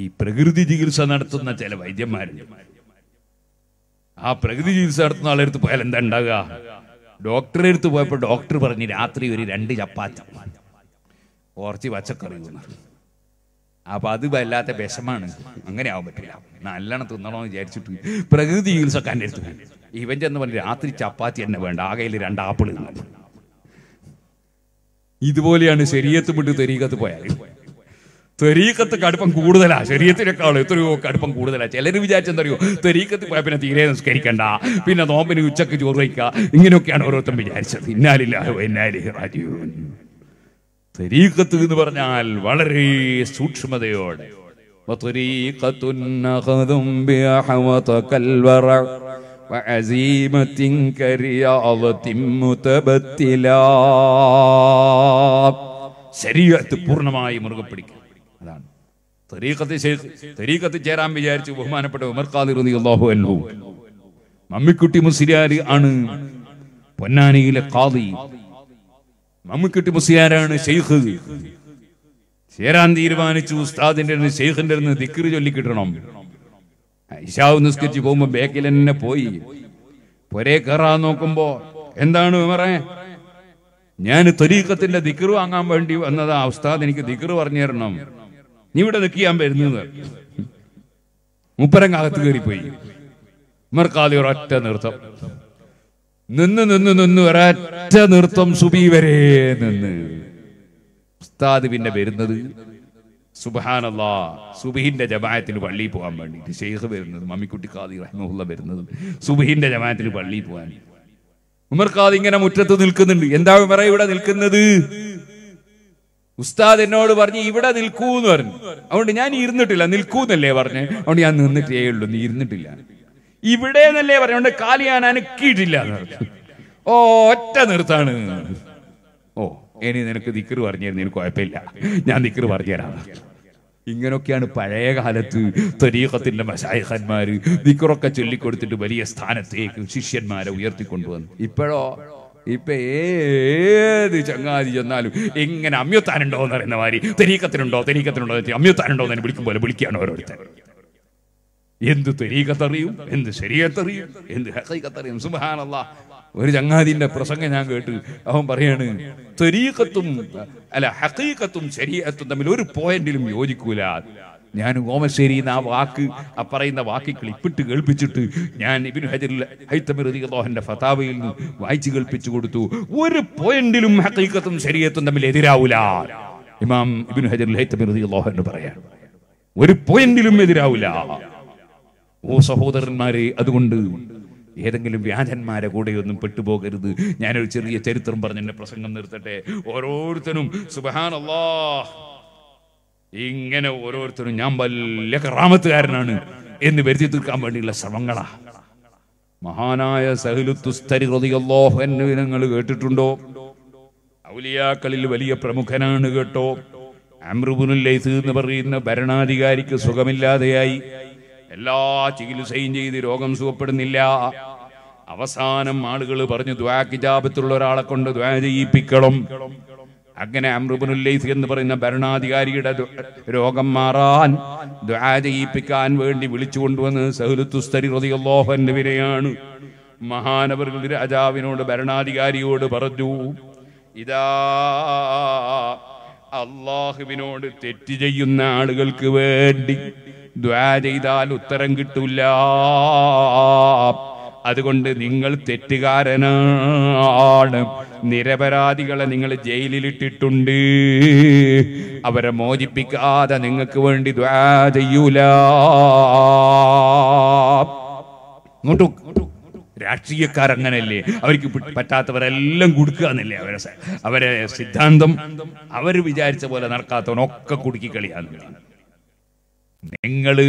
ഈ പ്രകൃതി ചികിത്സ നടത്തുന്ന ചില വൈദ്യന്മാരുണ്ട് ആ പ്രകൃതി ചികിത്സ നടത്തുന്ന ആളെടുത്ത് പോയാൽ എന്താ ഉണ്ടാകുക ഡോക്ടറെ അടുത്ത് പോയപ്പോൾ ഡോക്ടർ പറഞ്ഞ് രാത്രി ഒരു രണ്ട് ചപ്പാത്തി കുറച്ച് പച്ചക്കറി അപ്പൊ അത് വല്ലാത്ത വിഷമാണ് അങ്ങനെ ആവാൻ പറ്റില്ല നല്ലോണം തിന്നണോന്ന് വിചാരിച്ചിട്ട് പ്രകൃതി ചികിത്സക്കാൻ്റെ അടുത്ത് ഇവൻ എന്ന് പറഞ്ഞ് രാത്രി ചപ്പാത്തി തന്നെ വേണ്ട ആകെയിൽ രണ്ട് ആപ്പിൾ ഇതുപോലെയാണ് ശരീരത്ത് വിട്ട് തെരീകത്ത് പോയാൽ ത്വരീക്കത്ത് കടുപ്പം കൂടുതലാ ശരീരത്തിനേക്കാൾ എത്രയോ കടുപ്പം കൂടുതലാ ചിലർ വിചാരിച്ചെന്തറിയോ ത്വരീക്കത്ത് പോയാൽ പിന്നെ തീരെ നിസ്കരിക്കണ്ട പിന്നെ നോമ്പിന് ഉച്ചക്ക് ചോറ് വയ്ക്കുക ഇങ്ങനെയൊക്കെയാണ് ഓരോരുത്തരും വിചാരിച്ചത് ഇന്നാലില്ല ഇന്നാലി രാജീവൻ തെരീക്കത്ത് എന്ന് പറഞ്ഞാൽ വളരെ സൂക്ഷ്മതയോടെ ശരീരത്ത് പൂർണ്ണമായി മുറുകെ പിടിക്കുക തരീക്കത്ത് തരീക്കത്ത് ചേരാൻ വിചാരിച്ച് ബഹുമാനപ്പെട്ട ഉമർ ഖാദിർ അള്ളാഹു അൻഹു മമ്മിക്കുട്ടി മുസ്ലിയാർ ആണ് പൊന്നാനിയിലെ ഖാദി മമ്മിക്കുട്ടി മുസ്ലിയാരാണ് ഷെയ്ഖ് ചേരാൻ തീരുമാനിച്ചു ഉസ്താദിന്റെ ഷെയ്ഖിന്റെ അടുത്ത് ചൊല്ലിക്കിട്ടണം ഇഷാവ് നിസ്കരിച്ച് പോകുമ്പോ ബേക്കിൽ തന്നെ പോയി പൊരേ കയറാൻ നോക്കുമ്പോ എന്താണ് വിമറേ ഞാൻ തൊരീക്കത്തിന്റെ ദിക്കറ് വാങ്ങാൻ വേണ്ടി വന്നതാ ഉസ്താദ് എനിക്ക് ദിക്കറ് പറഞ്ഞു തരണം നീ ഇവിടെ നിൽക്കുക ഞാൻ വരുന്നത് മുപ്പരങ്ങാകത്ത് കയറിപ്പോയി ഉമർക്കാതെ ഒരൊറ്റ നൃത്തം നിന്ന് നിന്ന് നിന്ന് ഒരൊറ്റ നൃത്തം സുബി വരെ നിന്ന് ഉസ്താദ് പിന്നെ വരുന്നത് സുബാനല്ലാ സുബിഹിന്റെ ജമായത്തിന് പള്ളിയിൽ പോകാൻ വേണ്ടിയിട്ട് ഷെയ്ഖ് വരുന്നത് മമ്മിക്കുട്ടി ഖാദി റഹ്മുള്ള വരുന്നത് സുബിഹിന്റെ ജമായത്തിന് പള്ളിയിൽ പോകാൻ ഉമർ ഖാദി ഇങ്ങനെ മുറ്റത്ത് നിൽക്കുന്നുണ്ട് എന്താ ഉമറ ഇവിടെ നിൽക്കുന്നത് ഉസ്താദ് എന്നോട് പറഞ്ഞ് ഇവിടെ നിൽക്കൂ എന്ന് പറഞ്ഞു അതുകൊണ്ട് ഞാൻ ഇരുന്നിട്ടില്ല നിൽക്കൂന്നല്ലേ പറഞ്ഞു അതുകൊണ്ട് ഞാൻ നിന്നിട്ടേ ഉള്ളൂ നീ ഇരുന്നിട്ടില്ല ഇവിടെ എന്നല്ലേ പറഞ്ഞു അതുകൊണ്ട് കാലി ഞാൻ അനക്കിയിട്ടില്ല ഓ ഒറ്റ നിർത്താണ് ഓ ഇനി നിനക്ക് ദിക്കർ പറഞ്ഞു നിനക്ക് കുഴപ്പമില്ല ഞാൻ ദിക്കർ പറഞ്ഞുതരാം ഇങ്ങനൊക്കെയാണ് പഴയ കാലത്ത് തരീഖത്തിന്റെ മസായിഖന്മാര് നിക്കറൊക്കെ ചൊല്ലിക്കൊടുത്തിട്ട് വലിയ സ്ഥാനത്തേക്ക് ശിഷ്യന്മാരെ ഉയർത്തിക്കൊണ്ടുവന്നു ഇപ്പോഴോ ഇപ്പൊ ഏത് ചങ്ങാതി ചെന്നാലും ഇങ്ങനെ അമ്യത്താനുണ്ടോ എന്ന് പറയുന്ന മാതിരി തെരീക്കത്തിനുണ്ടോ തെരീക്കത്തിനുണ്ടോ അമ്യത്താനുണ്ടോ എന്ന് വിളിക്കും പോലെ വിളിക്കുകയാണ് ഓരോരുത്തർ എന്ത് തെരീക്കത്തറിയും എന്ത് ശരീരത്തറിയും എന്ത് ഹസൈക്കത്തറിയും സുബാനല്ല ഒരു ചങ്ങാതിന്റെ പ്രസംഗം ഞാൻ കേട്ട് അവൻ പറയാണ് തെരീക്കത്തും അല്ല ഹക്കീക്കത്തും ശരീരത്തും തമ്മിൽ ഒരു പോയിന്റിലും യോജിക്കൂല ഞാൻ ഓമശ്ശേരി ആ വാക്ക് ആ പറയുന്ന വാക്കി ക്ലിപ്പിട്ട് കേൾപ്പിച്ചിട്ട് ഞാൻ ഇബിൻ ഹജറിൽ ഹൈത്തമിർ റതിഹന്റെ ഫതാവയിൽ നിന്ന് വായിച്ചു കേൾപ്പിച്ചു കൊടുത്തു ഒരു പോയിന്റിലും ഹക്കീക്കത്തും ശരീരത്തും തമ്മിൽ എതിരാവൂല ഇമാം ഇബിൻ ഹജറിൽ ഹൈത്തമിർ റതിഹ് എന്ന് പറയാൻ ഒരു പോയിന്റിലും എതിരാവൂല ഓ സഹോദരന്മാരെ അതുകൊണ്ട് ഏതെങ്കിലും വ്യാജന്മാരെ കൂടെയൊന്നും പെട്ടുപോകരുത് ഞാനൊരു ചെറിയ ചരിത്രം പറഞ്ഞ് എൻ്റെ പ്രസംഗം നിർത്തട്ടെ ഓരോരുത്തരും സുബഹാൻ ഇങ്ങനെ ഓരോരുത്തരും ഞാൻ വലിയ കറാമത്തുകാരനാണ് എന്ന് വരുത്തി തീർക്കാൻ വേണ്ടിയുള്ള ശ്രമങ്ങളാ മഹാനായ സഹലുത്തുസ്തരി ഹൃദയല്ലോഹന് നിങ്ങൾ കേട്ടിട്ടുണ്ടോ ഔലിയാക്കളിൽ വലിയ പ്രമുഖനാണ് കേട്ടോ അമ്രുബുനുല്ലൈസ് എന്ന് പറയുന്ന ഭരണാധികാരിക്ക് സുഖമില്ലാതെയായി എല്ലാ ചികിത്സയും ചെയ്ത് രോഗം സുഖപ്പെടുന്നില്ല അവസാനം ആളുകൾ പറഞ്ഞു ദ്വാ കിജാബത്തുള്ള ഒരാളെ കൊണ്ട് ദ്വാ ചെയ്യിപ്പിക്കണം അങ്ങനെ അമ്രുബുനുല്ലൈസ് എന്ന് പറയുന്ന ഭരണാധികാരിയുടെ രോഗം മാറാൻ ദ്വാ വേണ്ടി വിളിച്ചു കൊണ്ടുവന്ന് സഹുലുത്തുസ്തരി റതിയല്ലോഹന്നുവിനെയാണ് മഹാനവറുകൾ രാജാവിനോട് ഭരണാധികാരിയോട് പറഞ്ഞു ഇതാ അള്ളാഹുവിനോട് തെറ്റ് ചെയ്യുന്ന ആളുകൾക്ക് വേണ്ടി ദ്വാ ചെയ്താൽ ഉത്തരം കിട്ടൂല അതുകൊണ്ട് നിങ്ങൾ തെറ്റുകാരനാണ് നിരപരാധികളെ നിങ്ങൾ ജയിലിലിട്ടിട്ടുണ്ട് അവരെ മോചിപ്പിക്കാതെ നിങ്ങൾക്ക് വേണ്ടി ദ്വാ ചെയ്യൂല നോട്ടു രാഷ്ട്രീയക്കാരങ്ങനല്ലേ അവർക്ക് പറ്റാത്തവരെല്ലാം കൊടുക്കുക എന്നല്ലേ അവരെ അവരെ സിദ്ധാന്തം അവർ വിചാരിച്ച പോലെ നടക്കാത്തവനൊക്കെ കുടുക്കി കളിയാന്നുള്ള നിങ്ങള്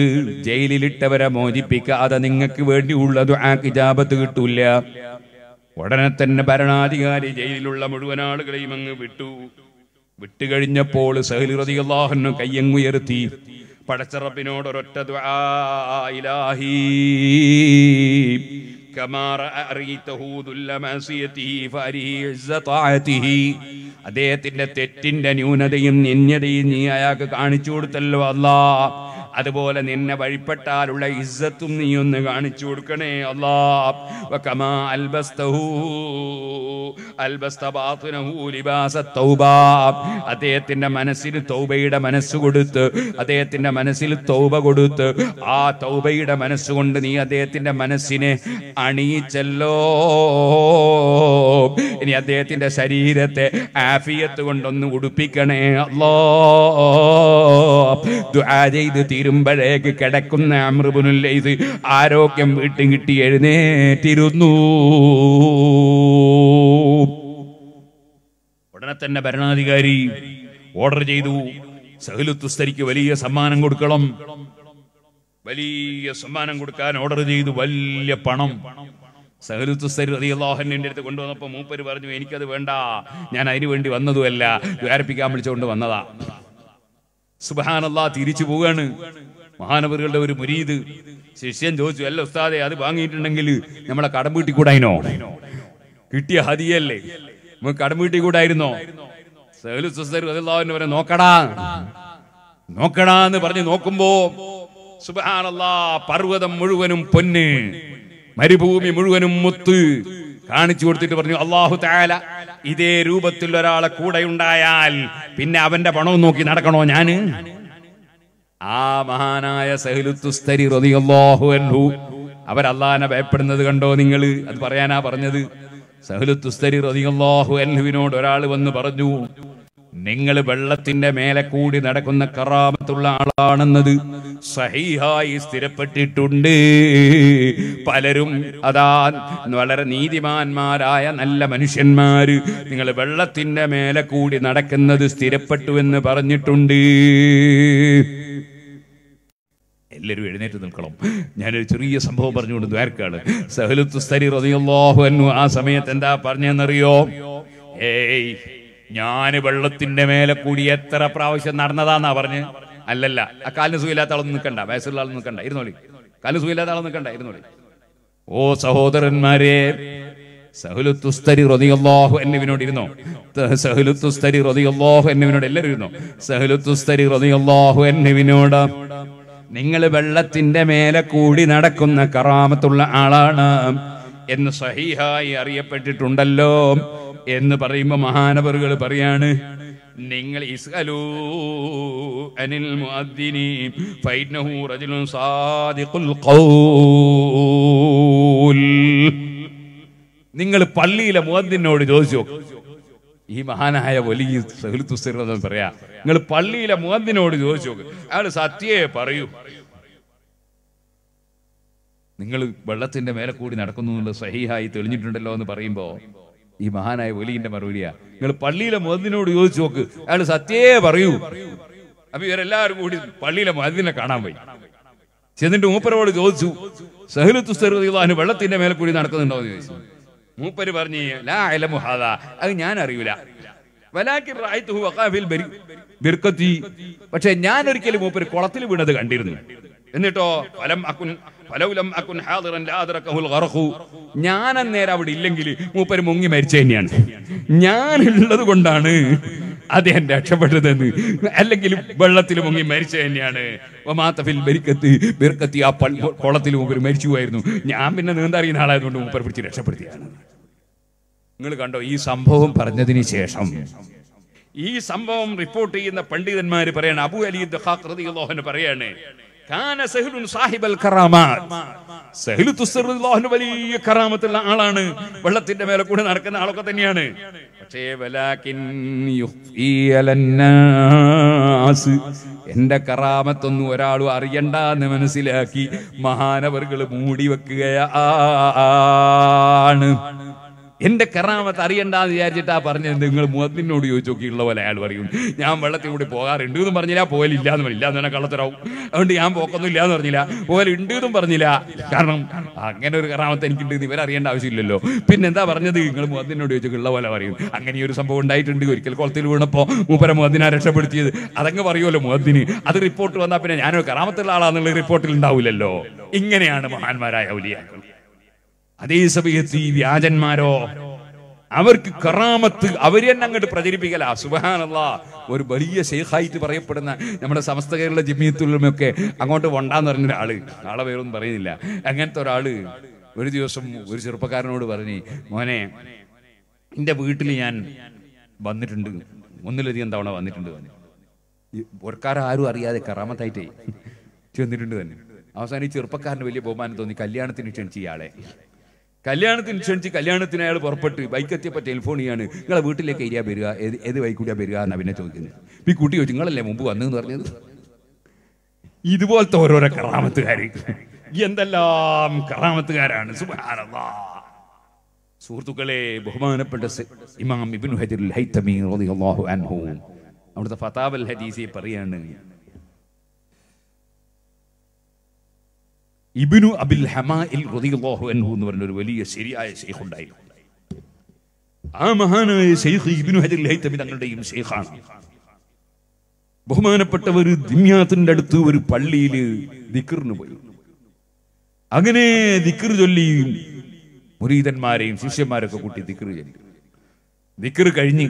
ജയിലിലിട്ടവരെ മോചിപ്പിക്കാതെ നിങ്ങൾക്ക് വേണ്ടിയുള്ളത് ആ കിജാബത്ത് കിട്ടൂല ഉടനെ തന്നെ ഭരണാധികാരി ജയിലിലുള്ള മുഴുവൻ ആളുകളെയും അങ്ങ് വിട്ടു വിട്ടുകഴിഞ്ഞപ്പോൾ സഹലിറതി കയ്യങ്ങുയർത്തി പടച്ചറപ്പിനോട് ഒരൊറ്റ ഇലാഹി അദ്ദേഹത്തിന്റെ തെറ്റിന്റെ ന്യൂനതയും നിന്യതയും നീ അയാൾക്ക് കാണിച്ചു കൊടുത്തല്ലോ അല്ലാ അതുപോലെ നിന്നെ വഴിപ്പെട്ടാലുള്ള ഇസ്സത്തും നീ ഒന്ന് കാണിച്ചു കൊടുക്കണേ അൽബസ്തഹു അൽബസ്ത അദ്ദേഹത്തിന്റെ മനസ്സിന് തൗബയുടെ മനസ്സ് കൊടുത്ത് അദ്ദേഹത്തിന്റെ മനസ്സിൽ തൗബ കൊടുത്ത് ആ തൗബയുടെ മനസ്സുകൊണ്ട് നീ അദ്ദേഹത്തിന്റെ മനസ്സിനെ അണിയിച്ചല്ലോ ഇനി അദ്ദേഹത്തിന്റെ ശരീരത്തെ ആഫിയത്ത് കൊണ്ടൊന്ന് ഉടുപ്പിക്കണേ അല്ലോ ദുആ ചെയ്ത് തീർ ഇരുമ്പഴേക്ക് കിടക്കുന്ന അമൃബുനുള്ള ഇത് ആരോഗ്യം വീട്ടും കിട്ടി എഴുന്നേറ്റിരുന്നു ഉടനെ തന്നെ ഭരണാധികാരി ഓർഡർ ചെയ്തു സഹലുത്തുസ്തരിക്ക് വലിയ സമ്മാനം കൊടുക്കണം വലിയ സമ്മാനം കൊടുക്കാൻ ഓർഡർ ചെയ്തു വലിയ പണം സഹലുത്തുസ്തരിഹന്നിന്റെ അടുത്ത് കൊണ്ടുവന്നപ്പോൾ മൂപ്പര് പറഞ്ഞു എനിക്കത് വേണ്ട ഞാൻ അതിനു വേണ്ടി വന്നതുമല്ല ദ്വാരപ്പിക്കാൻ വിളിച്ചുകൊണ്ട് വന്നതാ സുബഹാനല്ലാ തിരിച്ചു പോവുകയാണ് മഹാനവറുകളുടെ ഒരു മുരീത് ശിഷ്യൻ ചോദിച്ചു അല്ല ഉസ്താദെ അത് വാങ്ങിയിട്ടുണ്ടെങ്കിൽ നമ്മളെ കടം വീട്ടിക്കൂടായിനോ കിട്ടിയ ഹതിയല്ലേ നമുക്ക് കടം വീട്ടിക്കൂടായിരുന്നോ സേലുസ്വസ്തവരെ നോക്കടാ നോക്കടാ എന്ന് പറഞ്ഞ് നോക്കുമ്പോ സുബാനല്ലാ പർവ്വതം മുഴുവനും പൊന്ന് മരുഭൂമി മുഴുവനും മുത്ത് കാണിച്ചു കൊടുത്തിട്ട് പറഞ്ഞു അള്ളാഹു താല ഇതേ രൂപത്തിൽ ഒരാളെ കൂടെ ഉണ്ടായാൽ പിന്നെ അവന്റെ പണവും നോക്കി നടക്കണോ ഞാന് ആ മഹാനായ സഹലുത്തുസ്തരി അൻഹു അവരല്ലാനെ ഭയപ്പെടുന്നത് കണ്ടോ നിങ്ങൾ അത് പറയാനാ പറഞ്ഞത് സഹലുത്തുസ്തരി റതിയല്ലാഹു അൻഹുവിനോട് ഒരാൾ വന്ന് പറഞ്ഞു നിങ്ങൾ വെള്ളത്തിന്റെ മേലെ കൂടി നടക്കുന്ന കറാമത്തുള്ള ആളാണെന്നത് സഹിഹായി സ്ഥിരപ്പെട്ടിട്ടുണ്ട് പലരും അതാ വളരെ നീതിമാന്മാരായ നല്ല മനുഷ്യന്മാര് നിങ്ങൾ വെള്ളത്തിന്റെ മേലെ കൂടി നടക്കുന്നത് സ്ഥിരപ്പെട്ടു എന്ന് പറഞ്ഞിട്ടുണ്ട് എല്ലാരും എഴുന്നേറ്റ് നിൽക്കണം ഞാനൊരു ചെറിയ സംഭവം പറഞ്ഞുകൊണ്ട് ദ്വാരക്കാണ് സഹലുത്തുസ്തരി റതിയല്ലാഹു അന്നു ആ സമയത്ത് എന്താ പറഞ്ഞെന്നറിയോ ഏയ് ഞാൻ വെള്ളത്തിന്റെ മേലെ കൂടി എത്ര പ്രാവശ്യം നടന്നതാന്നാ പറഞ്ഞ് അല്ലല്ല ആ കാലിന് സുഖമില്ലാത്ത ആളൊന്നും നിൽക്കണ്ട വയസ്സുള്ള ആൾ നിൽക്കണ്ട ഇരുന്നോളി കാലിന് സുഖമില്ലാത്ത ആൾ നിൽക്കണ്ട ഇരുന്നോളി ഓ സഹോദരന്മാരെ സഹലുത്തുസ്തരി റതിയല്ലാഹു എന്നിവനോട് ഇരുന്നോ സഹലുത്തുസ്തരി റതിയല്ലാഹു എന്നിവനോട് എല്ലാവരും ഇരുന്നോ സഹലുത്തുസ്തരി റതിയല്ലാഹു എന്നിവനോട് നിങ്ങൾ വെള്ളത്തിന്റെ മേലെ കൂടി നടക്കുന്ന കറാമത്തുള്ള ആളാണ് എന്ന് സഹീഹായി അറിയപ്പെട്ടിട്ടുണ്ടല്ലോ എന്ന് പറയുമ്പോ മഹാനവറുകൾ പറയാണ് നിങ്ങൾ നിങ്ങൾ പള്ളിയിലെ മുഹദ്ദിനോട് ചോദിച്ചു ഈ മഹാനായ വലിയ സഹൃത്തുസ്ഥിരതെന്ന് പറയാ നിങ്ങൾ പള്ളിയിലെ മുഹദ്ദിനോട് ചോദിച്ചു നോക്ക് അയാൾ സത്യേ പറയൂ നിങ്ങൾ വെള്ളത്തിന്റെ മേലെ കൂടി നടക്കുന്നു എന്നുള്ളത് സഹിഹായി തെളിഞ്ഞിട്ടുണ്ടല്ലോ എന്ന് പറയുമ്പോൾ ഈ മഹാനായ ഒലിന്റെ മറുപടിയാ നിങ്ങൾ പള്ളിയിലെ മതിനോട് ചോദിച്ചു നോക്ക് അയാൾ സത്യേ പറയൂ അപ്പൊ ഇവരെല്ലാവരും കൂടി പള്ളിയിലെ മതിനെ കാണാൻ പോയി ചെന്നിട്ട് മൂപ്പരോട് ചോദിച്ചു സഹലുത്തുസ്തറുദാന് വെള്ളത്തിന്റെ മേലെ കൂടി നടക്കുന്നുണ്ടോ എന്ന് ചോദിച്ചു മൂപ്പര് പറഞ്ഞു ലാ അലമുഹാദ അത് ഞാൻ അറിയൂല പക്ഷെ ഞാൻ ഒരിക്കലും മൂപ്പര് കുളത്തിൽ വീണത് കണ്ടിരുന്നു എന്നിട്ടോ ഫലം ഹാദിറൻ ഗർഖു ഞാൻ അന്നേരം അവിടെ ഇല്ലെങ്കിൽ മൂപ്പര് മുങ്ങി മരിച്ചു തന്നെയാണ് ഉള്ളത് കൊണ്ടാണ് അദ്ദേഹം രക്ഷപ്പെട്ടതെന്ന് അല്ലെങ്കിൽ വെള്ളത്തിൽ മുങ്ങി മരിച്ചു തന്നെയാണ് ഒമാത്തഫിൽ ബെരിക്കത്ത് ബിർക്കത്തി ആ കുളത്തിൽ മൂപ്പര് മരിച്ചു പോയിരുന്നു ഞാൻ പിന്നെ നീന്തറിയുന്ന ആളായതുകൊണ്ട് മൂപ്പർ പിടിച്ച് രക്ഷപ്പെടുത്തിയാണ് നിങ്ങൾ കണ്ടോ ഈ സംഭവം പറഞ്ഞതിന് ശേഷം ഈ സംഭവം റിപ്പോർട്ട് ചെയ്യുന്ന പണ്ഡിതന്മാർ പറയാണ് അബു അലി ദഹാഖ് അൻഹു പറയാണ് കാന സഹിലുൻ സാഹിബൽ കറാമാത്ത് സഹ്ലു തുസ്റുല്ലാഹു വലിയ കറാമത്തുള്ള ആളാണ് വെള്ളത്തിന്റെ മേലെ കൂടെ നടക്കുന്ന ആളൊക്കെ തന്നെയാണ് പക്ഷേ വലാകിൻ യുഫീ അലന്നാസ് എന്റെ കറാമത്തൊന്നും ഒരാളും അറിയണ്ട എന്ന് മനസ്സിലാക്കി മഹാനവറുകൾ മൂടി വെക്കുകയാണ് എന്റെ കറാമത്ത് അറിയണ്ടാന്ന് വിചാരിച്ചിട്ടാ പറഞ്ഞത് നിങ്ങൾ മുഖത്തിനോട് ചോദിച്ചു നോക്കിയുള്ള പോലെ അയാൾ പറയും ഞാൻ വെള്ളത്തിൽ കൂടി പോകാറുണ്ട് എന്ന് പറഞ്ഞില്ല പോയലില്ല എന്ന് പറഞ്ഞില്ല എന്ന് പറഞ്ഞാൽ കള്ളത്തരാവും അതുകൊണ്ട് ഞാൻ പോക്കൊന്നും എന്ന് പറഞ്ഞില്ല പോയലുണ്ട് എന്നും പറഞ്ഞില്ല കാരണം അങ്ങനെ ഒരു കറാമത്ത് എനിക്കുണ്ട് എന്ന് അറിയേണ്ട ആവശ്യമില്ലല്ലോ പിന്നെ എന്താ പറഞ്ഞത് നിങ്ങൾ മുഖത്തിനോട് ചോദിച്ചുള്ള പോലെ പറയും അങ്ങനെ ഒരു സംഭവം ഉണ്ടായിട്ടുണ്ട് ഒരിക്കൽ കുളത്തിൽ വീണപ്പോൾ മൂപ്പര മുഖത്തിനെ രക്ഷപ്പെടുത്തിയത് അതങ്ങ് പറയുമല്ലോ മുഖത്തിന് അത് റിപ്പോർട്ട് വന്നാൽ പിന്നെ ഞാനൊരു കറാമത്തുള്ള ആളാന്നുള്ള റിപ്പോർട്ടിൽ ഉണ്ടാവില്ലല്ലോ ഇങ്ങനെയാണ് മഹാന്മാരായ ഔലിയാക്കൾ അതേ സമയത്ത് ഈ വ്യാജന്മാരോ അവർക്ക് കറാമത്ത് അവർ തന്നെ അങ്ങോട്ട് പ്രചരിപ്പിക്കല സുബാനല്ല ഒരു വലിയ ഷെയ്ഖായിട്ട് പറയപ്പെടുന്ന നമ്മുടെ സമസ്ത കേരള ജമീത്തുള്ളിലുമൊക്കെ അങ്ങോട്ട് വണ്ടാന്ന് പറഞ്ഞ ഒരാള് ആളെ വേറൊന്നും പറയുന്നില്ല അങ്ങനത്തെ ഒരാള് ഒരു ദിവസം ഒരു ചെറുപ്പക്കാരനോട് പറഞ്ഞു മോനെ എന്റെ വീട്ടിൽ ഞാൻ വന്നിട്ടുണ്ട് ഒന്നിലധികം തവണ വന്നിട്ടുണ്ട് തന്നെ ആരും അറിയാതെ കറാമത്തായിട്ടേ ചെന്നിട്ടുണ്ട് തന്നെ അവസാനം ഈ ചെറുപ്പക്കാരന് വലിയ ബഹുമാനം തോന്നി കല്യാണത്തിന് ക്ഷണിച്ച ഇയാളെ കല്യാണത്തിന് ക്ഷണിച്ച് കല്യാണത്തിന് അയാൾ പുറപ്പെട്ട് എത്തിയപ്പോൾ ടെലിഫോൺ ചെയ്യാണ് നിങ്ങളെ വീട്ടിലേക്ക് ഏരിയ വരിക ഏത് ഏത് വൈക്കൂടിയാ വരിക എന്നാണ് പിന്നെ ചോദിക്കുന്നത് ഈ കുട്ടി ചോദിച്ചു നിങ്ങളല്ലേ മുമ്പ് എന്ന് പറഞ്ഞത് ഇതുപോലത്തെ ഓരോരോ കറാമത്തുകാർ എന്തെല്ലാം കറാമത്തുകാരാണ് സുഹൃത്തുക്കളെ ബഹുമാനപ്പെട്ട ഇമാം ഇബിൻ ഹജറുൽ ഹൈത്തമി റളിയല്ലാഹു അൻഹു അവിടുത്തെ ഫതാബൽ ഹദീസിയെ പറയാണ് ഇബിനു അബിൽ ഹമാഇൽ റളിയല്ലാഹു അൻഹു എന്ന് പറഞ്ഞ ഒരു വലിയ ശരിയായ ഷെയ്ഖ് ഉണ്ടായിരുന്നു ആ മഹാനായ ഷെയ്ഖ് ഇബിനു ഹജർ ലൈത്തബി തങ്ങളുടെയും ബഹുമാനപ്പെട്ട ഒരു ദിമ്യാത്തിന്റെ അടുത്ത് ഒരു പള്ളിയിൽ ദിക്കറിന് പോയി അങ്ങനെ ദിക്കർ ചൊല്ലി മുരീദന്മാരെയും ശിഷ്യന്മാരൊക്കെ കൂട്ടി ദിക്കർ ചൊല്ലി ദിക്കർ കഴിഞ്ഞ്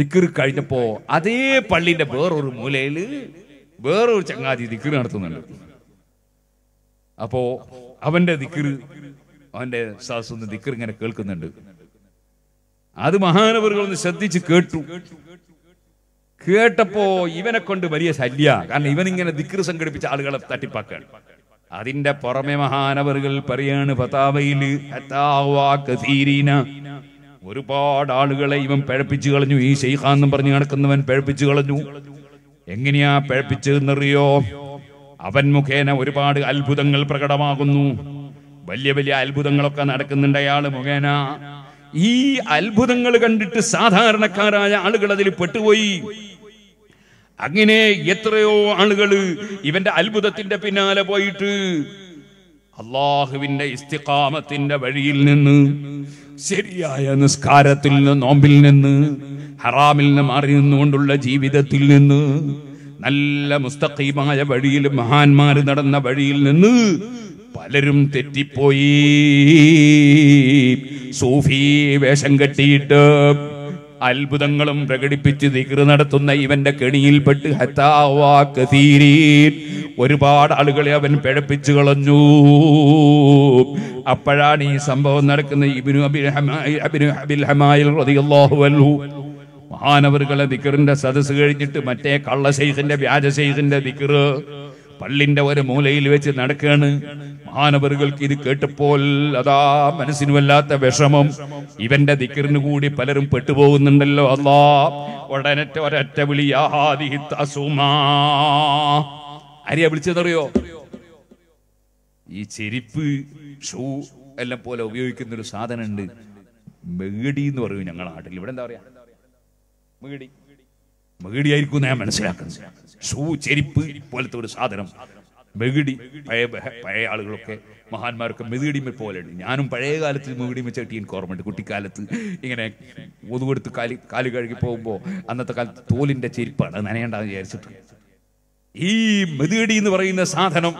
ദിക്കർ കഴിഞ്ഞപ്പോ അതേ പള്ളിന്റെ വേറൊരു മൂലയിൽ വേറൊരു ചങ്ങാതി ദിക്കർ നടത്തുന്നുണ്ട് അപ്പോ അവന്റെ ദിക്കർ അവന്റെ സാസുന്ന ദിക്കർ ഇങ്ങനെ കേൾക്കുന്നുണ്ട് അത് ഒന്ന് ശ്രദ്ധിച്ച് കേട്ടു കേട്ടപ്പോ ഇവനെ കൊണ്ട് വലിയ ശല്യ കാരണം ഇവൻ ഇങ്ങനെ ദിക്കർ സംഘടിപ്പിച്ച ആളുകളെ തട്ടിപ്പാക്കാണ് അതിന്റെ പുറമെ മഹാനവറുകൾ പറയാണ് ഒരുപാട് ആളുകളെ ഇവൻ പഴപ്പിച്ചു കളഞ്ഞു ഈ ഷെയ്ഖാന്നും പറഞ്ഞു നടക്കുന്നവൻ പഴപ്പിച്ചു കളഞ്ഞു എങ്ങനെയാ പഴപ്പിച്ചതെന്നറിയോ അവൻ മുഖേന ഒരുപാട് അത്ഭുതങ്ങൾ പ്രകടമാകുന്നു വലിയ വലിയ അത്ഭുതങ്ങളൊക്കെ നടക്കുന്നുണ്ട് അയാൾ മുഖേന ഈ അത്ഭുതങ്ങൾ കണ്ടിട്ട് സാധാരണക്കാരായ ആളുകൾ അതിൽ പെട്ടുപോയി അങ്ങനെ എത്രയോ ആളുകൾ ഇവന്റെ അത്ഭുതത്തിന്റെ പിന്നാലെ പോയിട്ട് അള്ളാഹുവിന്റെ ഇസ്തിഖാമത്തിന്റെ വഴിയിൽ നിന്ന് ശരിയായ നിസ്കാരത്തിൽ നിന്ന് നോമ്പിൽ നിന്ന് ഹറാമിൽ നിന്ന് മാറി നിന്നുകൊണ്ടുള്ള ജീവിതത്തിൽ നിന്ന് നല്ല മുസ്തഖീമായ വഴിയിൽ മഹാന്മാർ നടന്ന വഴിയിൽ നിന്ന് പലരും തെറ്റിപ്പോയി സൂഫി വേഷം കെട്ടിയിട്ട് അത്ഭുതങ്ങളും പ്രകടിപ്പിച്ച് ദിക്ർ നടത്തുന്ന ഇവന്റെ കെണിയിൽപ്പെട്ട് ഒരുപാട് ആളുകളെ അവൻ പിഴപ്പിച്ചു കളഞ്ഞു അപ്പോഴാണ് ഈ സംഭവം നടക്കുന്നത് ഇബിനു അബിൽ ഹമായിൽ റളിയല്ലാഹു അൻഹു മാനവറുകളെ ദിക്കറിന്റെ സദസ്സ് കഴിഞ്ഞിട്ട് മറ്റേ കള്ള സൈസിന്റെ വ്യാജ സൈസിന്റെ ദിക്കറ് പള്ളിന്റെ ഒരു മൂലയിൽ വെച്ച് നടക്കുകയാണ് മാനവറുകൾക്ക് ഇത് കേട്ടപ്പോൾ അതാ മനസ്സിനു വല്ലാത്ത വിഷമം ഇവന്റെ ദിക്കറിന് കൂടി പലരും പെട്ടുപോകുന്നുണ്ടല്ലോ അല്ലാ ഉടനറ്റ ഒരറ്റ വിളിയാഹാദിഹിത്തസുമാ വിളിച്ചതറിയോ ഈ ചെരിപ്പ് ഷൂ എല്ലാം പോലെ ഉപയോഗിക്കുന്ന ഒരു സാധനമുണ്ട് മേടി എന്ന് പറയും ഞങ്ങളുടെ നാട്ടിൽ ഇവിടെ എന്താ പറയാ മെഗിടിയായിരിക്കും ഞാൻ മനസ്സിലാക്കുന്നത് സൂ ചെരിപ്പ് പോലത്തെ ഒരു സാധനം മെഗിടി പഴയ പഴയ ആളുകളൊക്കെ മഹാന്മാരൊക്കെ മെതുകിടിമ പോലെയുണ്ട് ഞാനും പഴയ കാലത്ത് മെതുകിടിമ ചേട്ടി എനിക്ക് ഓർമ്മയുണ്ട് കുട്ടിക്കാലത്ത് ഇങ്ങനെ ഒതുകൊടുത്ത് കാലി കാലു കഴുകി പോകുമ്പോൾ അന്നത്തെ കാലത്ത് തോലിന്റെ ചെരിപ്പാണ് നനയേണ്ടെന്ന് വിചാരിച്ചിട്ട് ഈ മെതിടി എന്ന് പറയുന്ന സാധനം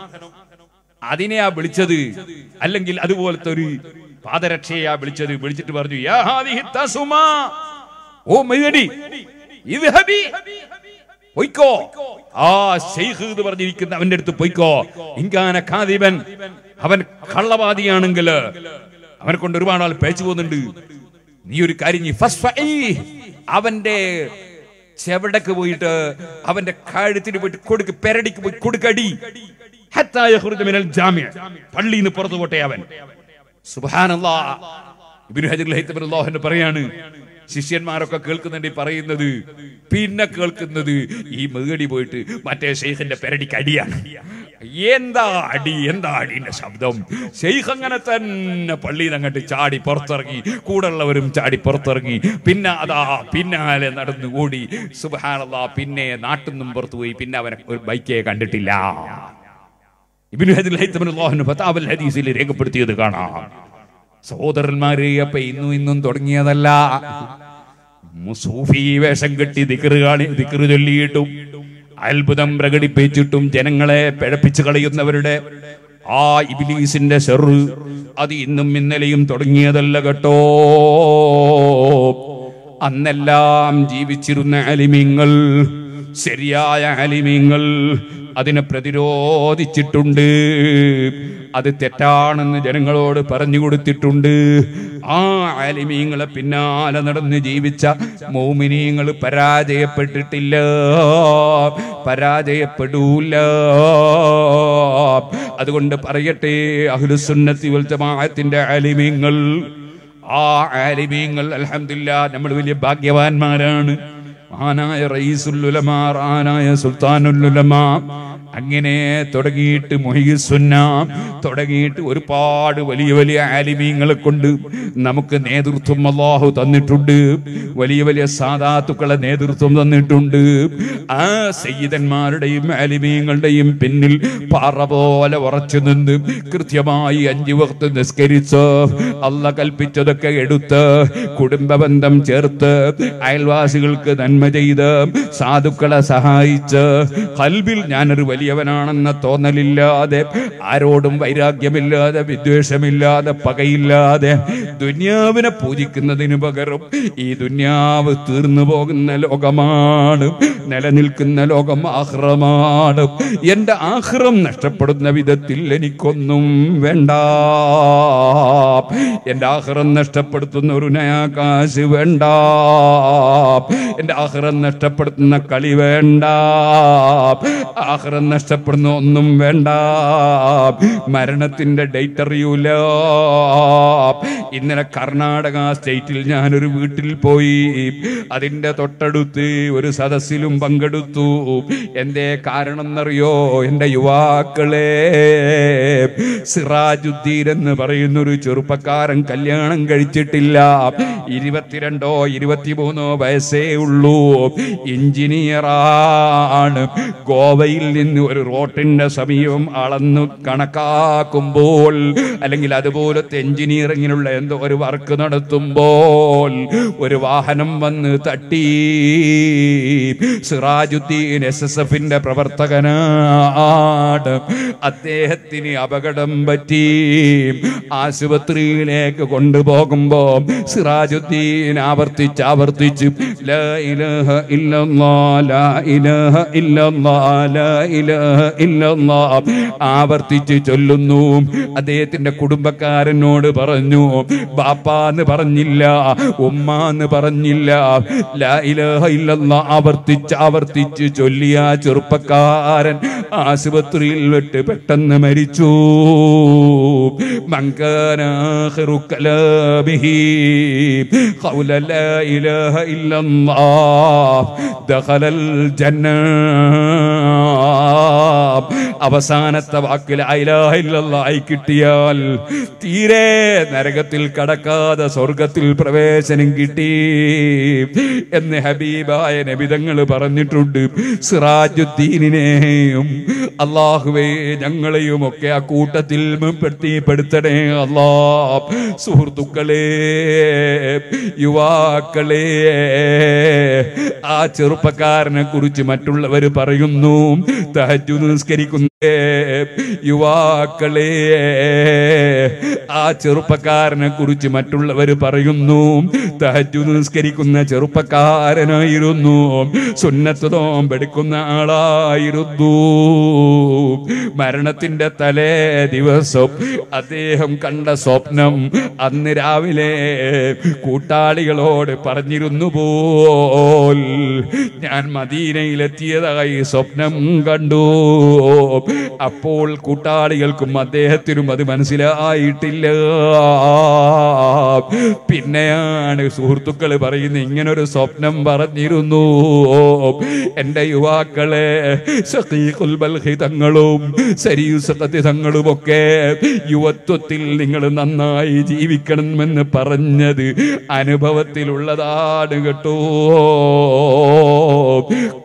അതിനെയാ വിളിച്ചത് അല്ലെങ്കിൽ അതുപോലത്തെ ഒരു പാദരക്ഷയാ വിളിച്ചത് വിളിച്ചിട്ട് പറഞ്ഞു ഓ മൈതടി പൊയ്ക്കോ ആ ഷെയ്ഖ് എന്ന് പറഞ്ഞിരിക്കുന്ന അവന്റെ അടുത്ത് പൊയ്ക്കോ ഇങ്കാന ഖാദിബൻ അവൻ കള്ളവാദിയാണെങ്കിൽ അവനെ കൊണ്ട് ഒരുപാട് ആൾ പേച്ചു പോകുന്നുണ്ട് നീ ഒരു കാര്യം അവന്റെ ചെവിടക്ക് പോയിട്ട് അവന്റെ കഴുത്തിന് പോയിട്ട് കൊടുക്ക് പെരടിക്ക് പോയി കൊടുക്കടി പള്ളിയിൽ നിന്ന് പുറത്തു പോട്ടെ അവൻ സുബാനല്ലാ ഹജർ പറയാണ് ശിഷ്യന്മാരൊക്കെ കേൾക്കുന്നുണ്ട് പറയുന്നത് പിന്നെ കേൾക്കുന്നത് ഈ മേടി പോയിട്ട് മറ്റേ ഷെയ്ഖിന്റെ പെരടിക്ക് അടിയാണ് എന്താ അടി എന്താ അടിന്റെ ശബ്ദം ഷെയ്ഖ് അങ്ങനെ തന്നെ പള്ളിയിൽ അങ്ങോട്ട് ചാടി പുറത്തിറങ്ങി ഉള്ളവരും ചാടി പുറത്തിറങ്ങി പിന്നെ അതാ പിന്നാലെ നടന്നു ഓടി സുബ്ഹാനല്ലാഹ് പിന്നെ നിന്നും പുറത്തു പോയി പിന്നെ അവനെ ഒരു ബൈക്കേ കണ്ടിട്ടില്ല ഇബിൻ ഹദീസിൽ രേഖപ്പെടുത്തിയത് കാണാം സഹോദരന്മാരെ അപ്പൊ ഇന്നും ഇന്നും തുടങ്ങിയതല്ല സൂഫി വേഷം കെട്ടി ദിക്കറ് കാണി ദിക്കറ് ചൊല്ലിയിട്ടും അത്ഭുതം പ്രകടിപ്പിച്ചിട്ടും ജനങ്ങളെ പിഴപ്പിച്ചു കളയുന്നവരുടെ ആ ഇബിലീസിന്റെ സെറു അത് ഇന്നും ഇന്നലെയും തുടങ്ങിയതല്ല കേട്ടോ അന്നെല്ലാം ജീവിച്ചിരുന്ന അലിമിങ്ങൾ ശരിയായ അലിമീങ്ങൾ അതിനെ പ്രതിരോധിച്ചിട്ടുണ്ട് അത് തെറ്റാണെന്ന് ജനങ്ങളോട് പറഞ്ഞു കൊടുത്തിട്ടുണ്ട് ആ അലിമീങ്ങളെ പിന്നാലെ നടന്ന് ജീവിച്ച മൗമിനീങ്ങൾ പരാജയപ്പെട്ടിട്ടില്ല പരാജയപ്പെടൂല അതുകൊണ്ട് പറയട്ടെ അഹ്ലുസുന്നത്തി ജമാഅത്തിന്റെ അലിമീങ്ങൾ ആ ആലിമീങ്ങൾ അലഹമില്ല നമ്മൾ വലിയ ഭാഗ്യവാന്മാരാണ് عنا يا رئيس العلماء عنا يا سلطان العلماء അങ്ങനെ തുടങ്ങിയിട്ട് മൊഹിസുന്ന തുടങ്ങിയിട്ട് ഒരുപാട് വലിയ വലിയ ആലിമീങ്ങളെ കൊണ്ട് നമുക്ക് നേതൃത്വം അള്ളാഹു തന്നിട്ടുണ്ട് വലിയ വലിയ സാധാത്തുക്കളെ നേതൃത്വം തന്നിട്ടുണ്ട് ആ സയ്യിദന്മാരുടെയും ആലിമീങ്ങളുടെയും പിന്നിൽ പാറ പോലെ ഉറച്ചു നിന്ന് കൃത്യമായി അഞ്ചു വക്ത് നിസ്കരിച്ച് അല്ല കൽപ്പിച്ചതൊക്കെ എടുത്ത് കുടുംബ ബന്ധം ചേർത്ത് അയൽവാസികൾക്ക് നന്മ ചെയ്ത് സാധുക്കളെ സഹായിച്ച് കൽബിൽ ഞാനൊരു വലിയ വലിയവനാണെന്ന തോന്നലില്ലാതെ ആരോടും വൈരാഗ്യമില്ലാതെ വിദ്വേഷമില്ലാതെ പകയില്ലാതെ ദുന്യാവിനെ പൂജിക്കുന്നതിന് പകരം ഈ ദുന്യാവ് തീർന്നു പോകുന്ന ലോകമാണ് നിലനിൽക്കുന്ന ലോകം ആഹ്റമാണ് എൻ്റെ ആഹ്റം നഷ്ടപ്പെടുന്ന വിധത്തിൽ എനിക്കൊന്നും വേണ്ട എൻ്റെ ആഹ്റം നഷ്ടപ്പെടുത്തുന്ന ഒരു നയാകാശ് വേണ്ട എൻ്റെ ആഹ്റം നഷ്ടപ്പെടുത്തുന്ന കളി വേണ്ട ആഹ്റം നഷ്ടപ്പെടുന്ന ഒന്നും വേണ്ട മരണത്തിന്റെ ഡേറ്റ് അറിയൂല ഇന്നലെ കർണാടക സ്റ്റേറ്റിൽ ഞാനൊരു വീട്ടിൽ പോയി അതിന്റെ തൊട്ടടുത്ത് ഒരു സദസ്സിലും പങ്കെടുത്തു എന്റെ കാരണം എന്നറിയോ എൻ്റെ യുവാക്കളെ സിറാജുദ്ദീൻ എന്ന് പറയുന്ന ഒരു ചെറുപ്പക്കാരൻ കല്യാണം കഴിച്ചിട്ടില്ല ഇരുപത്തിരണ്ടോ ഇരുപത്തിമൂന്നോ വയസ്സേ ഉള്ളൂ എഞ്ചിനീയറാണ് ഗോവയിൽ നിന്ന് നിന്ന് ഒരു റോട്ടിന്റെ സമീപം അളന്ന് കണക്കാക്കുമ്പോൾ അല്ലെങ്കിൽ അതുപോലത്തെ എഞ്ചിനീയറിങ്ങിനുള്ള എന്തോ ഒരു വർക്ക് നടത്തുമ്പോൾ ഒരു വാഹനം വന്ന് തട്ടി സിറാജുദ്ദീൻ എസ് എസ് എഫിന്റെ പ്രവർത്തകനാട് അദ്ദേഹത്തിന് അപകടം പറ്റി ആശുപത്രിയിലേക്ക് കൊണ്ടുപോകുമ്പോൾ സിറാജുദ്ദീൻ ആവർത്തിച്ച് ആവർത്തിച്ച് ഇലഹ ഇല്ല ഇലഹ ലാ ആവർത്തിച്ച് ചൊല്ലുന്നു അദ്ദേഹത്തിന്റെ കുടുംബക്കാരനോട് പറഞ്ഞു ബാപ്പാന്ന് പറഞ്ഞില്ല ഉമ്മാന്ന് പറഞ്ഞില്ല ആവർത്തിച്ച് ആവർത്തിച്ച് ചൊല്ലിയ ചെറുപ്പക്കാരൻ ആശുപത്രിയിൽ വെട്ട് പെട്ടെന്ന് മരിച്ചു മങ്കനാഹു കലാബിഹി دخل അവസാനത്തെ വാക്കിൽ ഐലായി കിട്ടിയാൽ തീരെ നരകത്തിൽ കടക്കാതെ സ്വർഗത്തിൽ പ്രവേശനം കിട്ടി എന്ന് ഹബീബായ നബിതങ്ങൾ പറഞ്ഞിട്ടുണ്ട് സിറാജുദ്ദീനിനെയും അള്ളാഹുവേ ഞങ്ങളെയും ഒക്കെ ആ കൂട്ടത്തിൽ പെടുത്തണേ അള്ളാ സുഹൃത്തുക്കളെ യുവാക്കളെ ആ ചെറുപ്പക്കാരനെ കുറിച്ച് മറ്റുള്ളവർ പറയുന്നു തഹജു നിസ്കരിക്കുന്നു യുവാക്കളെ ആ ചെറുപ്പക്കാരനെ കുറിച്ച് മറ്റുള്ളവർ പറയുന്നു തഹജു നിസ്കരിക്കുന്ന ചെറുപ്പക്കാരനായിരുന്നു സുന്നത്ത് നോമ്പെടുക്കുന്ന ആളായിരുന്നു മരണത്തിന്റെ തലേ ദിവസം അദ്ദേഹം കണ്ട സ്വപ്നം അന്ന് രാവിലെ കൂട്ടാളികളോട് പറഞ്ഞിരുന്നു പോൽ ഞാൻ മദീനയിലെത്തിയതായി സ്വപ്നം കണ്ടു [LAUGHS] അപ്പോൾ കൂട്ടാളികൾക്കും അദ്ദേഹത്തിനും അത് മനസ്സിലായിട്ടില്ല പിന്നെയാണ് സുഹൃത്തുക്കൾ പറയുന്നത് ഇങ്ങനൊരു സ്വപ്നം പറഞ്ഞിരുന്നു എൻ്റെ യുവാക്കളെ സഖീഖുൽ ബൽഹി തങ്ങളും സരിയു സഖത്തി യുവത്വത്തിൽ നിങ്ങൾ നന്നായി ജീവിക്കണമെന്ന് പറഞ്ഞത് അനുഭവത്തിലുള്ളതാണ് കേട്ടോ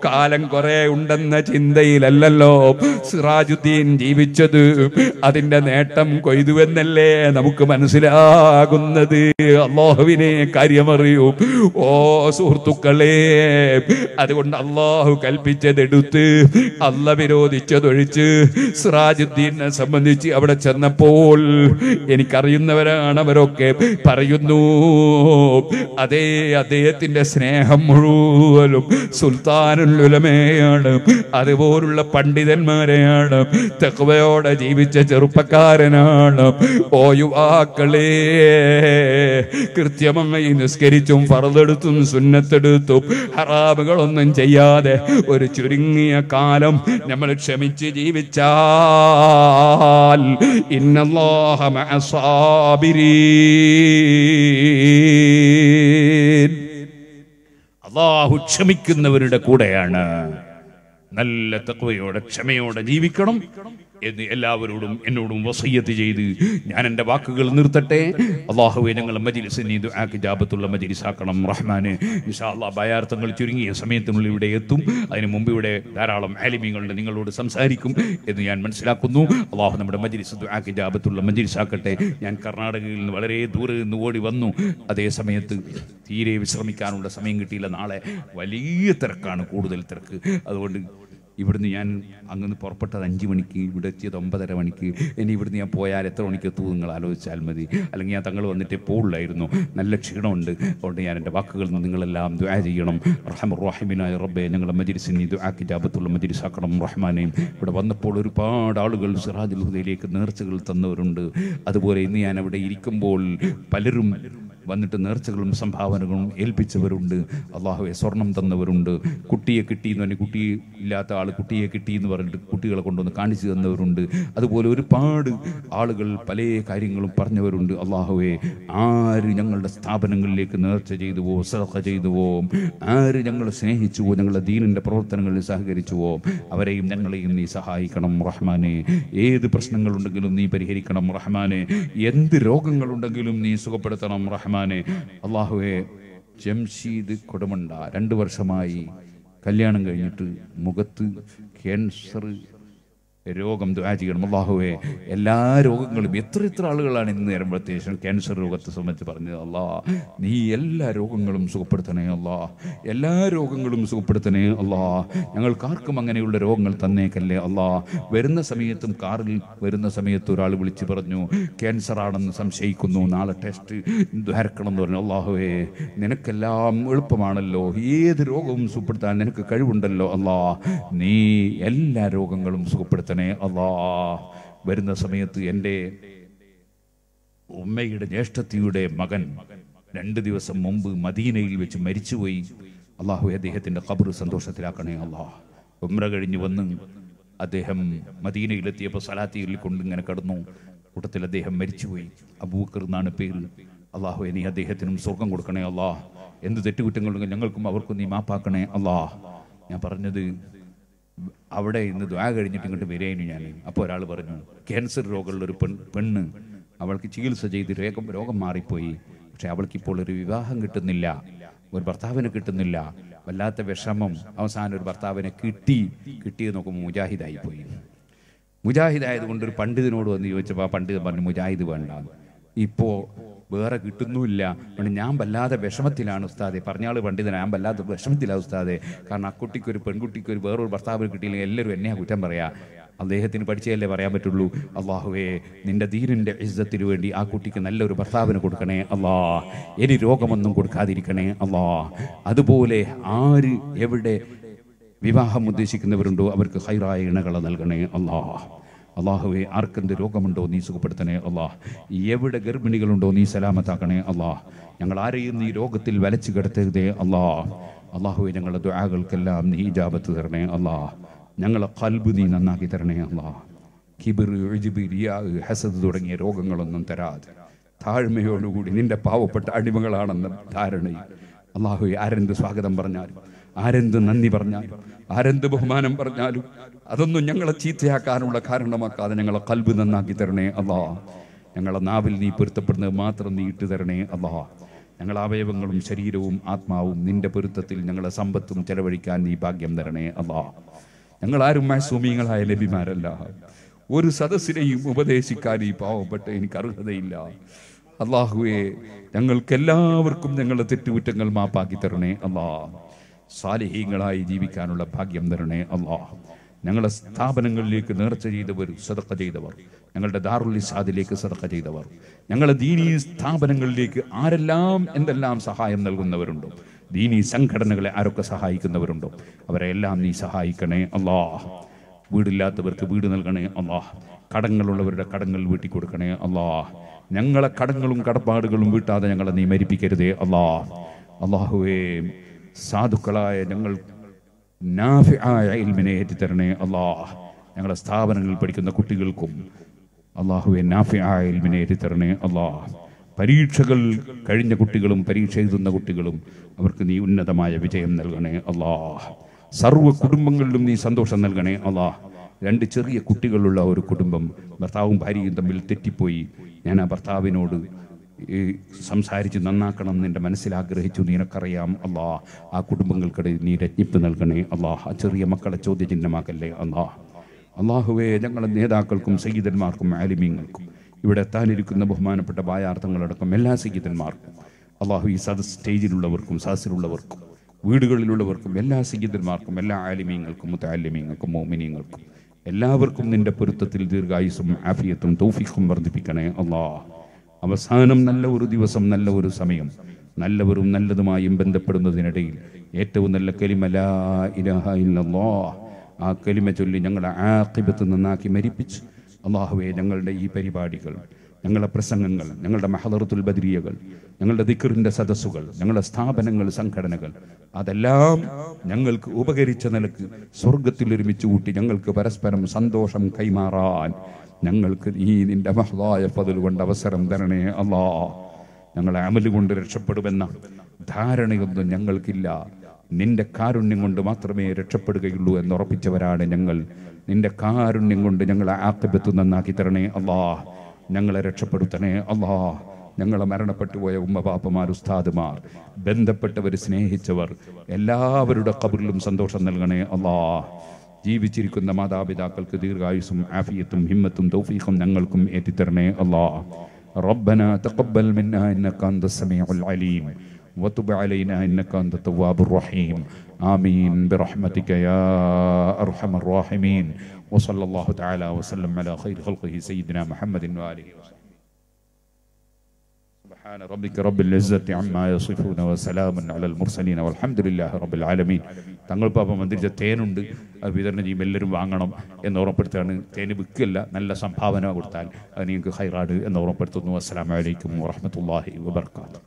കാലം കുറെ ഉണ്ടെന്ന ചിന്തയിലല്ലോ സിറ സിറാജുദ്ദീൻ ജീവിച്ചത് അതിന്റെ നേട്ടം കൊയ്തുവെന്നല്ലേ നമുക്ക് മനസ്സിലാകുന്നത് അള്ളാഹുവിനെ കാര്യമറിയൂ ഓ സുഹൃത്തുക്കളെ അതുകൊണ്ട് അള്ളാഹു കൽപ്പിച്ചതെടുത്ത് അല്ല വിരോധിച്ചതൊഴിച്ച് സിറാജുദ്ദീനെ സംബന്ധിച്ച് അവിടെ ചെന്നപ്പോൾ എനിക്കറിയുന്നവരാണ് അവരൊക്കെ പറയുന്നു അതേ അദ്ദേഹത്തിന്റെ സ്നേഹം മുഴുവനും സുൽത്താനുലുലമേയാണ് അതുപോലുള്ള പണ്ഡിതന്മാരെയാണ് ജീവിതമാണ് തെക്കുവയോടെ ജീവിച്ച ചെറുപ്പക്കാരനാണ് ഓ യുവാക്കളെ കൃത്യമായി നിസ്കരിച്ചും പറതെടുത്തും സുന്നത്തെടുത്തും ഹറാബുകളൊന്നും ചെയ്യാതെ ഒരു ചുരുങ്ങിയ കാലം നമ്മൾ ക്ഷമിച്ച് ജീവിച്ചാൽ അള്ളാഹു ക്ഷമിക്കുന്നവരുടെ കൂടെയാണ് നല്ല തക്വയോടെ ക്ഷമയോടെ ജീവിക്കണം എന്ന് എല്ലാവരോടും എന്നോടും വസയ്യത്ത് ചെയ്ത് ഞാൻ എൻ്റെ വാക്കുകൾ നിർത്തട്ടെ അള്ളാഹുവെ ഞങ്ങൾ മജിലിസിനെ ജാബത്തുള്ള മജിലിസാക്കണം റഹ്മാന് വിശാല ഭയാർത്ഥങ്ങൾ ചുരുങ്ങിയ സമയത്തിനുള്ളിൽ ഇവിടെ എത്തും അതിനു മുമ്പ് ഇവിടെ ധാരാളം ആലിമ്യങ്ങളുടെ നിങ്ങളോട് സംസാരിക്കും എന്ന് ഞാൻ മനസ്സിലാക്കുന്നു അള്ളാഹു നമ്മുടെ മജിലിസ് ജാബത്തുള്ള മജിലിസാക്കട്ടെ ഞാൻ കർണാടകയിൽ നിന്ന് വളരെ ദൂരെ നിന്ന് ഓടി വന്നു അതേ സമയത്ത് തീരെ വിശ്രമിക്കാനുള്ള സമയം കിട്ടിയില്ല നാളെ വലിയ തിരക്കാണ് കൂടുതൽ തിരക്ക് അതുകൊണ്ട് ഇവിടുന്ന് ഞാൻ അങ്ങനെ പുറപ്പെട്ടത് അഞ്ച് മണിക്ക് ഇവിടെ എത്തിയത് ഒമ്പതര മണിക്ക് ഇനി ഇവിടുന്ന് ഞാൻ പോയാൽ എത്ര മണിക്ക് എത്തും നിങ്ങൾ ആലോചിച്ചാൽ മതി അല്ലെങ്കിൽ ഞാൻ തങ്ങൾ വന്നിട്ട് പോകുള്ളായിരുന്നു നല്ല ക്ഷീണമുണ്ട് അതുകൊണ്ട് ഞാൻ എൻ്റെ വാക്കുകൾ നിങ്ങളെല്ലാം ദുആ ചെയ്യണം റഹമുറാഹിമിനായ റബ്ബെ ഞങ്ങളുടെ ഇത് ദുആ കിജാബത്തുള്ള മജിരിസാക്കണം റഹ്മാനെയും ഇവിടെ വന്നപ്പോൾ ഒരുപാട് ആളുകൾ സിറാജുൽ ഹുദയിലേക്ക് നേർച്ചകൾ തന്നവരുണ്ട് അതുപോലെ ഇന്ന് ഞാൻ അവിടെ ഇരിക്കുമ്പോൾ പലരും വന്നിട്ട് നേർച്ചകളും സംഭാവനകളും ഏൽപ്പിച്ചവരുണ്ട് അള്ളാഹുവെ സ്വർണം തന്നവരുണ്ട് കുട്ടിയെ കിട്ടിയെന്ന് പറഞ്ഞ് കുട്ടി ഇല്ലാത്ത ആൾ കുട്ടിയെ കിട്ടി എന്ന് പറഞ്ഞിട്ട് കുട്ടികളെ കൊണ്ടുവന്ന് കാണിച്ചു തന്നവരുണ്ട് അതുപോലെ ഒരുപാട് ആളുകൾ പല കാര്യങ്ങളും പറഞ്ഞവരുണ്ട് അള്ളാഹുവെ ആര് ഞങ്ങളുടെ സ്ഥാപനങ്ങളിലേക്ക് നേർച്ച ചെയ്തുവോ സഹ ചെയ്തുവോ ആര് ഞങ്ങളെ സ്നേഹിച്ചുവോ ഞങ്ങളുടെ ദീനിൻ്റെ പ്രവർത്തനങ്ങളിൽ സഹകരിച്ചുവോ അവരെയും ഞങ്ങളെയും നീ സഹായിക്കണം റഹ്മാനെ ഏത് പ്രശ്നങ്ങളുണ്ടെങ്കിലും നീ പരിഹരിക്കണം റഹ്മാനെ എന്ത് രോഗങ്ങളുണ്ടെങ്കിലും നീ സുഖപ്പെടുത്തണം റഹ്മാൻ റഹ്മാനെ അള്ളാഹുവെ ജംഷീദ് കൊടുമണ്ട രണ്ട് വർഷമായി കല്യാണം കഴിഞ്ഞിട്ട് മുഖത്ത് ക്യാൻസർ രോഗം ദ്വാ ചെയ്യണം അള്ളാഹുവേ എല്ലാ രോഗങ്ങളും എത്ര എത്ര ആളുകളാണ് ഇന്ന് നേരമ്പോഴത്തേക്കും ക്യാൻസർ രോഗത്തെ സംബന്ധിച്ച് പറഞ്ഞത് അല്ലാ നീ എല്ലാ രോഗങ്ങളും സുഖപ്പെടുത്തണേ അല്ലാ എല്ലാ രോഗങ്ങളും സുഖപ്പെടുത്തണേ അല്ലാ ഞങ്ങൾക്കാർക്കും അങ്ങനെയുള്ള രോഗങ്ങൾ തന്നേക്കല്ലേ അല്ലാ വരുന്ന സമയത്തും കാറിൽ വരുന്ന സമയത്ത് ഒരാൾ വിളിച്ച് പറഞ്ഞു ക്യാൻസർ ആണെന്ന് സംശയിക്കുന്നു നാളെ ടെസ്റ്റ് ദ്വാരക്കണം എന്ന് പറഞ്ഞു അള്ളാഹുവേ നിനക്കെല്ലാം എളുപ്പമാണല്ലോ ഏത് രോഗവും സുഖപ്പെടുത്താൻ നിനക്ക് കഴിവുണ്ടല്ലോ അല്ലാ നീ എല്ലാ രോഗങ്ങളും സുഖപ്പെടുത്ത കാക്കണേ അള്ളാ വരുന്ന സമയത്ത് എൻ്റെ ഉമ്മയുടെ ജ്യേഷ്ഠത്തിയുടെ മകൻ രണ്ട് ദിവസം മുമ്പ് മദീനയിൽ വെച്ച് മരിച്ചുപോയി അള്ളാഹു അദ്ദേഹത്തിൻ്റെ കബർ സന്തോഷത്തിലാക്കണേ അള്ളാ ഉമ്ര കഴിഞ്ഞ് വന്ന് അദ്ദേഹം മദീനയിലെത്തിയപ്പോൾ സലാത്തിയിൽ കൊണ്ട് ഇങ്ങനെ കടന്നു കൂട്ടത്തിൽ അദ്ദേഹം മരിച്ചുപോയി അബൂക്കർ എന്നാണ് പേര് അള്ളാഹു നീ അദ്ദേഹത്തിനും സ്വർഗം കൊടുക്കണേ അള്ളാ എന്ത് തെറ്റുകുറ്റങ്ങളുണ്ടെങ്കിൽ ഞങ്ങൾക്കും അവർക്കും നീ മാപ്പാക്കണേ അള്ളാ ഞാൻ പറഞ്ഞത് അവിടെ ഇന്ന് ദ്വാ കഴിഞ്ഞിട്ട് ഇങ്ങോട്ട് വരികയായിരുന്നു ഞാൻ അപ്പോൾ ഒരാൾ പറഞ്ഞു ക്യാൻസർ രോഗമുള്ള ഒരു പെൺ പെണ്ണ് അവൾക്ക് ചികിത്സ ചെയ്ത് രോഗം രോഗം മാറിപ്പോയി പക്ഷെ അവൾക്ക് ഇപ്പോൾ ഒരു വിവാഹം കിട്ടുന്നില്ല ഒരു ഭർത്താവിനെ കിട്ടുന്നില്ല വല്ലാത്ത വിഷമം അവസാനം ഒരു ഭർത്താവിനെ കിട്ടി കിട്ടിയെന്ന് നോക്കുമ്പോൾ മുജാഹിദായി പോയി മുജാഹിദായത് കൊണ്ട് ഒരു പണ്ഡിതനോട് വന്ന് ചോദിച്ചപ്പോൾ ആ പണ്ഡിതൻ പറഞ്ഞു മുജാഹിദ് വേണ്ട ഇപ്പോൾ വേറെ കിട്ടുന്നുമില്ല അതുകൊണ്ട് ഞാൻ വല്ലാതെ വിഷമത്തിലാണ് ഉസ്താദെ പറഞ്ഞാൾ പണ്ഡിതൻ ഞാൻ വല്ലാതെ വിഷമത്തിലാണ് ഉസ്താദെ കാരണം അക്കുട്ടിക്ക് ഒരു പെൺകുട്ടിക്ക് ഒരു വേറൊരു ഭർത്താവ് കിട്ടിയില്ലെങ്കിൽ എല്ലാവരും എന്നെ കുറ്റം പറയാം അദ്ദേഹത്തിന് പഠിച്ചതല്ലേ പറയാൻ പറ്റുള്ളൂ അള്ളാഹുവേ നിന്റെ ധീരൻ്റെ ഇജ്ജത്തിന് വേണ്ടി ആ കുട്ടിക്ക് നല്ലൊരു ഭർത്താവിന് കൊടുക്കണേ അള്ളാ എനി രോഗമൊന്നും കൊടുക്കാതിരിക്കണേ അള്ളാ അതുപോലെ ആര് എവിടെ വിവാഹം ഉദ്ദേശിക്കുന്നവരുണ്ടോ അവർക്ക് ഹൈറായ ഇണകളെ നൽകണേ അള്ളാഹ് അള്ളാഹുവെ ആർക്കെന്ത് രോഗമുണ്ടോ നീ സുഖപ്പെടുത്തണേ അള്ളാഹ് എവിടെ ഗർഭിണികളുണ്ടോ നീ സലാമത്താക്കണേ അള്ളാഹ് ഞങ്ങൾ ആരെയും നീ രോഗത്തിൽ വലച്ചു കിടത്തരുതേ അള്ളാഹ് അള്ളാഹുവെ ഞങ്ങളുടെ ദ്വാകൾക്കെല്ലാം നീ ജാപത്ത് തരണേ അള്ളാഹ് ഞങ്ങളെ കൽബ് നീ നന്നാക്കി തരണേ അള്ളാഹ് കിബിർ എഴുജിബ് റിയാ ഹസദ് തുടങ്ങിയ രോഗങ്ങളൊന്നും തരാതെ താഴ്മയോടുകൂടി നിന്റെ പാവപ്പെട്ട അടിമകളാണെന്ന് ധാരണയിൽ അള്ളാഹു ആരെന്ത് സ്വാഗതം പറഞ്ഞാലും ആരെന്ത് നന്ദി പറഞ്ഞാലും ആരെന്ത് ബഹുമാനം പറഞ്ഞാലും അതൊന്നും ഞങ്ങളെ ചീത്തയാക്കാനുള്ള കാരണമാക്കാതെ ഞങ്ങളെ കൽബ് നന്നാക്കി തരണേ അള്ളാ ഞങ്ങളെ നാവിൽ നീ പൊരുത്തപ്പെടുന്നത് മാത്രം നീ ഇട്ട് തരണേ അള്ളാ ഞങ്ങൾ അവയവങ്ങളും ശരീരവും ആത്മാവും നിന്റെ പൊരുത്തത്തിൽ ഞങ്ങളെ സമ്പത്തും ചെലവഴിക്കാൻ നീ ഭാഗ്യം തരണേ അള്ളാ ഞങ്ങളാരും മാസൂമിയങ്ങളായ ലഭിമാരല്ല ഒരു സദസ്സിനെയും ഉപദേശിക്കാൻ ഈ പാവപ്പെട്ട എനിക്ക് അർഹതയില്ല അള്ളാഹുവെ എല്ലാവർക്കും ഞങ്ങളുടെ തെറ്റുകുറ്റങ്ങൾ മാപ്പാക്കി തരണേ അള്ളാ സാലിഹീങ്ങളായി ജീവിക്കാനുള്ള ഭാഗ്യം തരണേ അള്ളാഹ് ഞങ്ങളുടെ സ്ഥാപനങ്ങളിലേക്ക് നേർച്ച ചെയ്തവർ സതക്ക ചെയ്തവർ ഞങ്ങളുടെ ദാറുൽ ഇസാദിലേക്ക് സതക്ക ചെയ്തവർ ഞങ്ങളുടെ ദീനീ സ്ഥാപനങ്ങളിലേക്ക് ആരെല്ലാം എന്തെല്ലാം സഹായം നൽകുന്നവരുണ്ടോ ദീനീ സംഘടനകളെ ആരൊക്കെ സഹായിക്കുന്നവരുണ്ടോ അവരെ എല്ലാം നീ സഹായിക്കണേ അള്ളാഹ് വീടില്ലാത്തവർക്ക് വീട് നൽകണേ അള്ളാഹ് കടങ്ങളുള്ളവരുടെ കടങ്ങൾ വീട്ടി കൊടുക്കണേ അള്ളാഹ് ഞങ്ങളെ കടങ്ങളും കടപ്പാടുകളും വീട്ടാതെ ഞങ്ങളെ നീ മരിപ്പിക്കരുതേ അള്ളാഹ് അള്ളാഹുവേ സാധുക്കളായ ഞങ്ങൾ നാഫിയായ ഇൽമിനെ ഏറ്റിത്തരണേ അള്ളാഹ് ഞങ്ങളുടെ സ്ഥാപനങ്ങളിൽ പഠിക്കുന്ന കുട്ടികൾക്കും അള്ളാഹുവെ നാഫിആയ ഇൽമിനെ ഏറ്റിത്തരണേ അള്ളാഹ് പരീക്ഷകൾ കഴിഞ്ഞ കുട്ടികളും പരീക്ഷ എഴുതുന്ന കുട്ടികളും അവർക്ക് നീ ഉന്നതമായ വിജയം നൽകണേ അള്ളാഹ് സർവ്വ കുടുംബങ്ങളിലും നീ സന്തോഷം നൽകണേ അള്ളാഹ് രണ്ട് ചെറിയ കുട്ടികളുള്ള ഒരു കുടുംബം ഭർത്താവും ഭാര്യയും തമ്മിൽ തെറ്റിപ്പോയി ഞാൻ ആ ഭർത്താവിനോട് ഈ സംസാരിച്ച് നന്നാക്കണം നിൻ്റെ മനസ്സിലാഗ്രഹിച്ചു നിനക്കറിയാം അള്ളാ ആ കുടുംബങ്ങൾക്കിടയിൽ നീ രജ്ഞിപ്പ് നൽകണേ അള്ളാ ആ ചെറിയ മക്കളെ ചോദ്യചിഹ്നമാക്കല്ലേ അള്ളാ അള്ളാഹുവേ ഞങ്ങളുടെ നേതാക്കൾക്കും സയ്യിദന്മാർക്കും ആലിമീങ്ങൾക്കും ഇവിടെ എത്താനിരിക്കുന്ന ബഹുമാനപ്പെട്ട വായാർത്ഥങ്ങളടക്കം എല്ലാ സയ്യിദന്മാർക്കും അള്ളാഹു ഈ സദസ് സ്റ്റേജിലുള്ളവർക്കും സദസ്സിലുള്ളവർക്കും വീടുകളിലുള്ളവർക്കും എല്ലാ സയ്യിദന്മാർക്കും എല്ലാ ആലിമീങ്ങൾക്കും മുത്താലിമീങ്ങൾക്കും മോമിനിയങ്ങൾക്കും എല്ലാവർക്കും നിന്റെ പൊരുത്തത്തിൽ ദീർഘായുസും ആഫിയത്തും തൗഫീഖും വർദ്ധിപ്പിക്കണേ അള്ളാഹ് അവസാനം നല്ല ഒരു ദിവസം നല്ല ഒരു സമയം നല്ലവരും നല്ലതുമായും ബന്ധപ്പെടുന്നതിനിടയിൽ ഏറ്റവും നല്ല കലിമ ലാ ഇലാഹ ആ കലിമ ചൊല്ലി ഞങ്ങളുടെ ആക്കിബത്ത് നന്നാക്കി മരിപ്പിച്ച് അള്ളാഹുവെ ഞങ്ങളുടെ ഈ പരിപാടികൾ ഞങ്ങളുടെ പ്രസംഗങ്ങൾ ഞങ്ങളുടെ മഹദറത്തുൽ ബദരിയകൾ ഞങ്ങളുടെ ദിക്കറിൻ്റെ സദസ്സുകൾ ഞങ്ങളുടെ സ്ഥാപനങ്ങൾ സംഘടനകൾ അതെല്ലാം ഞങ്ങൾക്ക് ഉപകരിച്ച നിലക്ക് സ്വർഗത്തിൽ ഒരുമിച്ച് കൂട്ടി ഞങ്ങൾക്ക് പരസ്പരം സന്തോഷം കൈമാറാൻ ഞങ്ങൾക്ക് ഈ നിന്റെ മഹതായ പതിൽ കൊണ്ട് അവസരം തരണേ അല്ലാ ഞങ്ങളെ അമല് കൊണ്ട് രക്ഷപ്പെടുമെന്ന ധാരണയൊന്നും ഞങ്ങൾക്കില്ല നിന്റെ കാരുണ്യം കൊണ്ട് മാത്രമേ രക്ഷപ്പെടുകയുള്ളൂ എന്ന് ഉറപ്പിച്ചവരാണ് ഞങ്ങൾ നിന്റെ കാരുണ്യം കൊണ്ട് ഞങ്ങളെ ആക്കബത്ത് നന്നാക്കി തരണേ അല്ലാ ഞങ്ങളെ രക്ഷപ്പെടുത്തണേ അല്ലാ ഞങ്ങളെ മരണപ്പെട്ടു പോയ ഉമ്മപാപ്പമാർ ഉസ്താദുമാർ ബന്ധപ്പെട്ടവർ സ്നേഹിച്ചവർ എല്ലാവരുടെ കബറിലും സന്തോഷം നൽകണേ അല്ലാ ജീവിച്ചിരിക്കുന്ന മാതാപിതാക്കൾക്ക് ദീർഘായുസും ആഫിയത്തും ഹിമ്മത്തും തൗഫീഖും ഞങ്ങൾക്കും ഏറ്റിത്തരണേ അല്ലാ ربنا تقبل منا انك انت السميع العليم وتب علينا انك انت التواب الرحيم امين برحمتك يا ارحم الراحمين وصلى الله تعالى وسلم على خير خلقه سيدنا محمد واله سبحان ربك رب العزة عما يصفون وسلام على المرسلين والحمد لله رب العالمين തങ്ങൾ പാപം മന്ത്രിച്ച തേനുണ്ട് അത് വിതരണം ചെയ്യും എല്ലാവരും വാങ്ങണം എന്ന് ഓർമ്മപ്പെടുത്തുകയാണ് തേന് വിൽക്കില്ല നല്ല സംഭാവന കൊടുത്താൽ അത് നിങ്ങൾക്ക് ഹൈറാട് എന്ന് ഓർമ്മപ്പെടുത്തുന്നു അസ്സാം വലൈക്കും വാഹമത്തല്ലാഹി വബർക്കാത്തു